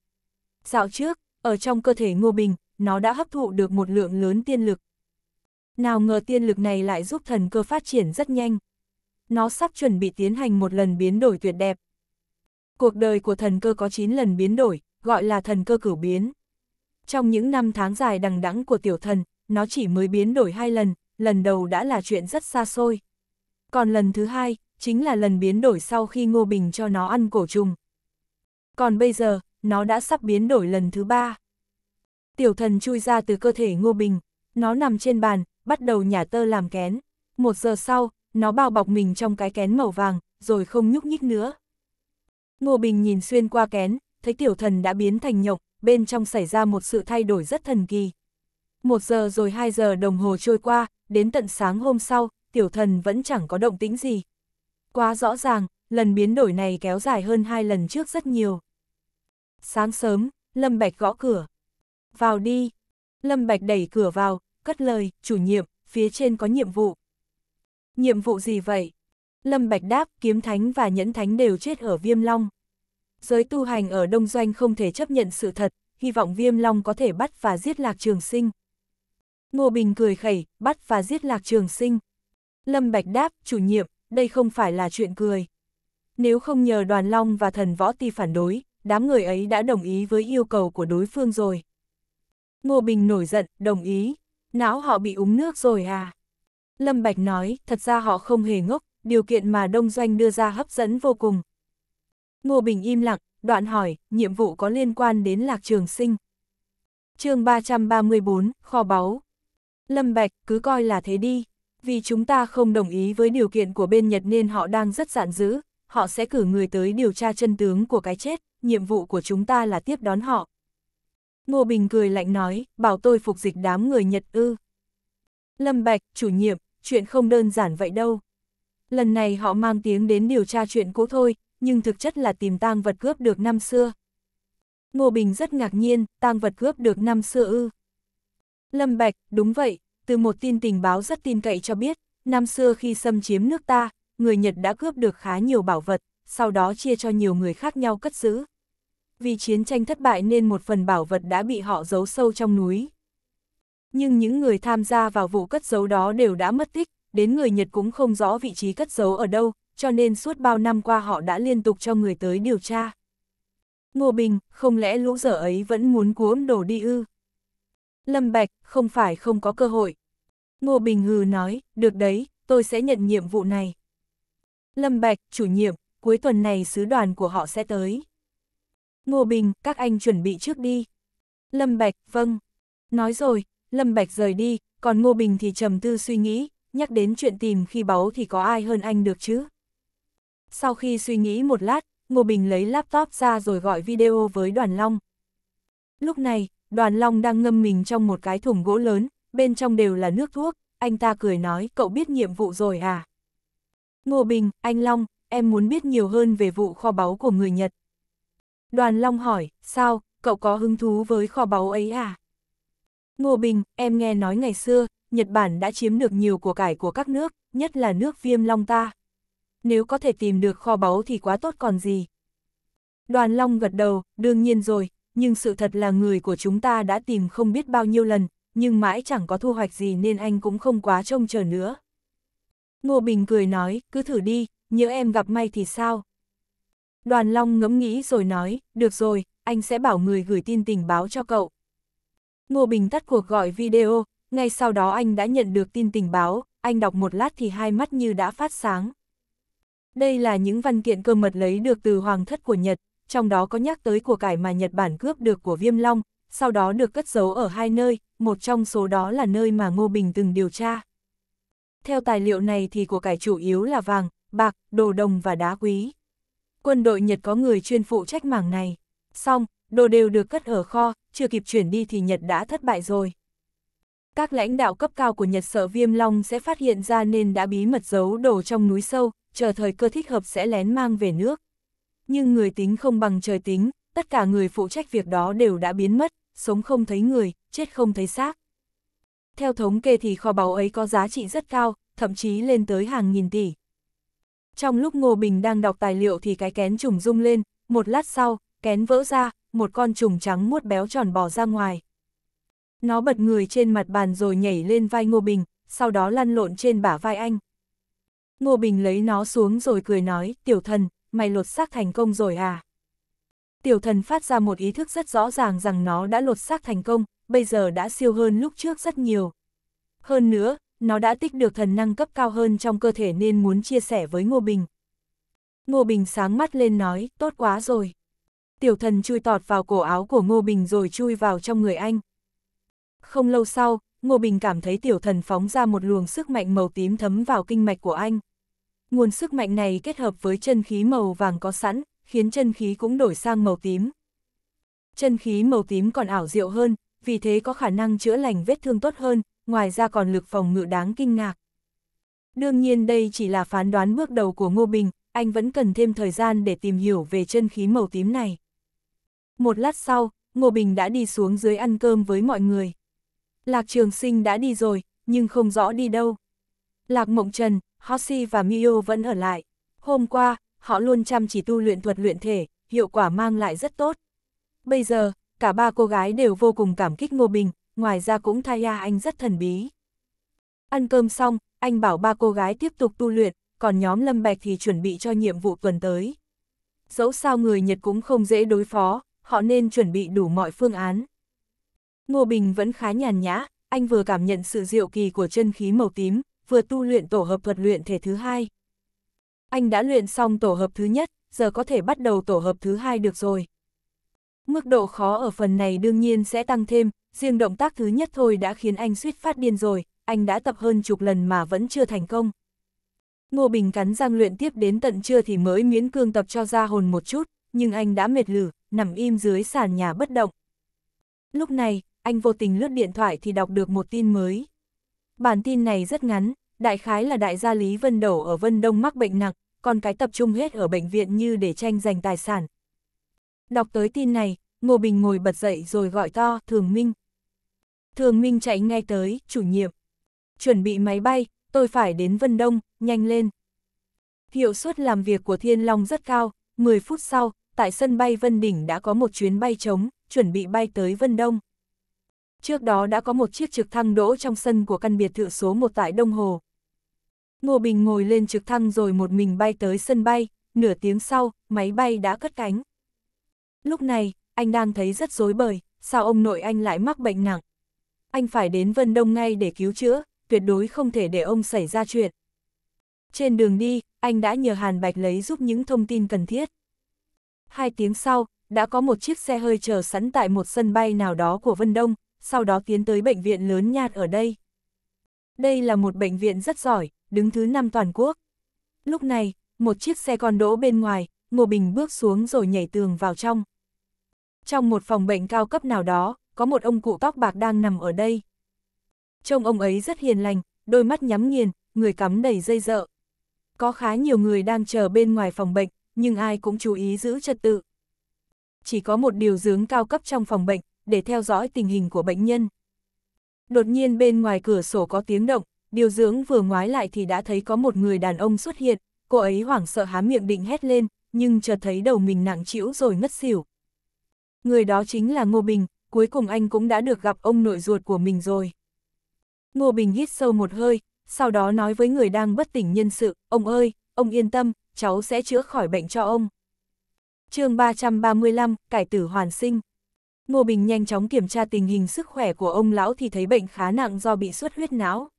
Dạo trước, ở trong cơ thể Ngô Bình, nó đã hấp thụ được một lượng lớn tiên lực. Nào ngờ tiên lực này lại giúp thần cơ phát triển rất nhanh. Nó sắp chuẩn bị tiến hành một lần biến đổi tuyệt đẹp. Cuộc đời của thần cơ có 9 lần biến đổi, gọi là thần cơ cửu biến. Trong những năm tháng dài đằng đẵng của tiểu thần, nó chỉ mới biến đổi hai lần, lần đầu đã là chuyện rất xa xôi. Còn lần thứ hai, chính là lần biến đổi sau khi Ngô Bình cho nó ăn cổ trùng. Còn bây giờ, nó đã sắp biến đổi lần thứ ba. Tiểu thần chui ra từ cơ thể Ngô Bình, nó nằm trên bàn, bắt đầu nhả tơ làm kén. Một giờ sau, nó bao bọc mình trong cái kén màu vàng, rồi không nhúc nhích nữa. Ngô Bình nhìn xuyên qua kén, thấy tiểu thần đã biến thành nhộng, bên trong xảy ra một sự thay đổi rất thần kỳ, một giờ rồi hai giờ đồng hồ trôi qua, đến tận sáng hôm sau, tiểu thần vẫn chẳng có động tĩnh gì. Quá rõ ràng, lần biến đổi này kéo dài hơn hai lần trước rất nhiều. Sáng sớm, Lâm Bạch gõ cửa. Vào đi. Lâm Bạch đẩy cửa vào, cất lời, chủ nhiệm, phía trên có nhiệm vụ. Nhiệm vụ gì vậy? Lâm Bạch đáp, kiếm thánh và nhẫn thánh đều chết ở viêm long. Giới tu hành ở Đông Doanh không thể chấp nhận sự thật, hy vọng viêm long có thể bắt và giết lạc trường sinh. Ngô Bình cười khẩy, bắt và giết Lạc Trường Sinh. Lâm Bạch đáp, chủ nhiệm, đây không phải là chuyện cười. Nếu không nhờ Đoàn Long và thần võ ti phản đối, đám người ấy đã đồng ý với yêu cầu của đối phương rồi. Ngô Bình nổi giận, đồng ý. Não họ bị úng nước rồi à? Lâm Bạch nói, thật ra họ không hề ngốc, điều kiện mà Đông Doanh đưa ra hấp dẫn vô cùng. Ngô Bình im lặng, đoạn hỏi, nhiệm vụ có liên quan đến Lạc Trường Sinh. chương 334, kho báu, Lâm Bạch, cứ coi là thế đi. Vì chúng ta không đồng ý với điều kiện của bên Nhật nên họ đang rất giản dữ, họ sẽ cử người tới điều tra chân tướng của cái chết, nhiệm vụ của chúng ta là tiếp đón họ. Ngô Bình cười lạnh nói, bảo tôi phục dịch đám người Nhật ư. Lâm Bạch, chủ nhiệm, chuyện không đơn giản vậy đâu. Lần này họ mang tiếng đến điều tra chuyện cũ thôi, nhưng thực chất là tìm tang vật cướp được năm xưa. Ngô Bình rất ngạc nhiên, tang vật cướp được năm xưa ư. Lâm Bạch, đúng vậy, từ một tin tình báo rất tin cậy cho biết, năm xưa khi xâm chiếm nước ta, người Nhật đã cướp được khá nhiều bảo vật, sau đó chia cho nhiều người khác nhau cất giữ. Vì chiến tranh thất bại nên một phần bảo vật đã bị họ giấu sâu trong núi. Nhưng những người tham gia vào vụ cất giấu đó đều đã mất tích, đến người Nhật cũng không rõ vị trí cất giấu ở đâu, cho nên suốt bao năm qua họ đã liên tục cho người tới điều tra. Ngô Bình, không lẽ lũ dở ấy vẫn muốn cuốn đồ đi ư? Lâm Bạch, không phải không có cơ hội. Ngô Bình Hừ nói, được đấy, tôi sẽ nhận nhiệm vụ này. Lâm Bạch, chủ nhiệm, cuối tuần này sứ đoàn của họ sẽ tới. Ngô Bình, các anh chuẩn bị trước đi. Lâm Bạch, vâng. Nói rồi, Lâm Bạch rời đi, còn Ngô Bình thì trầm tư suy nghĩ, nhắc đến chuyện tìm khi báu thì có ai hơn anh được chứ. Sau khi suy nghĩ một lát, Ngô Bình lấy laptop ra rồi gọi video với Đoàn Long. Lúc này, đoàn long đang ngâm mình trong một cái thùng gỗ lớn, bên trong đều là nước thuốc, anh ta cười nói cậu biết nhiệm vụ rồi à? Ngô Bình, anh Long, em muốn biết nhiều hơn về vụ kho báu của người Nhật. Đoàn Long hỏi, sao, cậu có hứng thú với kho báu ấy à? Ngô Bình, em nghe nói ngày xưa, Nhật Bản đã chiếm được nhiều của cải của các nước, nhất là nước viêm long ta. Nếu có thể tìm được kho báu thì quá tốt còn gì. Đoàn Long gật đầu, đương nhiên rồi, nhưng sự thật là người của chúng ta đã tìm không biết bao nhiêu lần, nhưng mãi chẳng có thu hoạch gì nên anh cũng không quá trông chờ nữa. Ngô Bình cười nói, cứ thử đi, nhớ em gặp may thì sao? Đoàn Long ngẫm nghĩ rồi nói, được rồi, anh sẽ bảo người gửi tin tình báo cho cậu. Ngô Bình tắt cuộc gọi video, ngay sau đó anh đã nhận được tin tình báo, anh đọc một lát thì hai mắt như đã phát sáng. Đây là những văn kiện cơ mật lấy được từ Hoàng thất của Nhật, trong đó có nhắc tới của cải mà Nhật Bản cướp được của Viêm Long, sau đó được cất giấu ở hai nơi, một trong số đó là nơi mà Ngô Bình từng điều tra. Theo tài liệu này thì của cải chủ yếu là vàng, bạc, đồ đồng và đá quý. Quân đội Nhật có người chuyên phụ trách mảng này. Xong, đồ đều được cất ở kho, chưa kịp chuyển đi thì Nhật đã thất bại rồi. Các lãnh đạo cấp cao của Nhật sợ Viêm Long sẽ phát hiện ra nên đã bí mật giấu đồ trong núi sâu, chờ thời cơ thích hợp sẽ lén mang về nước nhưng người tính không bằng trời tính, tất cả người phụ trách việc đó đều đã biến mất, sống không thấy người, chết không thấy xác. Theo thống kê thì kho báu ấy có giá trị rất cao, thậm chí lên tới hàng nghìn tỷ. Trong lúc Ngô Bình đang đọc tài liệu thì cái kén trùng rung lên, một lát sau, kén vỡ ra, một con trùng trắng muốt béo tròn bò ra ngoài. Nó bật người trên mặt bàn rồi nhảy lên vai Ngô Bình, sau đó lăn lộn trên bả vai anh. Ngô Bình lấy nó xuống rồi cười nói, tiểu thần, mày lột xác thành công rồi à? Tiểu thần phát ra một ý thức rất rõ ràng rằng nó đã lột xác thành công, bây giờ đã siêu hơn lúc trước rất nhiều. Hơn nữa, nó đã tích được thần năng cấp cao hơn trong cơ thể nên muốn chia sẻ với Ngô Bình. Ngô Bình sáng mắt lên nói, tốt quá rồi. Tiểu thần chui tọt vào cổ áo của Ngô Bình rồi chui vào trong người anh. Không lâu sau, Ngô Bình cảm thấy tiểu thần phóng ra một luồng sức mạnh màu tím thấm vào kinh mạch của anh nguồn sức mạnh này kết hợp với chân khí màu vàng có sẵn, khiến chân khí cũng đổi sang màu tím. Chân khí màu tím còn ảo diệu hơn, vì thế có khả năng chữa lành vết thương tốt hơn, ngoài ra còn lực phòng ngự đáng kinh ngạc. Đương nhiên đây chỉ là phán đoán bước đầu của Ngô Bình, anh vẫn cần thêm thời gian để tìm hiểu về chân khí màu tím này. Một lát sau, Ngô Bình đã đi xuống dưới ăn cơm với mọi người. Lạc Trường Sinh đã đi rồi, nhưng không rõ đi đâu. Lạc Mộng Trần, Hoshi và Mio vẫn ở lại. Hôm qua, họ luôn chăm chỉ tu luyện thuật luyện thể, hiệu quả mang lại rất tốt. Bây giờ, cả ba cô gái đều vô cùng cảm kích Ngô Bình, ngoài ra cũng thay ra anh rất thần bí. Ăn cơm xong, anh bảo ba cô gái tiếp tục tu luyện, còn nhóm Lâm Bạch thì chuẩn bị cho nhiệm vụ tuần tới. Dẫu sao người Nhật cũng không dễ đối phó, họ nên chuẩn bị đủ mọi phương án. Ngô Bình vẫn khá nhàn nhã, anh vừa cảm nhận sự diệu kỳ của chân khí màu tím, vừa tu luyện tổ hợp thuật luyện thể thứ hai. Anh đã luyện xong tổ hợp thứ nhất, giờ có thể bắt đầu tổ hợp thứ hai được rồi. Mức độ khó ở phần này đương nhiên sẽ tăng thêm, riêng động tác thứ nhất thôi đã khiến anh suýt phát điên rồi, anh đã tập hơn chục lần mà vẫn chưa thành công. Ngô Bình cắn răng luyện tiếp đến tận trưa thì mới miễn cương tập cho ra hồn một chút, nhưng anh đã mệt lử, nằm im dưới sàn nhà bất động. Lúc này, anh vô tình lướt điện thoại thì đọc được một tin mới. Bản tin này rất ngắn, đại khái là đại gia Lý Vân đầu ở Vân Đông mắc bệnh nặng, còn cái tập trung hết ở bệnh viện như để tranh giành tài sản. Đọc tới tin này, Ngô Bình ngồi bật dậy rồi gọi to, Thường Minh. Thường Minh chạy ngay tới, chủ nhiệm. Chuẩn bị máy bay, tôi phải đến Vân Đông, nhanh lên. Hiệu suất làm việc của Thiên Long rất cao, 10 phút sau, tại sân bay Vân Đỉnh đã có một chuyến bay trống, chuẩn bị bay tới Vân Đông. Trước đó đã có một chiếc trực thăng đỗ trong sân của căn biệt thự số 1 tại Đông Hồ. Ngô Bình ngồi lên trực thăng rồi một mình bay tới sân bay, nửa tiếng sau, máy bay đã cất cánh. Lúc này, anh đang thấy rất rối bời, sao ông nội anh lại mắc bệnh nặng. Anh phải đến Vân Đông ngay để cứu chữa, tuyệt đối không thể để ông xảy ra chuyện. Trên đường đi, anh đã nhờ Hàn Bạch lấy giúp những thông tin cần thiết. Hai tiếng sau, đã có một chiếc xe hơi chờ sẵn tại một sân bay nào đó của Vân Đông, sau đó tiến tới bệnh viện lớn nhạt ở đây. Đây là một bệnh viện rất giỏi, đứng thứ 5 toàn quốc. Lúc này, một chiếc xe con đỗ bên ngoài, Ngô Bình bước xuống rồi nhảy tường vào trong. Trong một phòng bệnh cao cấp nào đó, có một ông cụ tóc bạc đang nằm ở đây. Trông ông ấy rất hiền lành, đôi mắt nhắm nghiền, người cắm đầy dây dợ. Có khá nhiều người đang chờ bên ngoài phòng bệnh, nhưng ai cũng chú ý giữ trật tự. Chỉ có một điều dưỡng cao cấp trong phòng bệnh, để theo dõi tình hình của bệnh nhân. Đột nhiên bên ngoài cửa sổ có tiếng động, điều dưỡng vừa ngoái lại thì đã thấy có một người đàn ông xuất hiện, cô ấy hoảng sợ há miệng định hét lên, nhưng chợt thấy đầu mình nặng trĩu rồi ngất xỉu. Người đó chính là Ngô Bình, cuối cùng anh cũng đã được gặp ông nội ruột của mình rồi. Ngô Bình hít sâu một hơi, sau đó nói với người đang bất tỉnh nhân sự, ông ơi, ông yên tâm, cháu sẽ chữa khỏi bệnh cho ông. chương 335, Cải tử hoàn sinh Ngô Bình nhanh chóng kiểm tra tình hình sức khỏe của ông lão thì thấy bệnh khá nặng do bị suất huyết não.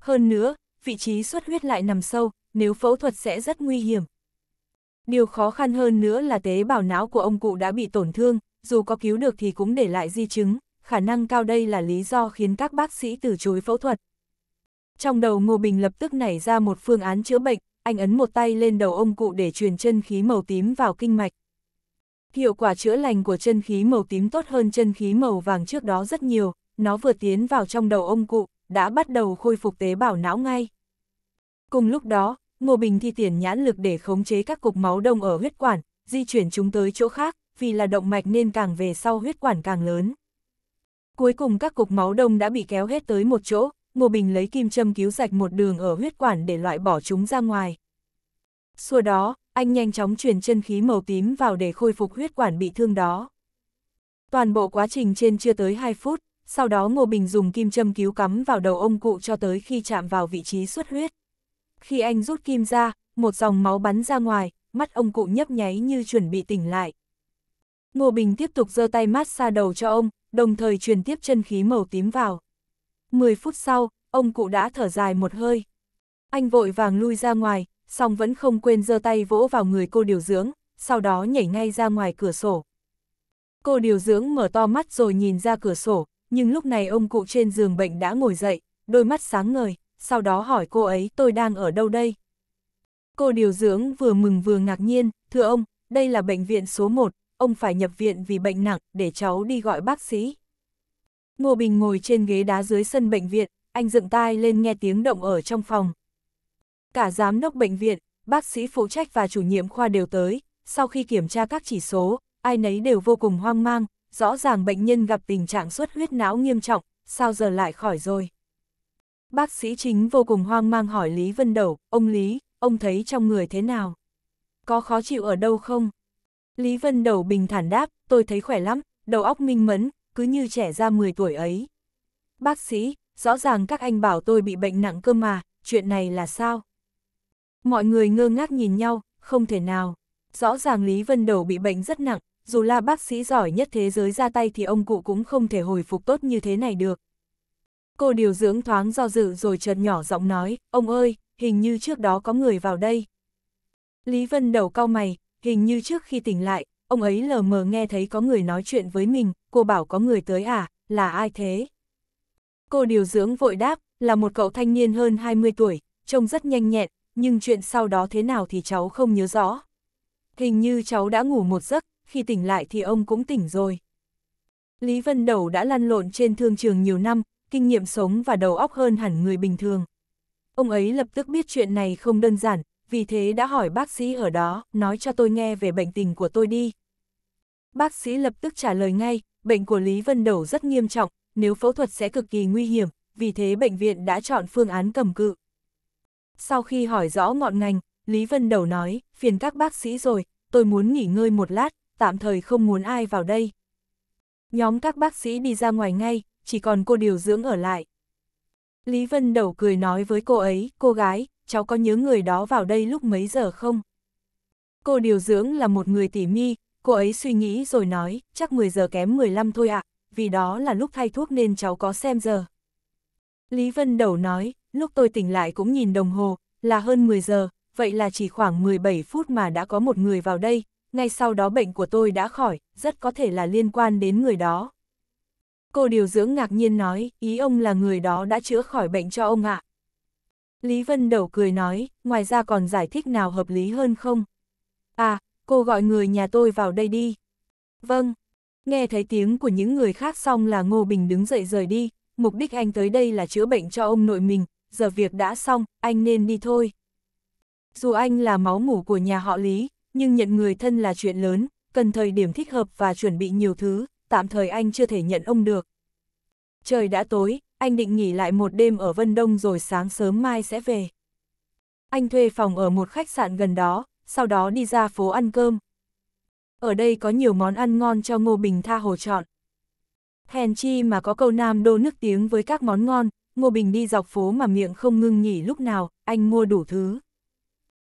Hơn nữa, vị trí suất huyết lại nằm sâu, nếu phẫu thuật sẽ rất nguy hiểm. Điều khó khăn hơn nữa là tế bào não của ông cụ đã bị tổn thương, dù có cứu được thì cũng để lại di chứng, khả năng cao đây là lý do khiến các bác sĩ từ chối phẫu thuật. Trong đầu Ngô Bình lập tức nảy ra một phương án chữa bệnh, anh ấn một tay lên đầu ông cụ để truyền chân khí màu tím vào kinh mạch. Hiệu quả chữa lành của chân khí màu tím tốt hơn chân khí màu vàng trước đó rất nhiều, nó vừa tiến vào trong đầu ông cụ, đã bắt đầu khôi phục tế bào não ngay. Cùng lúc đó, Ngô Bình thi triển nhãn lực để khống chế các cục máu đông ở huyết quản, di chuyển chúng tới chỗ khác, vì là động mạch nên càng về sau huyết quản càng lớn. Cuối cùng các cục máu đông đã bị kéo hết tới một chỗ, Ngô Bình lấy kim châm cứu sạch một đường ở huyết quản để loại bỏ chúng ra ngoài. Xua đó, anh nhanh chóng truyền chân khí màu tím vào để khôi phục huyết quản bị thương đó. Toàn bộ quá trình trên chưa tới 2 phút, sau đó Ngô Bình dùng kim châm cứu cắm vào đầu ông cụ cho tới khi chạm vào vị trí xuất huyết. Khi anh rút kim ra, một dòng máu bắn ra ngoài, mắt ông cụ nhấp nháy như chuẩn bị tỉnh lại. Ngô Bình tiếp tục giơ tay mát xa đầu cho ông, đồng thời truyền tiếp chân khí màu tím vào. 10 phút sau, ông cụ đã thở dài một hơi. Anh vội vàng lui ra ngoài, song vẫn không quên giơ tay vỗ vào người cô điều dưỡng, sau đó nhảy ngay ra ngoài cửa sổ. Cô điều dưỡng mở to mắt rồi nhìn ra cửa sổ, nhưng lúc này ông cụ trên giường bệnh đã ngồi dậy, đôi mắt sáng ngời, sau đó hỏi cô ấy tôi đang ở đâu đây? Cô điều dưỡng vừa mừng vừa ngạc nhiên, thưa ông, đây là bệnh viện số 1, ông phải nhập viện vì bệnh nặng để cháu đi gọi bác sĩ. Ngô Bình ngồi trên ghế đá dưới sân bệnh viện, anh dựng tai lên nghe tiếng động ở trong phòng, cả giám đốc bệnh viện, bác sĩ phụ trách và chủ nhiệm khoa đều tới, sau khi kiểm tra các chỉ số, ai nấy đều vô cùng hoang mang, rõ ràng bệnh nhân gặp tình trạng xuất huyết não nghiêm trọng, sao giờ lại khỏi rồi. Bác sĩ chính vô cùng hoang mang hỏi Lý Vân Đầu, ông Lý, ông thấy trong người thế nào? Có khó chịu ở đâu không? Lý Vân Đầu bình thản đáp, tôi thấy khỏe lắm, đầu óc minh mẫn, cứ như trẻ ra 10 tuổi ấy. Bác sĩ, rõ ràng các anh bảo tôi bị bệnh nặng cơ mà, chuyện này là sao? Mọi người ngơ ngác nhìn nhau, không thể nào. Rõ ràng Lý Vân Đầu bị bệnh rất nặng, dù là bác sĩ giỏi nhất thế giới ra tay thì ông cụ cũng không thể hồi phục tốt như thế này được. Cô điều dưỡng thoáng do dự rồi chợt nhỏ giọng nói, ông ơi, hình như trước đó có người vào đây. Lý Vân Đầu cau mày, hình như trước khi tỉnh lại, ông ấy lờ mờ nghe thấy có người nói chuyện với mình, cô bảo có người tới à, là ai thế? Cô điều dưỡng vội đáp, là một cậu thanh niên hơn 20 tuổi, trông rất nhanh nhẹn, nhưng chuyện sau đó thế nào thì cháu không nhớ rõ. Hình như cháu đã ngủ một giấc, khi tỉnh lại thì ông cũng tỉnh rồi. Lý Vân Đầu đã lăn lộn trên thương trường nhiều năm, kinh nghiệm sống và đầu óc hơn hẳn người bình thường. Ông ấy lập tức biết chuyện này không đơn giản, vì thế đã hỏi bác sĩ ở đó, nói cho tôi nghe về bệnh tình của tôi đi. Bác sĩ lập tức trả lời ngay, bệnh của Lý Vân Đầu rất nghiêm trọng, nếu phẫu thuật sẽ cực kỳ nguy hiểm, vì thế bệnh viện đã chọn phương án cầm cự. Sau khi hỏi rõ ngọn ngành, Lý Vân Đầu nói, phiền các bác sĩ rồi, tôi muốn nghỉ ngơi một lát, tạm thời không muốn ai vào đây. Nhóm các bác sĩ đi ra ngoài ngay, chỉ còn cô điều dưỡng ở lại. Lý Vân Đầu cười nói với cô ấy, cô gái, cháu có nhớ người đó vào đây lúc mấy giờ không? Cô điều dưỡng là một người tỉ mi, cô ấy suy nghĩ rồi nói, chắc 10 giờ kém 15 thôi ạ, vì đó là lúc thay thuốc nên cháu có xem giờ. Lý Vân Đầu nói, lúc tôi tỉnh lại cũng nhìn đồng hồ, là hơn 10 giờ, vậy là chỉ khoảng 17 phút mà đã có một người vào đây, ngay sau đó bệnh của tôi đã khỏi, rất có thể là liên quan đến người đó. Cô điều dưỡng ngạc nhiên nói, ý ông là người đó đã chữa khỏi bệnh cho ông ạ. Lý Vân Đầu cười nói, ngoài ra còn giải thích nào hợp lý hơn không? À, cô gọi người nhà tôi vào đây đi. Vâng. Nghe thấy tiếng của những người khác xong là Ngô Bình đứng dậy rời đi, mục đích anh tới đây là chữa bệnh cho ông nội mình, giờ việc đã xong, anh nên đi thôi. Dù anh là máu mủ của nhà họ Lý, nhưng nhận người thân là chuyện lớn, cần thời điểm thích hợp và chuẩn bị nhiều thứ, tạm thời anh chưa thể nhận ông được. Trời đã tối, anh định nghỉ lại một đêm ở Vân Đông rồi sáng sớm mai sẽ về. Anh thuê phòng ở một khách sạn gần đó, sau đó đi ra phố ăn cơm. Ở đây có nhiều món ăn ngon cho Ngô Bình tha hồ chọn. Hèn chi mà có câu nam đô nước tiếng với các món ngon, Ngô Bình đi dọc phố mà miệng không ngưng nghỉ lúc nào, anh mua đủ thứ.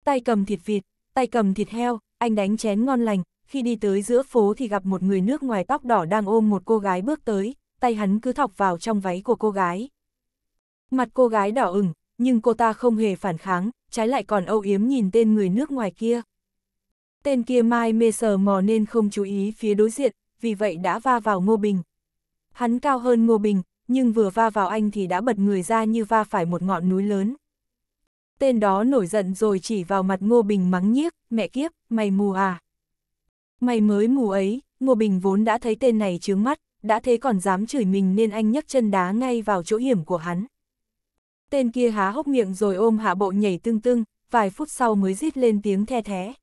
Tay cầm thịt vịt, tay cầm thịt heo, anh đánh chén ngon lành, khi đi tới giữa phố thì gặp một người nước ngoài tóc đỏ đang ôm một cô gái bước tới, tay hắn cứ thọc vào trong váy của cô gái. Mặt cô gái đỏ ửng, nhưng cô ta không hề phản kháng, trái lại còn âu yếm nhìn tên người nước ngoài kia. Tên kia mai mê sờ mò nên không chú ý phía đối diện, vì vậy đã va vào Ngô Bình. Hắn cao hơn Ngô Bình, nhưng vừa va vào anh thì đã bật người ra như va phải một ngọn núi lớn. Tên đó nổi giận rồi chỉ vào mặt Ngô Bình mắng nhiếc, mẹ kiếp, mày mù à. Mày mới mù ấy, Ngô Bình vốn đã thấy tên này trướng mắt, đã thế còn dám chửi mình nên anh nhấc chân đá ngay vào chỗ hiểm của hắn. Tên kia há hốc miệng rồi ôm hạ bộ nhảy tương tương, vài phút sau mới rít lên tiếng the thé.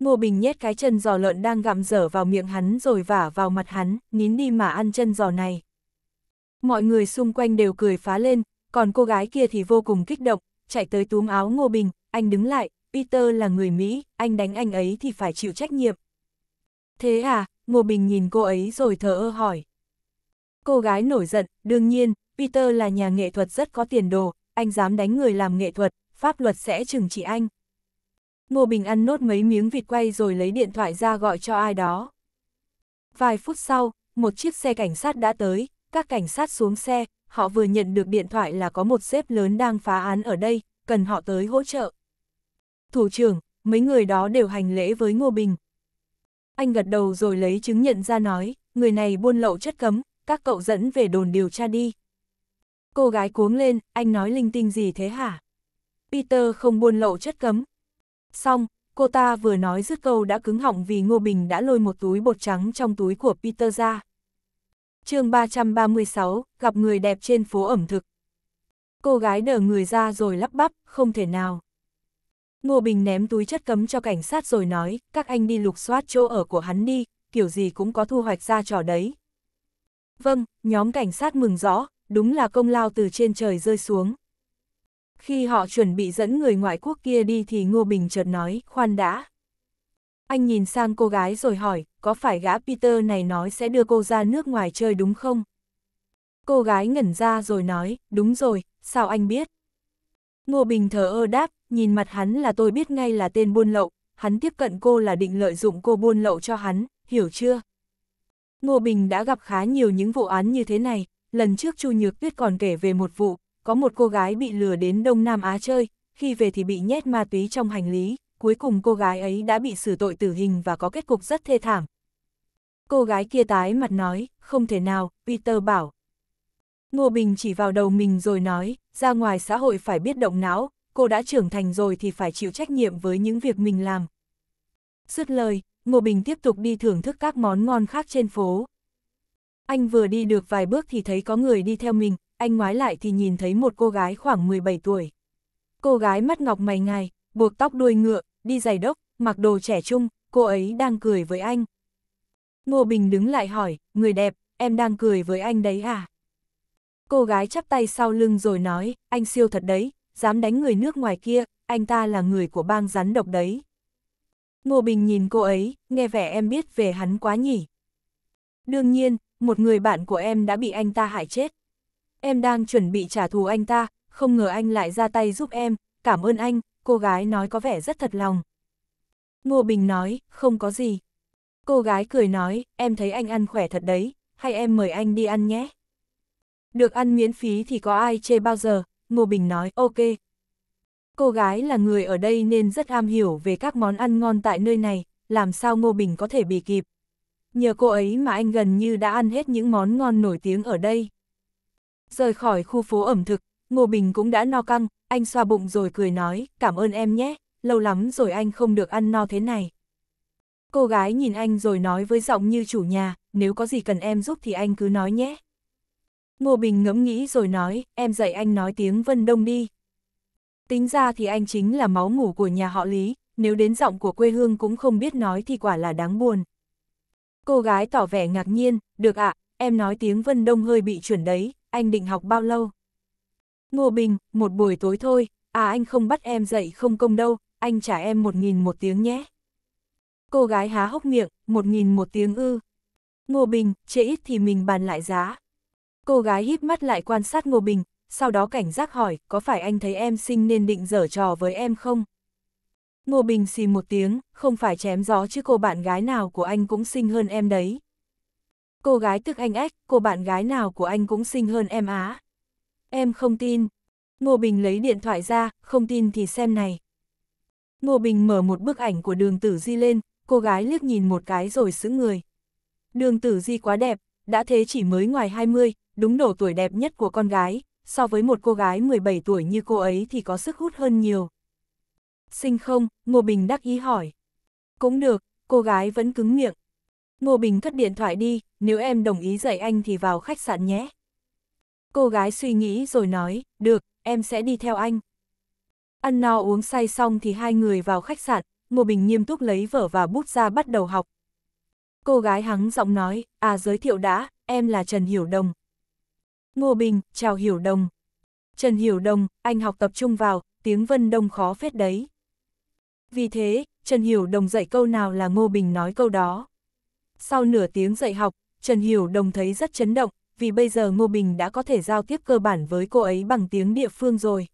Ngô Bình nhét cái chân giò lợn đang gặm dở vào miệng hắn rồi vả vào mặt hắn, nín đi mà ăn chân giò này. Mọi người xung quanh đều cười phá lên, còn cô gái kia thì vô cùng kích động, chạy tới túm áo Ngô Bình, anh đứng lại, Peter là người Mỹ, anh đánh anh ấy thì phải chịu trách nhiệm. Thế à, Ngô Bình nhìn cô ấy rồi thờ ơ hỏi. Cô gái nổi giận, đương nhiên, Peter là nhà nghệ thuật rất có tiền đồ, anh dám đánh người làm nghệ thuật, pháp luật sẽ trừng trị anh. Ngô Bình ăn nốt mấy miếng vịt quay rồi lấy điện thoại ra gọi cho ai đó. Vài phút sau, một chiếc xe cảnh sát đã tới, các cảnh sát xuống xe, họ vừa nhận được điện thoại là có một xếp lớn đang phá án ở đây, cần họ tới hỗ trợ. Thủ trưởng, mấy người đó đều hành lễ với Ngô Bình. Anh gật đầu rồi lấy chứng nhận ra nói, người này buôn lậu chất cấm, các cậu dẫn về đồn điều tra đi. Cô gái cuống lên, anh nói linh tinh gì thế hả? Peter không buôn lậu chất cấm. Xong, cô ta vừa nói dứt câu đã cứng họng vì Ngô Bình đã lôi một túi bột trắng trong túi của Peter ra chương 336, gặp người đẹp trên phố ẩm thực. Cô gái đờ người ra rồi lắp bắp, không thể nào. Ngô Bình ném túi chất cấm cho cảnh sát rồi nói, các anh đi lục soát chỗ ở của hắn đi, kiểu gì cũng có thu hoạch ra trò đấy. Vâng, nhóm cảnh sát mừng rõ, đúng là công lao từ trên trời rơi xuống. Khi họ chuẩn bị dẫn người ngoại quốc kia đi thì Ngô Bình chợt nói, khoan đã. Anh nhìn sang cô gái rồi hỏi, có phải gã Peter này nói sẽ đưa cô ra nước ngoài chơi đúng không? Cô gái ngẩn ra rồi nói, đúng rồi, sao anh biết? Ngô Bình thờ ơ đáp, nhìn mặt hắn là tôi biết ngay là tên buôn lậu, hắn tiếp cận cô là định lợi dụng cô buôn lậu cho hắn, hiểu chưa? Ngô Bình đã gặp khá nhiều những vụ án như thế này, lần trước Chu Nhược Tuyết còn kể về một vụ, có một cô gái bị lừa đến Đông Nam Á chơi, khi về thì bị nhét ma túy trong hành lý, cuối cùng cô gái ấy đã bị xử tội tử hình và có kết cục rất thê thảm, Cô gái kia tái mặt nói, không thể nào, Peter bảo. Ngô Bình chỉ vào đầu mình rồi nói, ra ngoài xã hội phải biết động não, cô đã trưởng thành rồi thì phải chịu trách nhiệm với những việc mình làm. Dứt lời, Ngô Bình tiếp tục đi thưởng thức các món ngon khác trên phố. Anh vừa đi được vài bước thì thấy có người đi theo mình, anh ngoái lại thì nhìn thấy một cô gái khoảng 17 tuổi. Cô gái mắt ngọc mày ngài, buộc tóc đuôi ngựa, đi giày đốc, mặc đồ trẻ trung, cô ấy đang cười với anh. Ngô Bình đứng lại hỏi, người đẹp, em đang cười với anh đấy à? Cô gái chắp tay sau lưng rồi nói, anh siêu thật đấy, dám đánh người nước ngoài kia, anh ta là người của bang rắn độc đấy. Ngô Bình nhìn cô ấy, nghe vẻ em biết về hắn quá nhỉ. Đương nhiên, một người bạn của em đã bị anh ta hại chết. Em đang chuẩn bị trả thù anh ta, không ngờ anh lại ra tay giúp em, cảm ơn anh, cô gái nói có vẻ rất thật lòng. Ngô Bình nói, không có gì, Cô gái cười nói, em thấy anh ăn khỏe thật đấy, hay em mời anh đi ăn nhé. Được ăn miễn phí thì có ai chê bao giờ, Ngô Bình nói, ok. Cô gái là người ở đây nên rất am hiểu về các món ăn ngon tại nơi này, làm sao Ngô Bình có thể bị kịp. Nhờ cô ấy mà anh gần như đã ăn hết những món ngon nổi tiếng ở đây. Rời khỏi khu phố ẩm thực, Ngô Bình cũng đã no căng, anh xoa bụng rồi cười nói, cảm ơn em nhé, lâu lắm rồi anh không được ăn no thế này. Cô gái nhìn anh rồi nói với giọng như chủ nhà, nếu có gì cần em giúp thì anh cứ nói nhé. Ngô Bình ngẫm nghĩ rồi nói, em dạy anh nói tiếng Vân Đông đi. Tính ra thì anh chính là máu ngủ của nhà họ Lý, nếu đến giọng của quê hương cũng không biết nói thì quả là đáng buồn. Cô gái tỏ vẻ ngạc nhiên, được ạ, em nói tiếng Vân Đông hơi bị chuẩn đấy, anh định học bao lâu? Ngô Bình, một buổi tối thôi, à anh không bắt em dạy không công đâu, anh trả em một nghìn một tiếng nhé. Cô gái há hốc miệng, một nghìn một tiếng ư. Ngô Bình, trễ ít thì mình bàn lại giá. Cô gái híp mắt lại quan sát Ngô Bình, sau đó cảnh giác hỏi, có phải anh thấy em sinh nên định dở trò với em không? Ngô Bình xì một tiếng, không phải chém gió chứ cô bạn gái nào của anh cũng xinh hơn em đấy. Cô gái tức anh ếch, cô bạn gái nào của anh cũng xinh hơn em á. Em không tin. Ngô Bình lấy điện thoại ra, không tin thì xem này. Ngô Bình mở một bức ảnh của đường tử di lên, cô gái liếc nhìn một cái rồi xứ người. Đường tử di quá đẹp, đã thế chỉ mới ngoài 20, đúng độ tuổi đẹp nhất của con gái, so với một cô gái 17 tuổi như cô ấy thì có sức hút hơn nhiều. Sinh không, Ngô Bình đắc ý hỏi. Cũng được, cô gái vẫn cứng miệng. Ngô Bình cất điện thoại đi, nếu em đồng ý dạy anh thì vào khách sạn nhé. Cô gái suy nghĩ rồi nói, được, em sẽ đi theo anh. Ăn no uống say xong thì hai người vào khách sạn, Ngô Bình nghiêm túc lấy vở và bút ra bắt đầu học. Cô gái hắng giọng nói, à giới thiệu đã, em là Trần Hiểu Đồng. Ngô Bình, chào Hiểu Đồng. Trần Hiểu Đồng, anh học tập trung vào, tiếng Vân Đông khó phết đấy. Vì thế, Trần Hiểu Đồng dạy câu nào là Ngô Bình nói câu đó. Sau nửa tiếng dạy học, Trần Hiểu Đồng thấy rất chấn động, vì bây giờ Ngô Bình đã có thể giao tiếp cơ bản với cô ấy bằng tiếng địa phương rồi.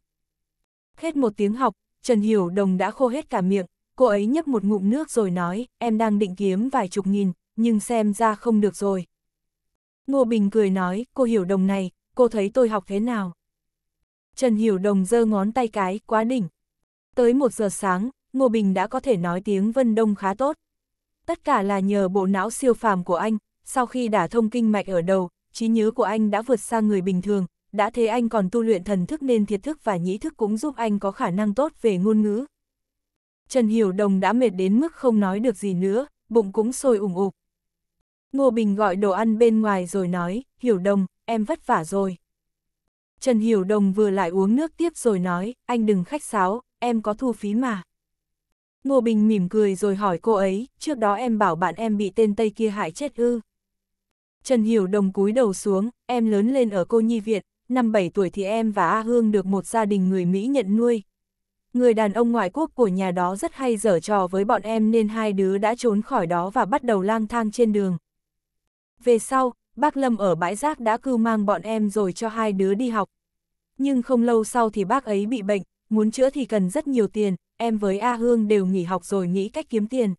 Hết một tiếng học, Trần Hiểu Đồng đã khô hết cả miệng, cô ấy nhấp một ngụm nước rồi nói, em đang định kiếm vài chục nghìn, nhưng xem ra không được rồi. Ngô Bình cười nói, cô hiểu đồng này, cô thấy tôi học thế nào? Trần Hiểu Đồng giơ ngón tay cái, quá đỉnh. Tới một giờ sáng, Ngô Bình đã có thể nói tiếng Vân Đông khá tốt. Tất cả là nhờ bộ não siêu phàm của anh, sau khi đã thông kinh mạch ở đầu, trí nhớ của anh đã vượt xa người bình thường, đã thế anh còn tu luyện thần thức nên thiệt thức và nhĩ thức cũng giúp anh có khả năng tốt về ngôn ngữ, Trần Hiểu Đồng đã mệt đến mức không nói được gì nữa, bụng cũng sôi ủng ục. Ngô Bình gọi đồ ăn bên ngoài rồi nói, Hiểu Đồng, em vất vả rồi. Trần Hiểu Đồng vừa lại uống nước tiếp rồi nói, anh đừng khách sáo, em có thu phí mà. Ngô Bình mỉm cười rồi hỏi cô ấy, trước đó em bảo bạn em bị tên Tây kia hại chết ư. Trần Hiểu Đồng cúi đầu xuống, em lớn lên ở cô nhi viện, năm 7 tuổi thì em và A Hương được một gia đình người Mỹ nhận nuôi, người đàn ông ngoại quốc của nhà đó rất hay dở trò với bọn em nên hai đứa đã trốn khỏi đó và bắt đầu lang thang trên đường. Về sau, bác Lâm ở bãi rác đã cưu mang bọn em rồi cho hai đứa đi học. Nhưng không lâu sau thì bác ấy bị bệnh, muốn chữa thì cần rất nhiều tiền, em với A Hương đều nghỉ học rồi nghĩ cách kiếm tiền.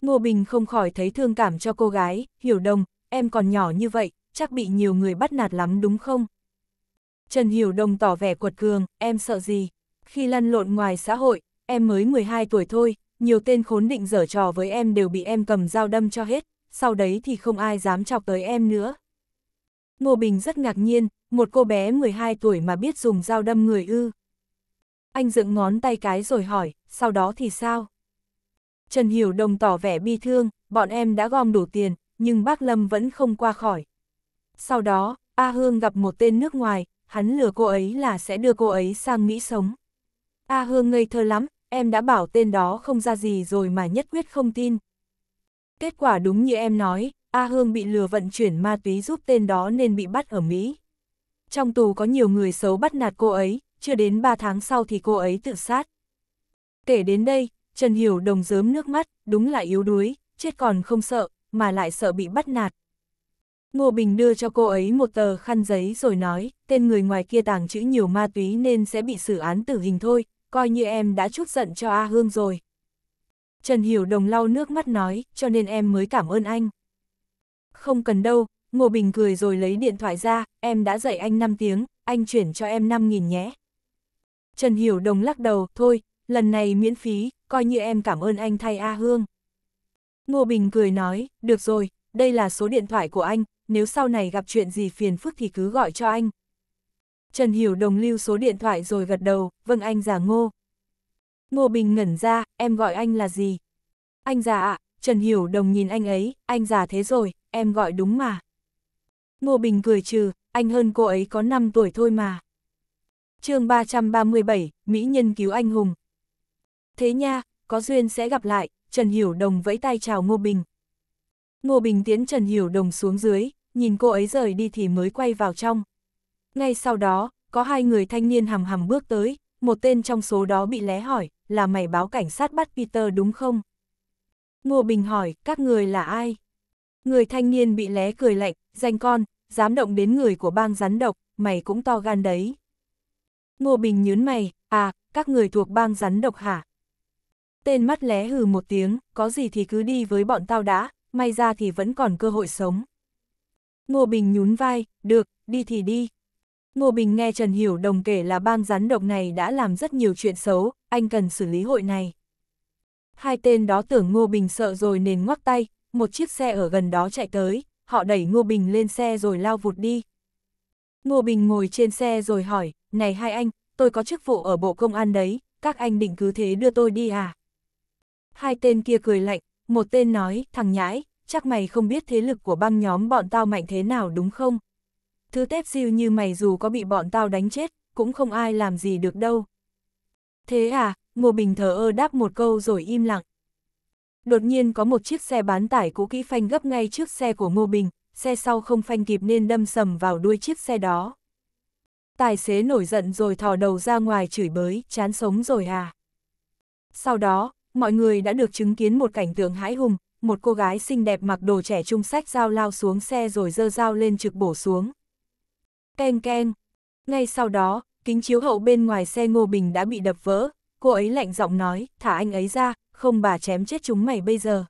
Ngô Bình không khỏi thấy thương cảm cho cô gái, hiểu đồng, em còn nhỏ như vậy, chắc bị nhiều người bắt nạt lắm đúng không? Trần Hiểu Đồng tỏ vẻ quật cường, em sợ gì? khi lăn lộn ngoài xã hội, em mới 12 tuổi thôi, nhiều tên khốn định dở trò với em đều bị em cầm dao đâm cho hết, sau đấy thì không ai dám chọc tới em nữa. Ngô Bình rất ngạc nhiên, một cô bé 12 tuổi mà biết dùng dao đâm người ư. Anh dựng ngón tay cái rồi hỏi, sau đó thì sao? Trần Hiểu Đồng tỏ vẻ bi thương, bọn em đã gom đủ tiền, nhưng bác Lâm vẫn không qua khỏi. Sau đó, A Hương gặp một tên nước ngoài, hắn lừa cô ấy là sẽ đưa cô ấy sang Mỹ sống. A à, Hương ngây thơ lắm, em đã bảo tên đó không ra gì rồi mà nhất quyết không tin. Kết quả đúng như em nói, A Hương bị lừa vận chuyển ma túy giúp tên đó nên bị bắt ở Mỹ. Trong tù có nhiều người xấu bắt nạt cô ấy, chưa đến 3 tháng sau thì cô ấy tự sát. Kể đến đây, Trần Hiểu Đồng dớm nước mắt, đúng là yếu đuối, chết còn không sợ, mà lại sợ bị bắt nạt. Ngô Bình đưa cho cô ấy một tờ khăn giấy rồi nói, tên người ngoài kia tàng trữ nhiều ma túy nên sẽ bị xử án tử hình thôi, coi như em đã chút giận cho A Hương rồi. Trần Hiểu Đồng lau nước mắt nói, cho nên em mới cảm ơn anh. Không cần đâu, Ngô Bình cười rồi lấy điện thoại ra, em đã dạy anh 5 tiếng, anh chuyển cho em 5.000 nhé. Trần Hiểu Đồng lắc đầu, thôi, lần này miễn phí, coi như em cảm ơn anh thay A Hương. Ngô Bình cười nói, được rồi, đây là số điện thoại của anh, nếu sau này gặp chuyện gì phiền phức thì cứ gọi cho anh. Trần Hiểu Đồng lưu số điện thoại rồi gật đầu, vâng anh già ngô. Ngô Bình ngẩn ra, em gọi anh là gì? Anh già ạ, à, Trần Hiểu Đồng nhìn anh ấy, anh già thế rồi, em gọi đúng mà. Ngô Bình cười trừ, anh hơn cô ấy có 5 tuổi thôi mà. chương 337, Mỹ Nhân cứu anh hùng. Thế nha, có duyên sẽ gặp lại, Trần Hiểu Đồng vẫy tay chào Ngô Bình. Ngô Bình tiến Trần Hiểu Đồng xuống dưới, nhìn cô ấy rời đi thì mới quay vào trong. Ngay sau đó, có hai người thanh niên hầm hầm bước tới, một tên trong số đó bị lé hỏi, là mày báo cảnh sát bắt Peter đúng không? Ngô Bình hỏi, các người là ai? Người thanh niên bị lé cười lạnh, danh con, dám động đến người của bang rắn độc, mày cũng to gan đấy. Ngô Bình nhớn mày, à, các người thuộc bang rắn độc hả? Tên mắt lé hừ một tiếng, có gì thì cứ đi với bọn tao đã, may ra thì vẫn còn cơ hội sống. Ngô Bình nhún vai, được, đi thì đi. Ngô Bình nghe Trần Hiểu Đồng kể là bang rắn độc này đã làm rất nhiều chuyện xấu, anh cần xử lý hội này. Hai tên đó tưởng Ngô Bình sợ rồi nên ngoắc tay, một chiếc xe ở gần đó chạy tới, họ đẩy Ngô Bình lên xe rồi lao vụt đi. Ngô Bình ngồi trên xe rồi hỏi, này hai anh, tôi có chức vụ ở Bộ Công an đấy, các anh định cứ thế đưa tôi đi à? Hai tên kia cười lạnh, một tên nói, thằng nhãi, chắc mày không biết thế lực của băng nhóm bọn tao mạnh thế nào đúng không? Thứ tép siêu như mày dù có bị bọn tao đánh chết, cũng không ai làm gì được đâu. Thế à, Ngô Bình thờ ơ đáp một câu rồi im lặng. Đột nhiên có một chiếc xe bán tải cũ kỹ phanh gấp ngay trước xe của Ngô Bình, xe sau không phanh kịp nên đâm sầm vào đuôi chiếc xe đó. Tài xế nổi giận rồi thò đầu ra ngoài chửi bới, chán sống rồi à. Sau đó, mọi người đã được chứng kiến một cảnh tượng hãi hùng, một cô gái xinh đẹp mặc đồ trẻ trung sách dao lao xuống xe rồi dơ dao lên trực bổ xuống. Ken ken. Ngay sau đó, kính chiếu hậu bên ngoài xe Ngô Bình đã bị đập vỡ, cô ấy lạnh giọng nói, thả anh ấy ra, không bà chém chết chúng mày bây giờ.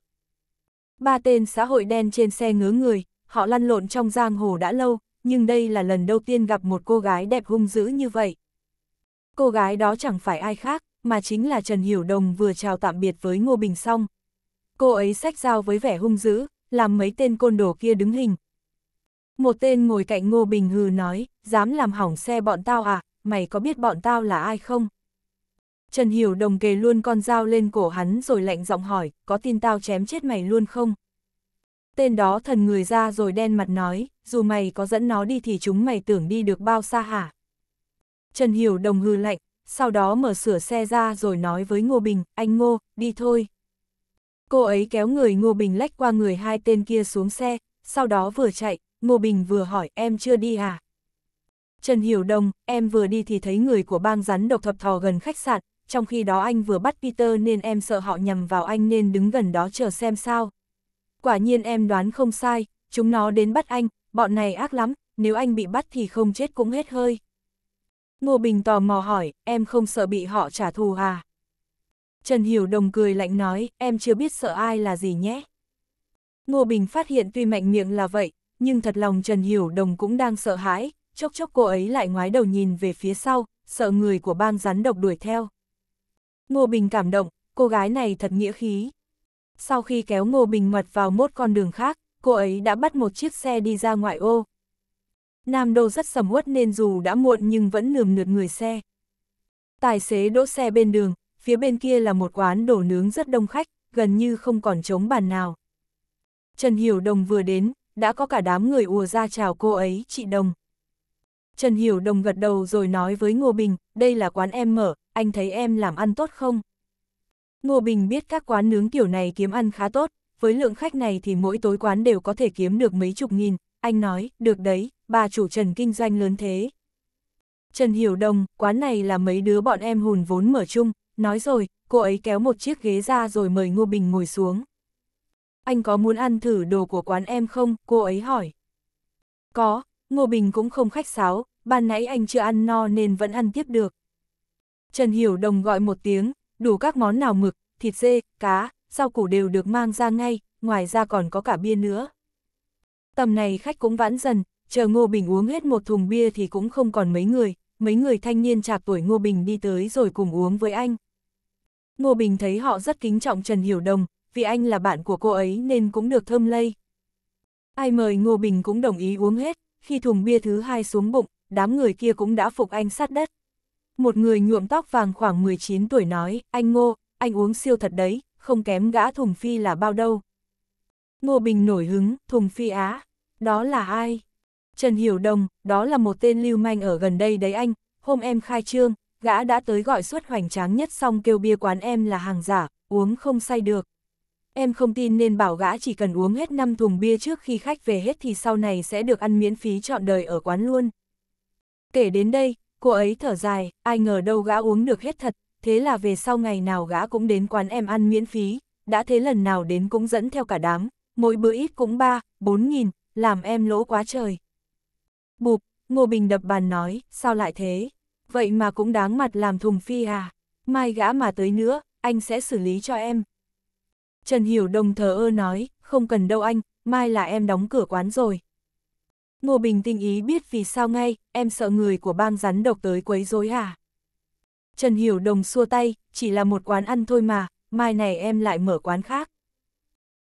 Ba tên xã hội đen trên xe ngứa người, họ lăn lộn trong giang hồ đã lâu, nhưng đây là lần đầu tiên gặp một cô gái đẹp hung dữ như vậy. Cô gái đó chẳng phải ai khác, mà chính là Trần Hiểu Đồng vừa chào tạm biệt với Ngô Bình xong, cô ấy sách dao với vẻ hung dữ, làm mấy tên côn đồ kia đứng hình. Một tên ngồi cạnh Ngô Bình hừ nói, dám làm hỏng xe bọn tao à, mày có biết bọn tao là ai không? Trần Hiểu đồng kề luôn con dao lên cổ hắn rồi lạnh giọng hỏi, có tin tao chém chết mày luôn không? Tên đó thần người ra rồi đen mặt nói, dù mày có dẫn nó đi thì chúng mày tưởng đi được bao xa hả? Trần Hiểu đồng hư lạnh, sau đó mở sửa xe ra rồi nói với Ngô Bình, anh Ngô, đi thôi. Cô ấy kéo người Ngô Bình lách qua người hai tên kia xuống xe, sau đó vừa chạy, Ngô Bình vừa hỏi em chưa đi à? Trần Hiểu Đồng, em vừa đi thì thấy người của bang rắn độc thập thò gần khách sạn, trong khi đó anh vừa bắt Peter nên em sợ họ nhầm vào anh nên đứng gần đó chờ xem sao. Quả nhiên em đoán không sai, chúng nó đến bắt anh, bọn này ác lắm, nếu anh bị bắt thì không chết cũng hết hơi. Ngô Bình tò mò hỏi, em không sợ bị họ trả thù à? Trần Hiểu Đồng cười lạnh nói, em chưa biết sợ ai là gì nhé. Ngô Bình phát hiện tuy mạnh miệng là vậy, nhưng thật lòng Trần Hiểu Đồng cũng đang sợ hãi, chốc chốc cô ấy lại ngoái đầu nhìn về phía sau, sợ người của bang rắn độc đuổi theo. Ngô Bình cảm động, cô gái này thật nghĩa khí. Sau khi kéo Ngô Bình ngoặt vào mốt con đường khác, cô ấy đã bắt một chiếc xe đi ra ngoại ô. Nam Đô rất sầm uất nên dù đã muộn nhưng vẫn nườm nượt người xe. Tài xế đỗ xe bên đường, phía bên kia là một quán đổ nướng rất đông khách, gần như không còn trống bàn nào. Trần Hiểu Đồng vừa đến, đã có cả đám người ùa ra chào cô ấy, chị Đồng. Trần Hiểu Đồng gật đầu rồi nói với Ngô Bình, đây là quán em mở, anh thấy em làm ăn tốt không? Ngô Bình biết các quán nướng kiểu này kiếm ăn khá tốt, với lượng khách này thì mỗi tối quán đều có thể kiếm được mấy chục nghìn, anh nói, được đấy, bà chủ Trần kinh doanh lớn thế. Trần Hiểu Đồng, quán này là mấy đứa bọn em hùn vốn mở chung, Nói rồi, cô ấy kéo một chiếc ghế ra rồi mời Ngô Bình ngồi xuống. Anh có muốn ăn thử đồ của quán em không? Cô ấy hỏi. Có, Ngô Bình cũng không khách sáo, ban nãy anh chưa ăn no nên vẫn ăn tiếp được. Trần Hiểu Đồng gọi một tiếng, đủ các món nào mực, thịt dê, cá, rau củ đều được mang ra ngay, ngoài ra còn có cả bia nữa. Tầm này khách cũng vãn dần, chờ Ngô Bình uống hết một thùng bia thì cũng không còn mấy người, mấy người thanh niên trạc tuổi Ngô Bình đi tới rồi cùng uống với anh. Ngô Bình thấy họ rất kính trọng Trần Hiểu Đồng, vì anh là bạn của cô ấy nên cũng được thơm lây. Ai mời Ngô Bình cũng đồng ý uống hết, khi thùng bia thứ hai xuống bụng, đám người kia cũng đã phục anh sát đất. Một người nhuộm tóc vàng khoảng 19 tuổi nói, anh Ngô, anh uống siêu thật đấy, không kém gã Thùng Phi là bao đâu. Ngô Bình nổi hứng, Thùng Phi Á, đó là ai? Trần Hiểu Đồng, đó là một tên lưu manh ở gần đây đấy anh, hôm em khai trương, gã đã tới gọi suất hoành tráng nhất xong kêu bia quán em là hàng giả, uống không say được. Em không tin nên bảo gã chỉ cần uống hết 5 thùng bia trước khi khách về hết thì sau này sẽ được ăn miễn phí trọn đời ở quán luôn. Kể đến đây, cô ấy thở dài, ai ngờ đâu gã uống được hết thật, thế là về sau ngày nào gã cũng đến quán em ăn miễn phí, đã thế lần nào đến cũng dẫn theo cả đám, mỗi bữa ít cũng ba, bốn nghìn, làm em lỗ quá trời. Bụp, Ngô Bình đập bàn nói, sao lại thế? Vậy mà cũng đáng mặt làm thùng phi à? Mai gã mà tới nữa, anh sẽ xử lý cho em. Trần Hiểu Đồng thờ ơ nói, không cần đâu anh, mai là em đóng cửa quán rồi. Ngô Bình tinh ý biết vì sao ngay, em sợ người của bang rắn độc tới quấy rối à? Trần Hiểu Đồng xua tay, chỉ là một quán ăn thôi mà, mai này em lại mở quán khác.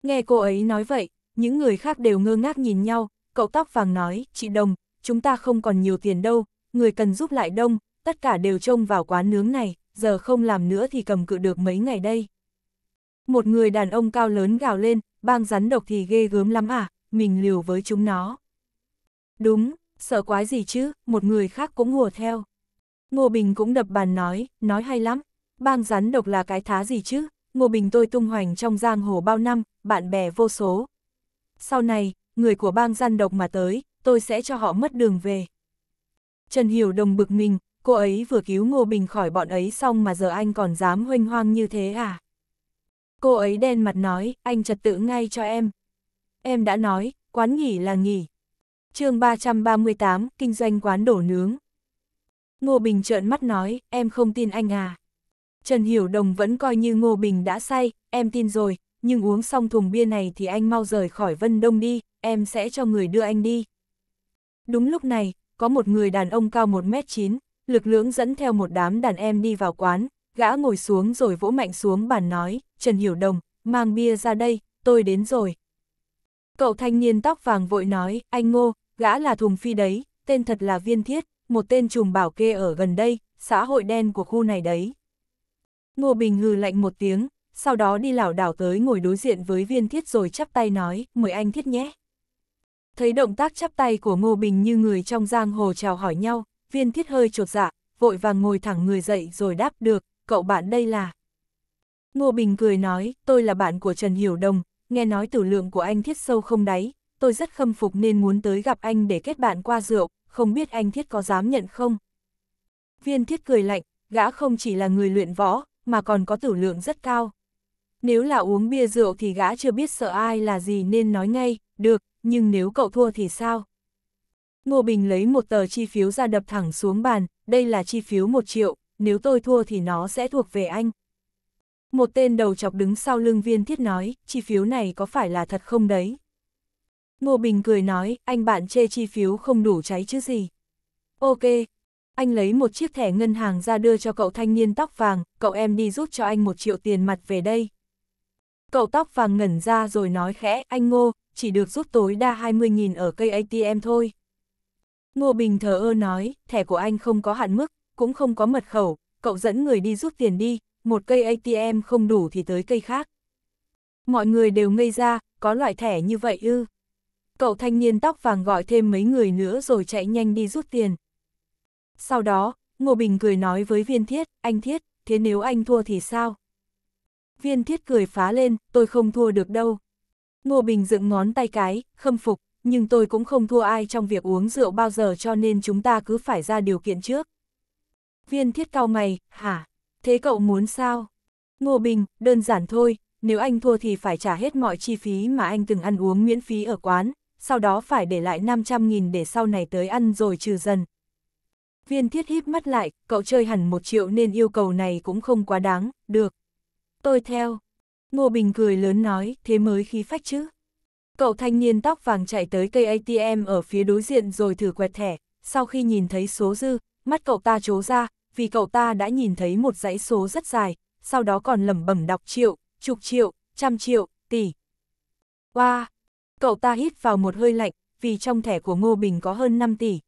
Nghe cô ấy nói vậy, những người khác đều ngơ ngác nhìn nhau, cậu tóc vàng nói, chị Đồng, chúng ta không còn nhiều tiền đâu, người cần giúp lại đông, tất cả đều trông vào quán nướng này, giờ không làm nữa thì cầm cự được mấy ngày đây. Một người đàn ông cao lớn gào lên, bang rắn độc thì ghê gớm lắm à, mình liều với chúng nó. Đúng, sợ quái gì chứ, một người khác cũng hùa theo. Ngô Bình cũng đập bàn nói, nói hay lắm, bang rắn độc là cái thá gì chứ, Ngô Bình tôi tung hoành trong giang hồ bao năm, bạn bè vô số. Sau này, người của bang rắn độc mà tới, tôi sẽ cho họ mất đường về. Trần Hiểu Đồng bực mình, cô ấy vừa cứu Ngô Bình khỏi bọn ấy xong mà giờ anh còn dám hoanh hoang như thế à? Cô ấy đen mặt nói, anh trật tự ngay cho em. Em đã nói, quán nghỉ là nghỉ. chương 338, kinh doanh quán đổ nướng. Ngô Bình trợn mắt nói, em không tin anh à? Trần Hiểu Đồng vẫn coi như Ngô Bình đã say, em tin rồi, nhưng uống xong thùng bia này thì anh mau rời khỏi Vân Đông đi, em sẽ cho người đưa anh đi. Đúng lúc này, có một người đàn ông cao 1m9, lực lưỡng dẫn theo một đám đàn em đi vào quán, gã ngồi xuống rồi vỗ mạnh xuống bàn nói, Trần Hiểu Đồng, mang bia ra đây, tôi đến rồi. Cậu thanh niên tóc vàng vội nói, anh Ngô, gã là Thùng Phi đấy, tên thật là Viên Thiết, một tên trùm bảo kê ở gần đây, xã hội đen của khu này đấy. Ngô Bình hừ lạnh một tiếng, sau đó đi lảo đảo tới ngồi đối diện với Viên Thiết rồi chắp tay nói, mời anh Thiết nhé thấy động tác chắp tay của Ngô Bình như người trong giang hồ chào hỏi nhau, viên thiết hơi chột dạ, vội vàng ngồi thẳng người dậy rồi đáp được, cậu bạn đây là... Ngô Bình cười nói, tôi là bạn của Trần Hiểu Đồng, nghe nói tử lượng của anh thiết sâu không đáy, tôi rất khâm phục nên muốn tới gặp anh để kết bạn qua rượu, không biết anh thiết có dám nhận không? Viên thiết cười lạnh, gã không chỉ là người luyện võ, mà còn có tử lượng rất cao. Nếu là uống bia rượu thì gã chưa biết sợ ai là gì nên nói ngay, được, nhưng nếu cậu thua thì sao? Ngô Bình lấy một tờ chi phiếu ra đập thẳng xuống bàn, đây là chi phiếu một triệu, nếu tôi thua thì nó sẽ thuộc về anh. Một tên đầu chọc đứng sau lưng viên thiết nói, chi phiếu này có phải là thật không đấy? Ngô Bình cười nói, anh bạn chê chi phiếu không đủ cháy chứ gì. Ok, anh lấy một chiếc thẻ ngân hàng ra đưa cho cậu thanh niên tóc vàng, cậu em đi rút cho anh một triệu tiền mặt về đây. Cậu tóc vàng ngẩn ra rồi nói khẽ, anh Ngô, chỉ được rút tối đa 20.000 ở cây ATM thôi. Ngô Bình thờ ơ nói, thẻ của anh không có hạn mức, cũng không có mật khẩu, cậu dẫn người đi rút tiền đi, một cây ATM không đủ thì tới cây khác. Mọi người đều ngây ra, có loại thẻ như vậy ư. Cậu thanh niên tóc vàng gọi thêm mấy người nữa rồi chạy nhanh đi rút tiền. Sau đó, Ngô Bình cười nói với viên thiết, anh thiết, thế nếu anh thua thì sao? Viên thiết cười phá lên, tôi không thua được đâu. Ngô Bình dựng ngón tay cái, khâm phục, nhưng tôi cũng không thua ai trong việc uống rượu bao giờ cho nên chúng ta cứ phải ra điều kiện trước. Viên thiết cao mày, hả? Thế cậu muốn sao? Ngô Bình, đơn giản thôi, nếu anh thua thì phải trả hết mọi chi phí mà anh từng ăn uống miễn phí ở quán, sau đó phải để lại 500.000 để sau này tới ăn rồi trừ dần. Viên thiết híp mắt lại, cậu chơi hẳn một triệu nên yêu cầu này cũng không quá đáng, được, tôi theo. Ngô Bình cười lớn nói, thế mới khí phách chứ. Cậu thanh niên tóc vàng chạy tới cây ATM ở phía đối diện rồi thử quẹt thẻ, sau khi nhìn thấy số dư, mắt cậu ta trố ra, vì cậu ta đã nhìn thấy một dãy số rất dài, sau đó còn lẩm bẩm đọc triệu, chục triệu, trăm triệu, tỷ. Wow! Cậu ta hít vào một hơi lạnh, vì trong thẻ của Ngô Bình có hơn 5 tỷ.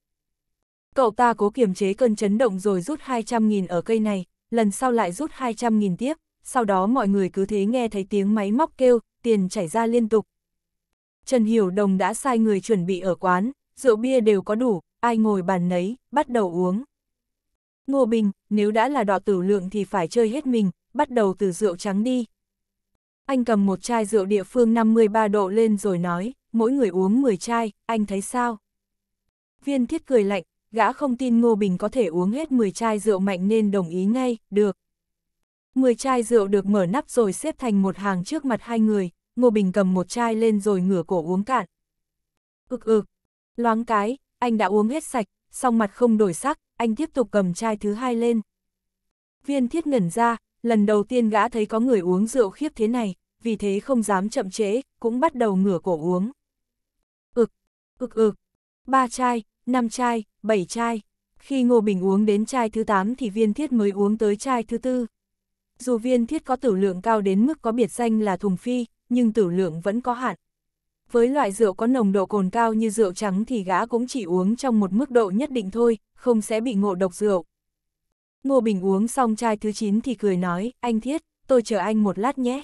Cậu ta cố kiềm chế cơn chấn động rồi rút 200.000 ở cây này, lần sau lại rút 200.000 tiếp, sau đó mọi người cứ thế nghe thấy tiếng máy móc kêu, tiền chảy ra liên tục. Trần Hiểu Đồng đã sai người chuẩn bị ở quán, rượu bia đều có đủ, ai ngồi bàn nấy, bắt đầu uống. Ngô Bình, nếu đã là đọ tử lượng thì phải chơi hết mình, bắt đầu từ rượu trắng đi. Anh cầm một chai rượu địa phương 53 độ lên rồi nói, mỗi người uống 10 chai, anh thấy sao? Viên thiết cười lạnh, gã không tin Ngô Bình có thể uống hết 10 chai rượu mạnh nên đồng ý ngay, được, Mười chai rượu được mở nắp rồi xếp thành một hàng trước mặt hai người, Ngô Bình cầm một chai lên rồi ngửa cổ uống cạn. Ước ực, loáng cái, anh đã uống hết sạch, song mặt không đổi sắc, anh tiếp tục cầm chai thứ hai lên. Viên thiết ngẩn ra, lần đầu tiên gã thấy có người uống rượu khiếp thế này, vì thế không dám chậm trễ, cũng bắt đầu ngửa cổ uống. Ước ực ực, ba chai, năm chai, bảy chai. Khi Ngô Bình uống đến chai thứ 8 thì viên thiết mới uống tới chai thứ tư. Dù viên thiết có tử lượng cao đến mức có biệt danh là thùng phi, nhưng tử lượng vẫn có hạn. Với loại rượu có nồng độ cồn cao như rượu trắng thì gã cũng chỉ uống trong một mức độ nhất định thôi, không sẽ bị ngộ độc rượu. Ngô Bình uống xong chai thứ 9 thì cười nói, anh Thiết, tôi chờ anh một lát nhé.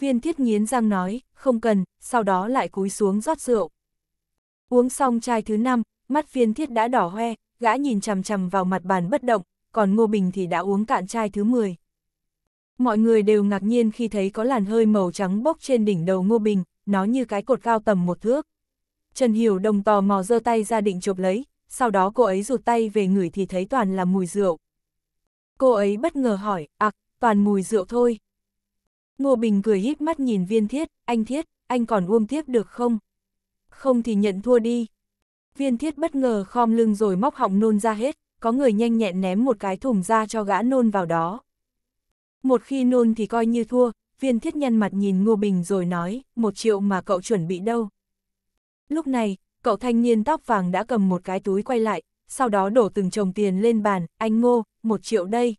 Viên Thiết nghiến răng nói, không cần, sau đó lại cúi xuống rót rượu. Uống xong chai thứ 5, mắt Viên Thiết đã đỏ hoe, gã nhìn chằm chằm vào mặt bàn bất động, còn Ngô Bình thì đã uống cạn chai thứ 10. Mọi người đều ngạc nhiên khi thấy có làn hơi màu trắng bốc trên đỉnh đầu Ngô Bình, nó như cái cột cao tầm một thước. Trần Hiểu Đồng tò mò giơ tay ra định chụp lấy, sau đó cô ấy rụt tay về ngửi thì thấy toàn là mùi rượu. Cô ấy bất ngờ hỏi, ạc, à, toàn mùi rượu thôi. Ngô Bình cười híp mắt nhìn viên thiết, anh thiết, anh còn uông tiếp được không? Không thì nhận thua đi. Viên thiết bất ngờ khom lưng rồi móc họng nôn ra hết, có người nhanh nhẹn ném một cái thùng ra cho gã nôn vào đó. Một khi nôn thì coi như thua, viên thiết nhân mặt nhìn Ngô Bình rồi nói, một triệu mà cậu chuẩn bị đâu. Lúc này, cậu thanh niên tóc vàng đã cầm một cái túi quay lại, sau đó đổ từng chồng tiền lên bàn, anh Ngô, một triệu đây.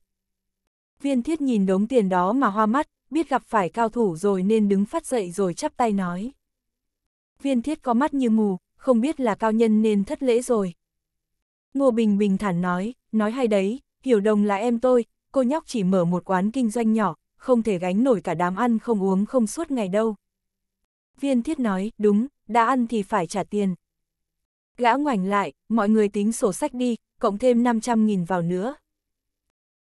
Viên thiết nhìn đống tiền đó mà hoa mắt, biết gặp phải cao thủ rồi nên đứng phát dậy rồi chắp tay nói. Viên thiết có mắt như mù, không biết là cao nhân nên thất lễ rồi. Ngô Bình bình thản nói, nói hay đấy, Hiểu Đồng là em tôi, cô nhóc chỉ mở một quán kinh doanh nhỏ, không thể gánh nổi cả đám ăn không uống không suốt ngày đâu. Viên thiết nói, đúng, đã ăn thì phải trả tiền. Gã ngoảnh lại, mọi người tính sổ sách đi, cộng thêm 500.000 vào nữa.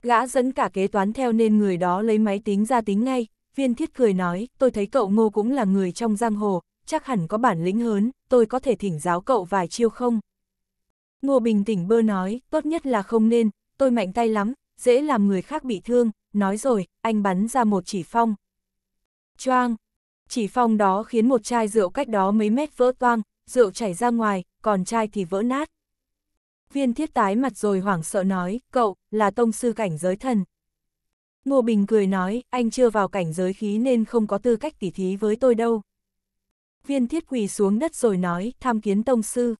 Gã dẫn cả kế toán theo nên người đó lấy máy tính ra tính ngay, viên thiết cười nói, tôi thấy cậu ngô cũng là người trong giang hồ, chắc hẳn có bản lĩnh hơn, tôi có thể thỉnh giáo cậu vài chiêu không? Ngô bình tĩnh bơ nói, tốt nhất là không nên, tôi mạnh tay lắm, dễ làm người khác bị thương, nói rồi, anh bắn ra một chỉ phong. Choang! Chỉ phong đó khiến một chai rượu cách đó mấy mét vỡ toang, rượu chảy ra ngoài, còn chai thì vỡ nát. Viên thiết tái mặt rồi hoảng sợ nói, cậu, là tông sư cảnh giới thần. Ngô Bình cười nói, anh chưa vào cảnh giới khí nên không có tư cách tỉ thí với tôi đâu. Viên thiết quỳ xuống đất rồi nói, tham kiến tông sư.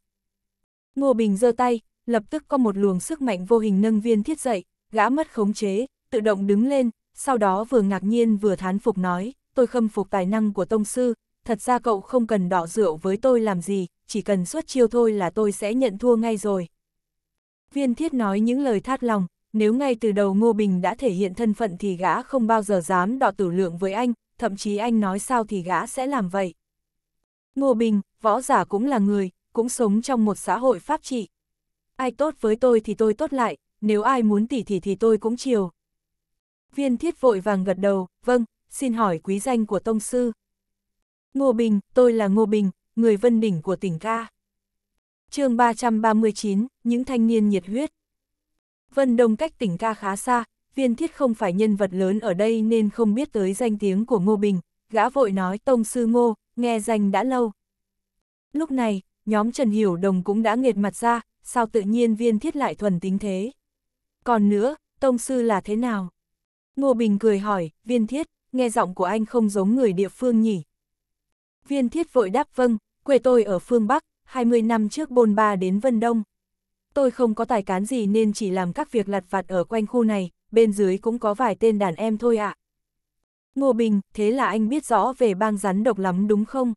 Ngô Bình giơ tay, lập tức có một luồng sức mạnh vô hình nâng viên thiết dậy, gã mất khống chế, tự động đứng lên, sau đó vừa ngạc nhiên vừa thán phục nói, tôi khâm phục tài năng của tông sư, thật ra cậu không cần đỏ rượu với tôi làm gì, chỉ cần xuất chiêu thôi là tôi sẽ nhận thua ngay rồi. Viên thiết nói những lời thát lòng, nếu ngay từ đầu Ngô Bình đã thể hiện thân phận thì gã không bao giờ dám đọ tử lượng với anh, thậm chí anh nói sao thì gã sẽ làm vậy. Ngô Bình, võ giả cũng là người, cũng sống trong một xã hội pháp trị. Ai tốt với tôi thì tôi tốt lại, nếu ai muốn tỉ thì thì tôi cũng chiều. Viên thiết vội vàng gật đầu, vâng, xin hỏi quý danh của tông sư. Ngô Bình, tôi là Ngô Bình, người vân đỉnh của tỉnh ca. chương 339, những thanh niên nhiệt huyết. Vân Đông cách tỉnh ca khá xa, viên thiết không phải nhân vật lớn ở đây nên không biết tới danh tiếng của Ngô Bình, gã vội nói tông sư Ngô, nghe danh đã lâu. Lúc này, nhóm Trần Hiểu Đồng cũng đã nghệt mặt ra, sao tự nhiên viên thiết lại thuần tính thế. Còn nữa, tông sư là thế nào? Ngô Bình cười hỏi, viên thiết, nghe giọng của anh không giống người địa phương nhỉ? Viên thiết vội đáp vâng, quê tôi ở phương Bắc, 20 năm trước bôn ba đến Vân Đông. Tôi không có tài cán gì nên chỉ làm các việc lặt vặt ở quanh khu này, bên dưới cũng có vài tên đàn em thôi ạ. Ngô Bình, thế là anh biết rõ về bang rắn độc lắm đúng không?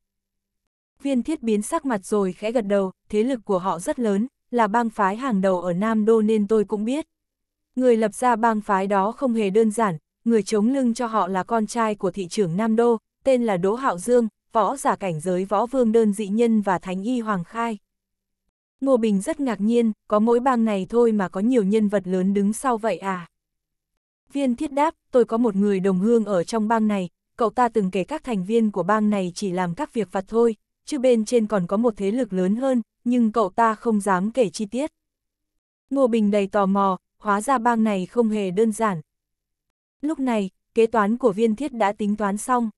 Viên thiết biến sắc mặt rồi khẽ gật đầu, thế lực của họ rất lớn, là bang phái hàng đầu ở Nam Đô nên tôi cũng biết. Người lập ra bang phái đó không hề đơn giản, người chống lưng cho họ là con trai của thị trưởng Nam Đô, tên là Đỗ Hạo Dương, võ giả cảnh giới võ vương đơn dị nhân và thánh y Hoàng Khai. Ngô Bình rất ngạc nhiên, có mỗi bang này thôi mà có nhiều nhân vật lớn đứng sau vậy à. Viên thiết đáp, tôi có một người đồng hương ở trong bang này, cậu ta từng kể các thành viên của bang này chỉ làm các việc vặt thôi, chứ bên trên còn có một thế lực lớn hơn, nhưng cậu ta không dám kể chi tiết. Ngô Bình đầy tò mò, hóa ra bang này không hề đơn giản. Lúc này, kế toán của viên thiết đã tính toán xong.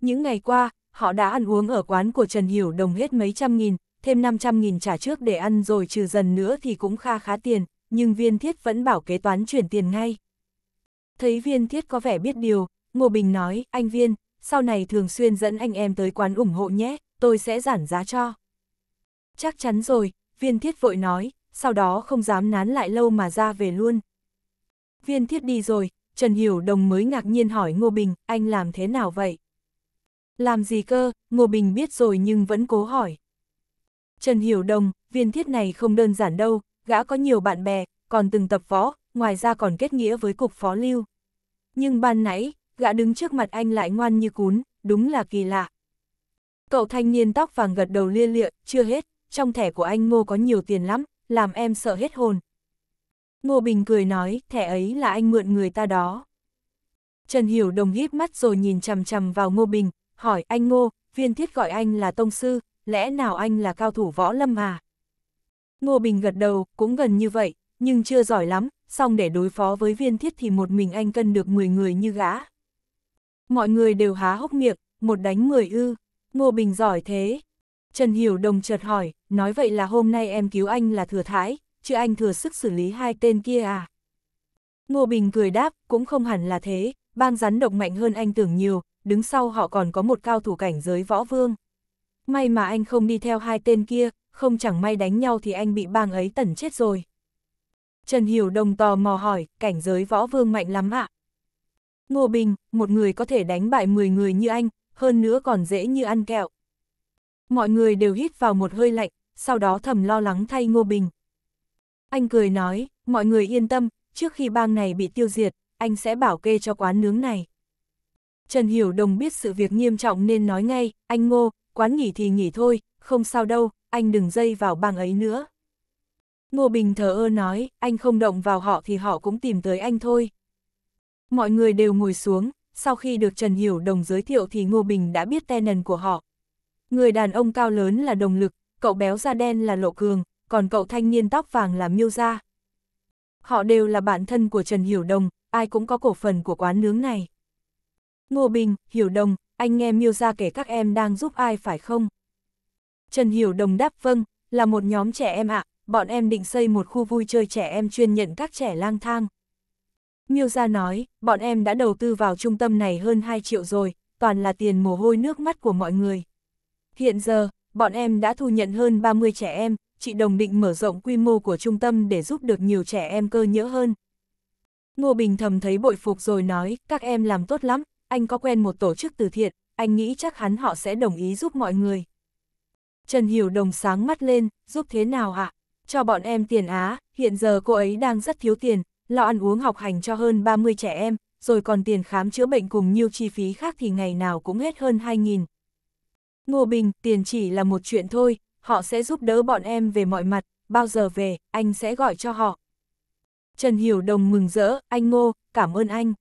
Những ngày qua, họ đã ăn uống ở quán của Trần Hiểu Đồng hết mấy trăm nghìn, thêm 500 nghìn trả trước để ăn rồi trừ dần nữa thì cũng kha khá tiền, nhưng viên thiết vẫn bảo kế toán chuyển tiền ngay. Thấy viên thiết có vẻ biết điều, Ngô Bình nói, anh viên, sau này thường xuyên dẫn anh em tới quán ủng hộ nhé, tôi sẽ giảm giá cho. Chắc chắn rồi, viên thiết vội nói, sau đó không dám nán lại lâu mà ra về luôn. Viên thiết đi rồi, Trần Hiểu Đồng mới ngạc nhiên hỏi Ngô Bình, anh làm thế nào vậy? Làm gì cơ, Ngô Bình biết rồi nhưng vẫn cố hỏi. Trần Hiểu Đồng, viên thiết này không đơn giản đâu, gã có nhiều bạn bè, còn từng tập võ, ngoài ra còn kết nghĩa với cục phó lưu. Nhưng ban nãy, gã đứng trước mặt anh lại ngoan như cún, đúng là kỳ lạ. Cậu thanh niên tóc vàng gật đầu lia lịa, chưa hết, trong thẻ của anh Ngô có nhiều tiền lắm, làm em sợ hết hồn. Ngô Bình cười nói, thẻ ấy là anh mượn người ta đó. Trần Hiểu Đồng híp mắt rồi nhìn chằm chằm vào Ngô Bình, hỏi anh Ngô, viên thiết gọi anh là tông sư, lẽ nào anh là cao thủ võ lâm à? Ngô Bình gật đầu, cũng gần như vậy, nhưng chưa giỏi lắm, song để đối phó với viên thiết thì một mình anh cân được 10 người như gã. Mọi người đều há hốc miệng, một đánh 10 ư, Ngô Bình giỏi thế, Trần Hiểu Đồng chợt hỏi, nói vậy là hôm nay em cứu anh là thừa thái, chứ anh thừa sức xử lý hai tên kia à? Ngô Bình cười đáp, cũng không hẳn là thế, bang rắn độc mạnh hơn anh tưởng nhiều, đứng sau họ còn có một cao thủ cảnh giới võ vương. May mà anh không đi theo hai tên kia, không chẳng may đánh nhau thì anh bị bang ấy tẩn chết rồi. Trần Hiểu Đồng tò mò hỏi, cảnh giới võ vương mạnh lắm ạ. Ngô Bình, một người có thể đánh bại 10 người như anh, hơn nữa còn dễ như ăn kẹo, Mọi người đều hít vào một hơi lạnh, sau đó thầm lo lắng thay Ngô Bình. Anh cười nói, mọi người yên tâm, trước khi bang này bị tiêu diệt, anh sẽ bảo kê cho quán nướng này. Trần Hiểu Đồng biết sự việc nghiêm trọng nên nói ngay, anh Ngô, quán nghỉ thì nghỉ thôi, không sao đâu, anh đừng dây vào bang ấy nữa. Ngô Bình thờ ơ nói, anh không động vào họ thì họ cũng tìm tới anh thôi. Mọi người đều ngồi xuống, sau khi được Trần Hiểu Đồng giới thiệu thì Ngô Bình đã biết tenant của họ, Người đàn ông cao lớn là đồng lực, cậu béo da đen là lộ cường, còn cậu thanh niên tóc vàng là miêu gia. Họ đều là bạn thân của Trần Hiểu Đồng, ai cũng có cổ phần của quán nướng này. Ngô Bình, Hiểu Đồng, anh nghe miêu gia kể các em đang giúp ai phải không? Trần Hiểu Đồng đáp vâng, là một nhóm trẻ em ạ, bọn em định xây một khu vui chơi trẻ em chuyên nhận các trẻ lang thang. Miêu gia nói, bọn em đã đầu tư vào trung tâm này hơn 2 triệu rồi, toàn là tiền mồ hôi nước mắt của mọi người. Hiện giờ, bọn em đã thu nhận hơn 30 trẻ em, chị đồng định mở rộng quy mô của trung tâm để giúp được nhiều trẻ em cơ nhỡ hơn. Ngô Bình thầm thấy bội phục rồi nói, các em làm tốt lắm, anh có quen một tổ chức từ thiện, anh nghĩ chắc hắn họ sẽ đồng ý giúp mọi người. Trần Hiểu Đồng sáng mắt lên, giúp thế nào ạ? Cho bọn em tiền á, hiện giờ cô ấy đang rất thiếu tiền, lo ăn uống học hành cho hơn 30 trẻ em, rồi còn tiền khám chữa bệnh cùng nhiều chi phí khác thì ngày nào cũng hết hơn 2.000. Ngô Bình, tiền chỉ là một chuyện thôi, họ sẽ giúp đỡ bọn em về mọi mặt, bao giờ về, anh sẽ gọi cho họ. Trần Hiểu Đồng mừng rỡ, anh Ngô, cảm ơn anh.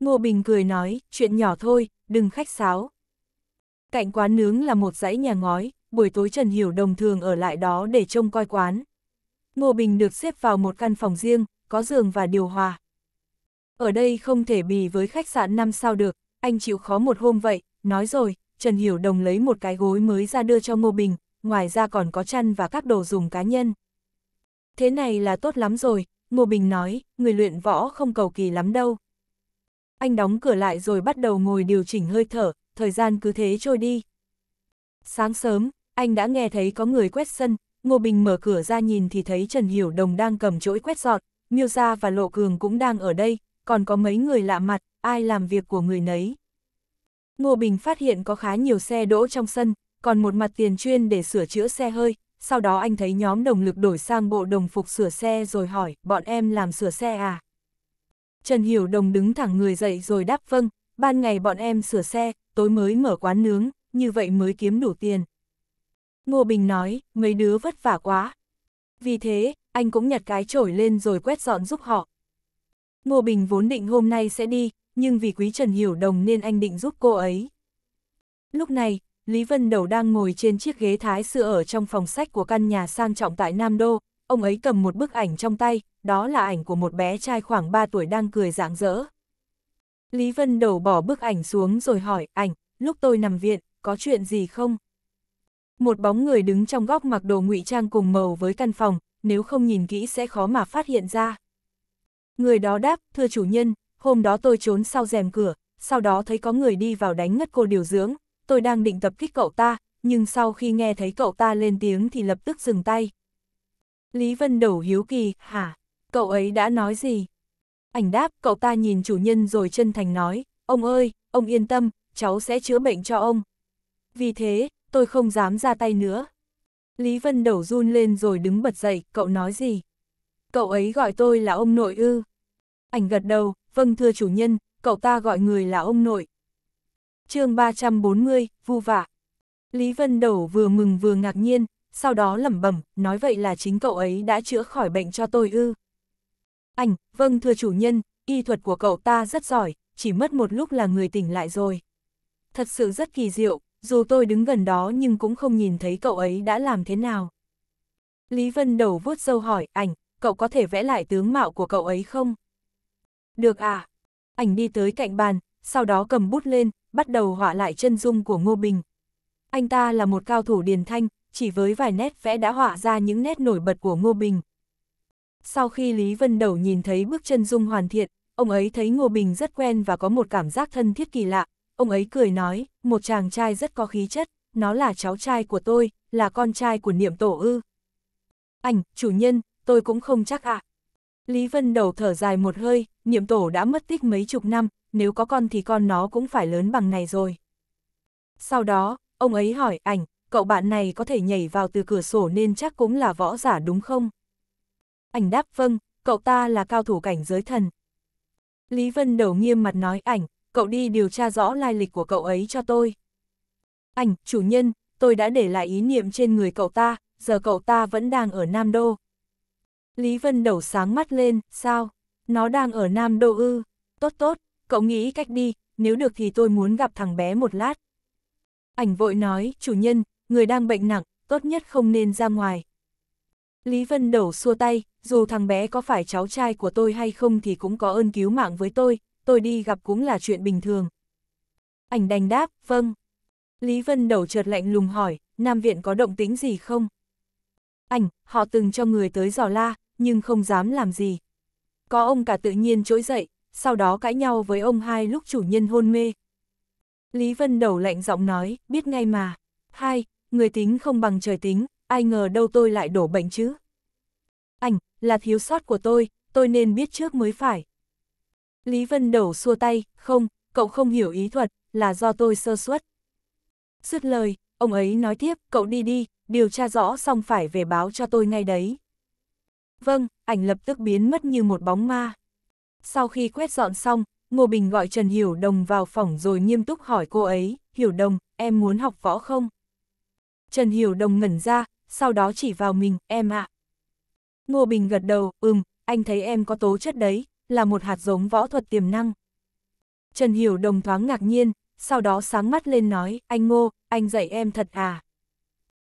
Ngô Bình cười nói, chuyện nhỏ thôi, đừng khách sáo. Cạnh quán nướng là một dãy nhà ngói, buổi tối Trần Hiểu Đồng thường ở lại đó để trông coi quán. Ngô Bình được xếp vào một căn phòng riêng, có giường và điều hòa. Ở đây không thể bì với khách sạn 5 sao được, anh chịu khó một hôm vậy, nói rồi, Trần Hiểu Đồng lấy một cái gối mới ra đưa cho Ngô Bình, ngoài ra còn có chăn và các đồ dùng cá nhân. Thế này là tốt lắm rồi, Ngô Bình nói, người luyện võ không cầu kỳ lắm đâu. Anh đóng cửa lại rồi bắt đầu ngồi điều chỉnh hơi thở, thời gian cứ thế trôi đi. Sáng sớm, anh đã nghe thấy có người quét sân, Ngô Bình mở cửa ra nhìn thì thấy Trần Hiểu Đồng đang cầm chổi quét dọn, Miêu Gia và Lộ Cường cũng đang ở đây, còn có mấy người lạ mặt, ai làm việc của người nấy. Ngô Bình phát hiện có khá nhiều xe đỗ trong sân, còn một mặt tiền chuyên để sửa chữa xe hơi, sau đó anh thấy nhóm đồng lực đổi sang bộ đồng phục sửa xe rồi hỏi, bọn em làm sửa xe à? Trần Hiểu Đồng đứng thẳng người dậy rồi đáp vâng, ban ngày bọn em sửa xe, tối mới mở quán nướng, như vậy mới kiếm đủ tiền. Ngô Bình nói, mấy đứa vất vả quá. Vì thế, anh cũng nhặt cái chổi lên rồi quét dọn giúp họ. Ngô Bình vốn định hôm nay sẽ đi, nhưng vì quý Trần hiểu đồng nên anh định giúp cô ấy. Lúc này, Lý Vân Đầu đang ngồi trên chiếc ghế thái sư ở trong phòng sách của căn nhà sang trọng tại Nam Đô, ông ấy cầm một bức ảnh trong tay, đó là ảnh của một bé trai khoảng 3 tuổi đang cười rạng rỡ. Lý Vân Đầu bỏ bức ảnh xuống rồi hỏi, ảnh, lúc tôi nằm viện, có chuyện gì không? Một bóng người đứng trong góc mặc đồ ngụy trang cùng màu với căn phòng, nếu không nhìn kỹ sẽ khó mà phát hiện ra. Người đó đáp, thưa chủ nhân, hôm đó tôi trốn sau rèm cửa, sau đó thấy có người đi vào đánh ngất cô điều dưỡng, tôi đang định tập kích cậu ta, nhưng sau khi nghe thấy cậu ta lên tiếng thì lập tức dừng tay. Lý Vân Đầu hiếu kỳ, hả, cậu ấy đã nói gì? Ảnh đáp, cậu ta nhìn chủ nhân rồi chân thành nói, ông ơi, ông yên tâm, cháu sẽ chữa bệnh cho ông. Vì thế, tôi không dám ra tay nữa. Lý Vân Đầu run lên rồi đứng bật dậy, cậu nói gì? Cậu ấy gọi tôi là ông nội ư. Ảnh gật đầu, Vâng thưa chủ nhân, cậu ta gọi người là ông nội. chương 340, vu vạ. Lý Vân đầu vừa mừng vừa ngạc nhiên, sau đó lẩm bẩm, nói vậy là chính cậu ấy đã chữa khỏi bệnh cho tôi ư. Anh, vâng thưa chủ nhân, y thuật của cậu ta rất giỏi, chỉ mất một lúc là người tỉnh lại rồi. Thật sự rất kỳ diệu, dù tôi đứng gần đó nhưng cũng không nhìn thấy cậu ấy đã làm thế nào. Lý Vân Đầu vuốt dâu hỏi, ảnh, cậu có thể vẽ lại tướng mạo của cậu ấy không? Được à? Ảnh đi tới cạnh bàn, sau đó cầm bút lên, bắt đầu họa lại chân dung của Ngô Bình. Anh ta là một cao thủ điền thanh, chỉ với vài nét vẽ đã họa ra những nét nổi bật của Ngô Bình. Sau khi Lý Vân Đầu nhìn thấy bước chân dung hoàn thiện, ông ấy thấy Ngô Bình rất quen và có một cảm giác thân thiết kỳ lạ. Ông ấy cười nói, một chàng trai rất có khí chất, nó là cháu trai của tôi, là con trai của niệm tổ ư. Ảnh, chủ nhân, tôi cũng không chắc ạ. À. Lý Vân đầu thở dài một hơi, niệm tổ đã mất tích mấy chục năm, nếu có con thì con nó cũng phải lớn bằng này rồi. Sau đó, ông ấy hỏi ảnh, cậu bạn này có thể nhảy vào từ cửa sổ nên chắc cũng là võ giả đúng không? Ảnh đáp vâng, cậu ta là cao thủ cảnh giới thần. Lý Vân đầu nghiêm mặt nói ảnh, cậu đi điều tra rõ lai lịch của cậu ấy cho tôi. Ảnh, chủ nhân, tôi đã để lại ý niệm trên người cậu ta, giờ cậu ta vẫn đang ở Nam Đô. Lý Vân đầu sáng mắt lên, sao? Nó đang ở Nam Đô ư? Tốt tốt, cậu nghĩ cách đi, nếu được thì tôi muốn gặp thằng bé một lát. Ảnh vội nói, chủ nhân, người đang bệnh nặng, tốt nhất không nên ra ngoài. Lý Vân đầu xua tay, dù thằng bé có phải cháu trai của tôi hay không thì cũng có ơn cứu mạng với tôi, tôi đi gặp cũng là chuyện bình thường. Ảnh đành đáp, vâng. Lý Vân đầu chợt lạnh lùng hỏi, Nam Viện có động tĩnh gì không? Ảnh, họ từng cho người tới giò la, nhưng không dám làm gì. Có ông cả tự nhiên trỗi dậy, sau đó cãi nhau với ông hai lúc chủ nhân hôn mê. Lý Vân đầu lạnh giọng nói, biết ngay mà. Hai, người tính không bằng trời tính, ai ngờ đâu tôi lại đổ bệnh chứ. Anh, là thiếu sót của tôi, tôi nên biết trước mới phải. Lý Vân đầu xua tay, không, cậu không hiểu ý thuật, là do tôi sơ suất. Dứt lời, ông ấy nói tiếp, cậu đi đi, điều tra rõ xong phải về báo cho tôi ngay đấy. Vâng, ảnh lập tức biến mất như một bóng ma. Sau khi quét dọn xong, Ngô Bình gọi Trần Hiểu Đồng vào phòng rồi nghiêm túc hỏi cô ấy, Hiểu Đồng, em muốn học võ không? Trần Hiểu Đồng ngẩn ra, sau đó chỉ vào mình, em ạ. À. Ngô Bình gật đầu, ừm, anh thấy em có tố chất đấy, là một hạt giống võ thuật tiềm năng. Trần Hiểu Đồng thoáng ngạc nhiên, sau đó sáng mắt lên nói, anh Ngô, anh dạy em thật à?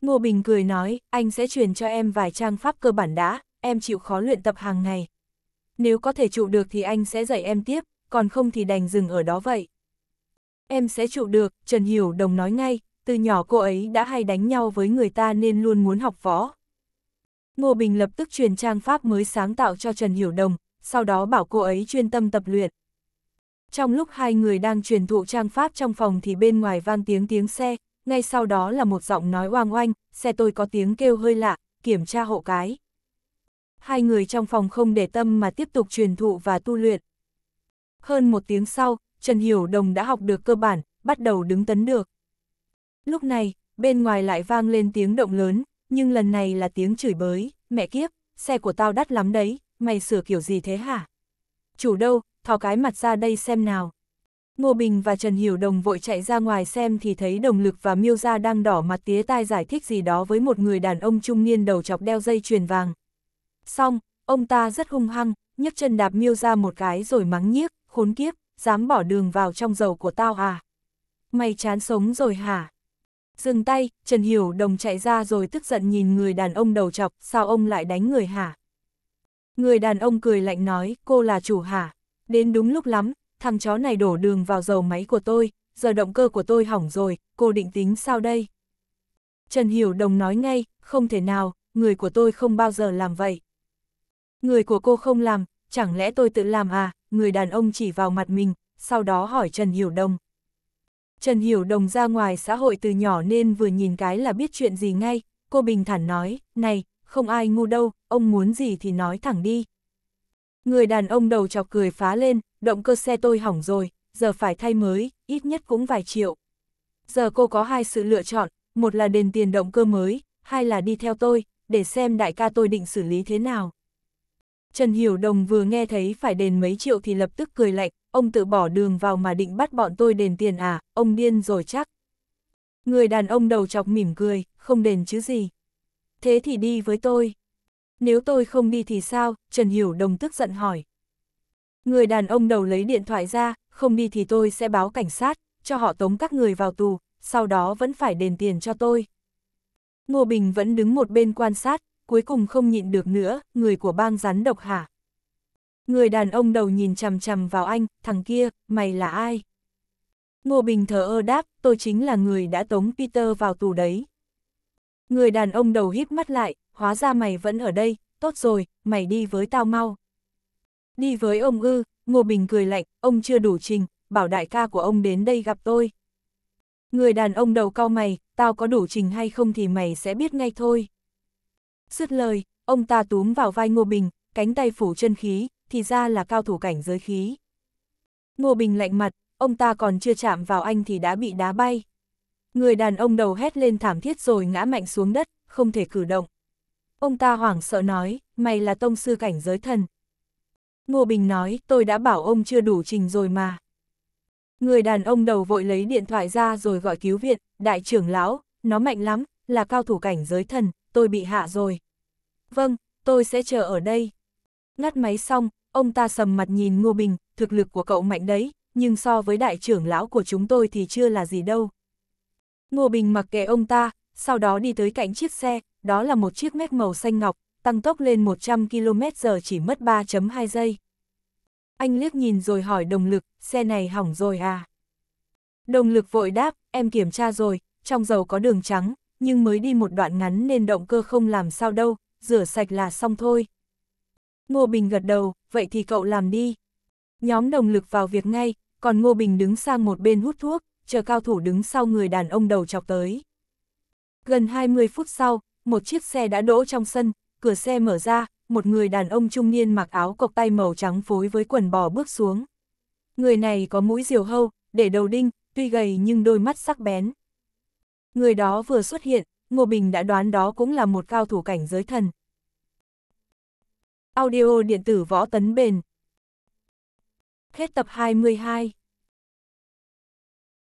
Ngô Bình cười nói, anh sẽ truyền cho em vài trang pháp cơ bản đã, em chịu khó luyện tập hàng ngày. Nếu có thể trụ được thì anh sẽ dạy em tiếp, còn không thì đành dừng ở đó vậy. Em sẽ trụ được, Trần Hiểu Đồng nói ngay, từ nhỏ cô ấy đã hay đánh nhau với người ta nên luôn muốn học võ. Ngô Bình lập tức truyền trang pháp mới sáng tạo cho Trần Hiểu Đồng, sau đó bảo cô ấy chuyên tâm tập luyện. Trong lúc hai người đang truyền thụ trang pháp trong phòng thì bên ngoài vang tiếng tiếng xe, ngay sau đó là một giọng nói oang oanh, xe tôi có tiếng kêu hơi lạ, kiểm tra hộ cái hai người trong phòng không để tâm mà tiếp tục truyền thụ và tu luyện. Hơn một tiếng sau, Trần Hiểu Đồng đã học được cơ bản, bắt đầu đứng tấn được. Lúc này, bên ngoài lại vang lên tiếng động lớn, nhưng lần này là tiếng chửi bới, mẹ kiếp, xe của tao đắt lắm đấy, mày sửa kiểu gì thế hả? Chủ đâu, thò cái mặt ra đây xem nào. Ngô Bình và Trần Hiểu Đồng vội chạy ra ngoài xem thì thấy Đồng Lực và Miêu Gia đang đỏ mặt tía tai giải thích gì đó với một người đàn ông trung niên đầu chọc đeo dây chuyền vàng. Xong, ông ta rất hung hăng, nhấc chân đạp miêu ra một cái rồi mắng nhiếc, khốn kiếp, dám bỏ đường vào trong dầu của tao à? Mày chán sống rồi hả? Dừng tay, Trần Hiểu Đồng chạy ra rồi tức giận nhìn người đàn ông đầu chọc, sao ông lại đánh người hả? Người đàn ông cười lạnh nói, cô là chủ hả? Đến đúng lúc lắm, thằng chó này đổ đường vào dầu máy của tôi, giờ động cơ của tôi hỏng rồi, cô định tính sao đây? Trần Hiểu Đồng nói ngay, không thể nào, người của tôi không bao giờ làm vậy. Người của cô không làm, chẳng lẽ tôi tự làm à, người đàn ông chỉ vào mặt mình, sau đó hỏi Trần Hiểu Đồng. Trần Hiểu Đồng ra ngoài xã hội từ nhỏ nên vừa nhìn cái là biết chuyện gì ngay, cô bình thản nói, này, không ai ngu đâu, ông muốn gì thì nói thẳng đi. Người đàn ông đầu chọc cười phá lên, động cơ xe tôi hỏng rồi, giờ phải thay mới, ít nhất cũng vài triệu. Giờ cô có hai sự lựa chọn, một là đền tiền động cơ mới, hai là đi theo tôi, để xem đại ca tôi định xử lý thế nào. Trần Hiểu Đồng vừa nghe thấy phải đền mấy triệu thì lập tức cười lạnh, ông tự bỏ đường vào mà định bắt bọn tôi đền tiền à, ông điên rồi chắc. Người đàn ông đầu chọc mỉm cười, không đền chứ gì. Thế thì đi với tôi. Nếu tôi không đi thì sao, Trần Hiểu Đồng tức giận hỏi. Người đàn ông đầu lấy điện thoại ra, không đi thì tôi sẽ báo cảnh sát, cho họ tống các người vào tù, sau đó vẫn phải đền tiền cho tôi. Ngô Bình vẫn đứng một bên quan sát, cuối cùng không nhịn được nữa, người của bang rắn độc hả? Người đàn ông đầu nhìn chằm chằm vào anh, thằng kia, mày là ai? Ngô Bình thờ ơ đáp, tôi chính là người đã tống Peter vào tù đấy. Người đàn ông đầu híp mắt lại, hóa ra mày vẫn ở đây, tốt rồi, mày đi với tao mau. Đi với ông ư, Ngô Bình cười lạnh, ông chưa đủ trình, bảo đại ca của ông đến đây gặp tôi. Người đàn ông đầu cau mày, tao có đủ trình hay không thì mày sẽ biết ngay thôi. Dứt lời, ông ta túm vào vai Ngô Bình, cánh tay phủ chân khí, thì ra là cao thủ cảnh giới khí. Ngô Bình lạnh mặt, ông ta còn chưa chạm vào anh thì đã bị đá bay. Người đàn ông đầu hét lên thảm thiết rồi ngã mạnh xuống đất, không thể cử động. Ông ta hoảng sợ nói, mày là tông sư cảnh giới thần. Ngô Bình nói, tôi đã bảo ông chưa đủ trình rồi mà. Người đàn ông đầu vội lấy điện thoại ra rồi gọi cứu viện, đại trưởng lão, nó mạnh lắm, là cao thủ cảnh giới thần, tôi bị hạ rồi. Vâng, tôi sẽ chờ ở đây. Ngắt máy xong, ông ta sầm mặt nhìn Ngô Bình, thực lực của cậu mạnh đấy, nhưng so với đại trưởng lão của chúng tôi thì chưa là gì đâu. Ngô Bình mặc kệ ông ta, sau đó đi tới cạnh chiếc xe, đó là một chiếc mét màu xanh ngọc, tăng tốc lên 100 km giờ chỉ mất 3.2 giây. Anh liếc nhìn rồi hỏi đồng lực, xe này hỏng rồi à? Đồng lực vội đáp, em kiểm tra rồi, trong dầu có đường trắng, nhưng mới đi một đoạn ngắn nên động cơ không làm sao đâu, rửa sạch là xong thôi. Ngô Bình gật đầu, vậy thì cậu làm đi. Nhóm đồng lực vào việc ngay, còn Ngô Bình đứng sang một bên hút thuốc, chờ cao thủ đứng sau người đàn ông đầu chọc tới. Gần 20 phút sau, một chiếc xe đã đỗ trong sân, cửa xe mở ra, một người đàn ông trung niên mặc áo cộc tay màu trắng phối với quần bò bước xuống. Người này có mũi diều hâu, để đầu đinh, tuy gầy nhưng đôi mắt sắc bén. Người đó vừa xuất hiện, Ngô Bình đã đoán đó cũng là một cao thủ cảnh giới thần. Audio điện tử võ tấn bền. Hết tập 22.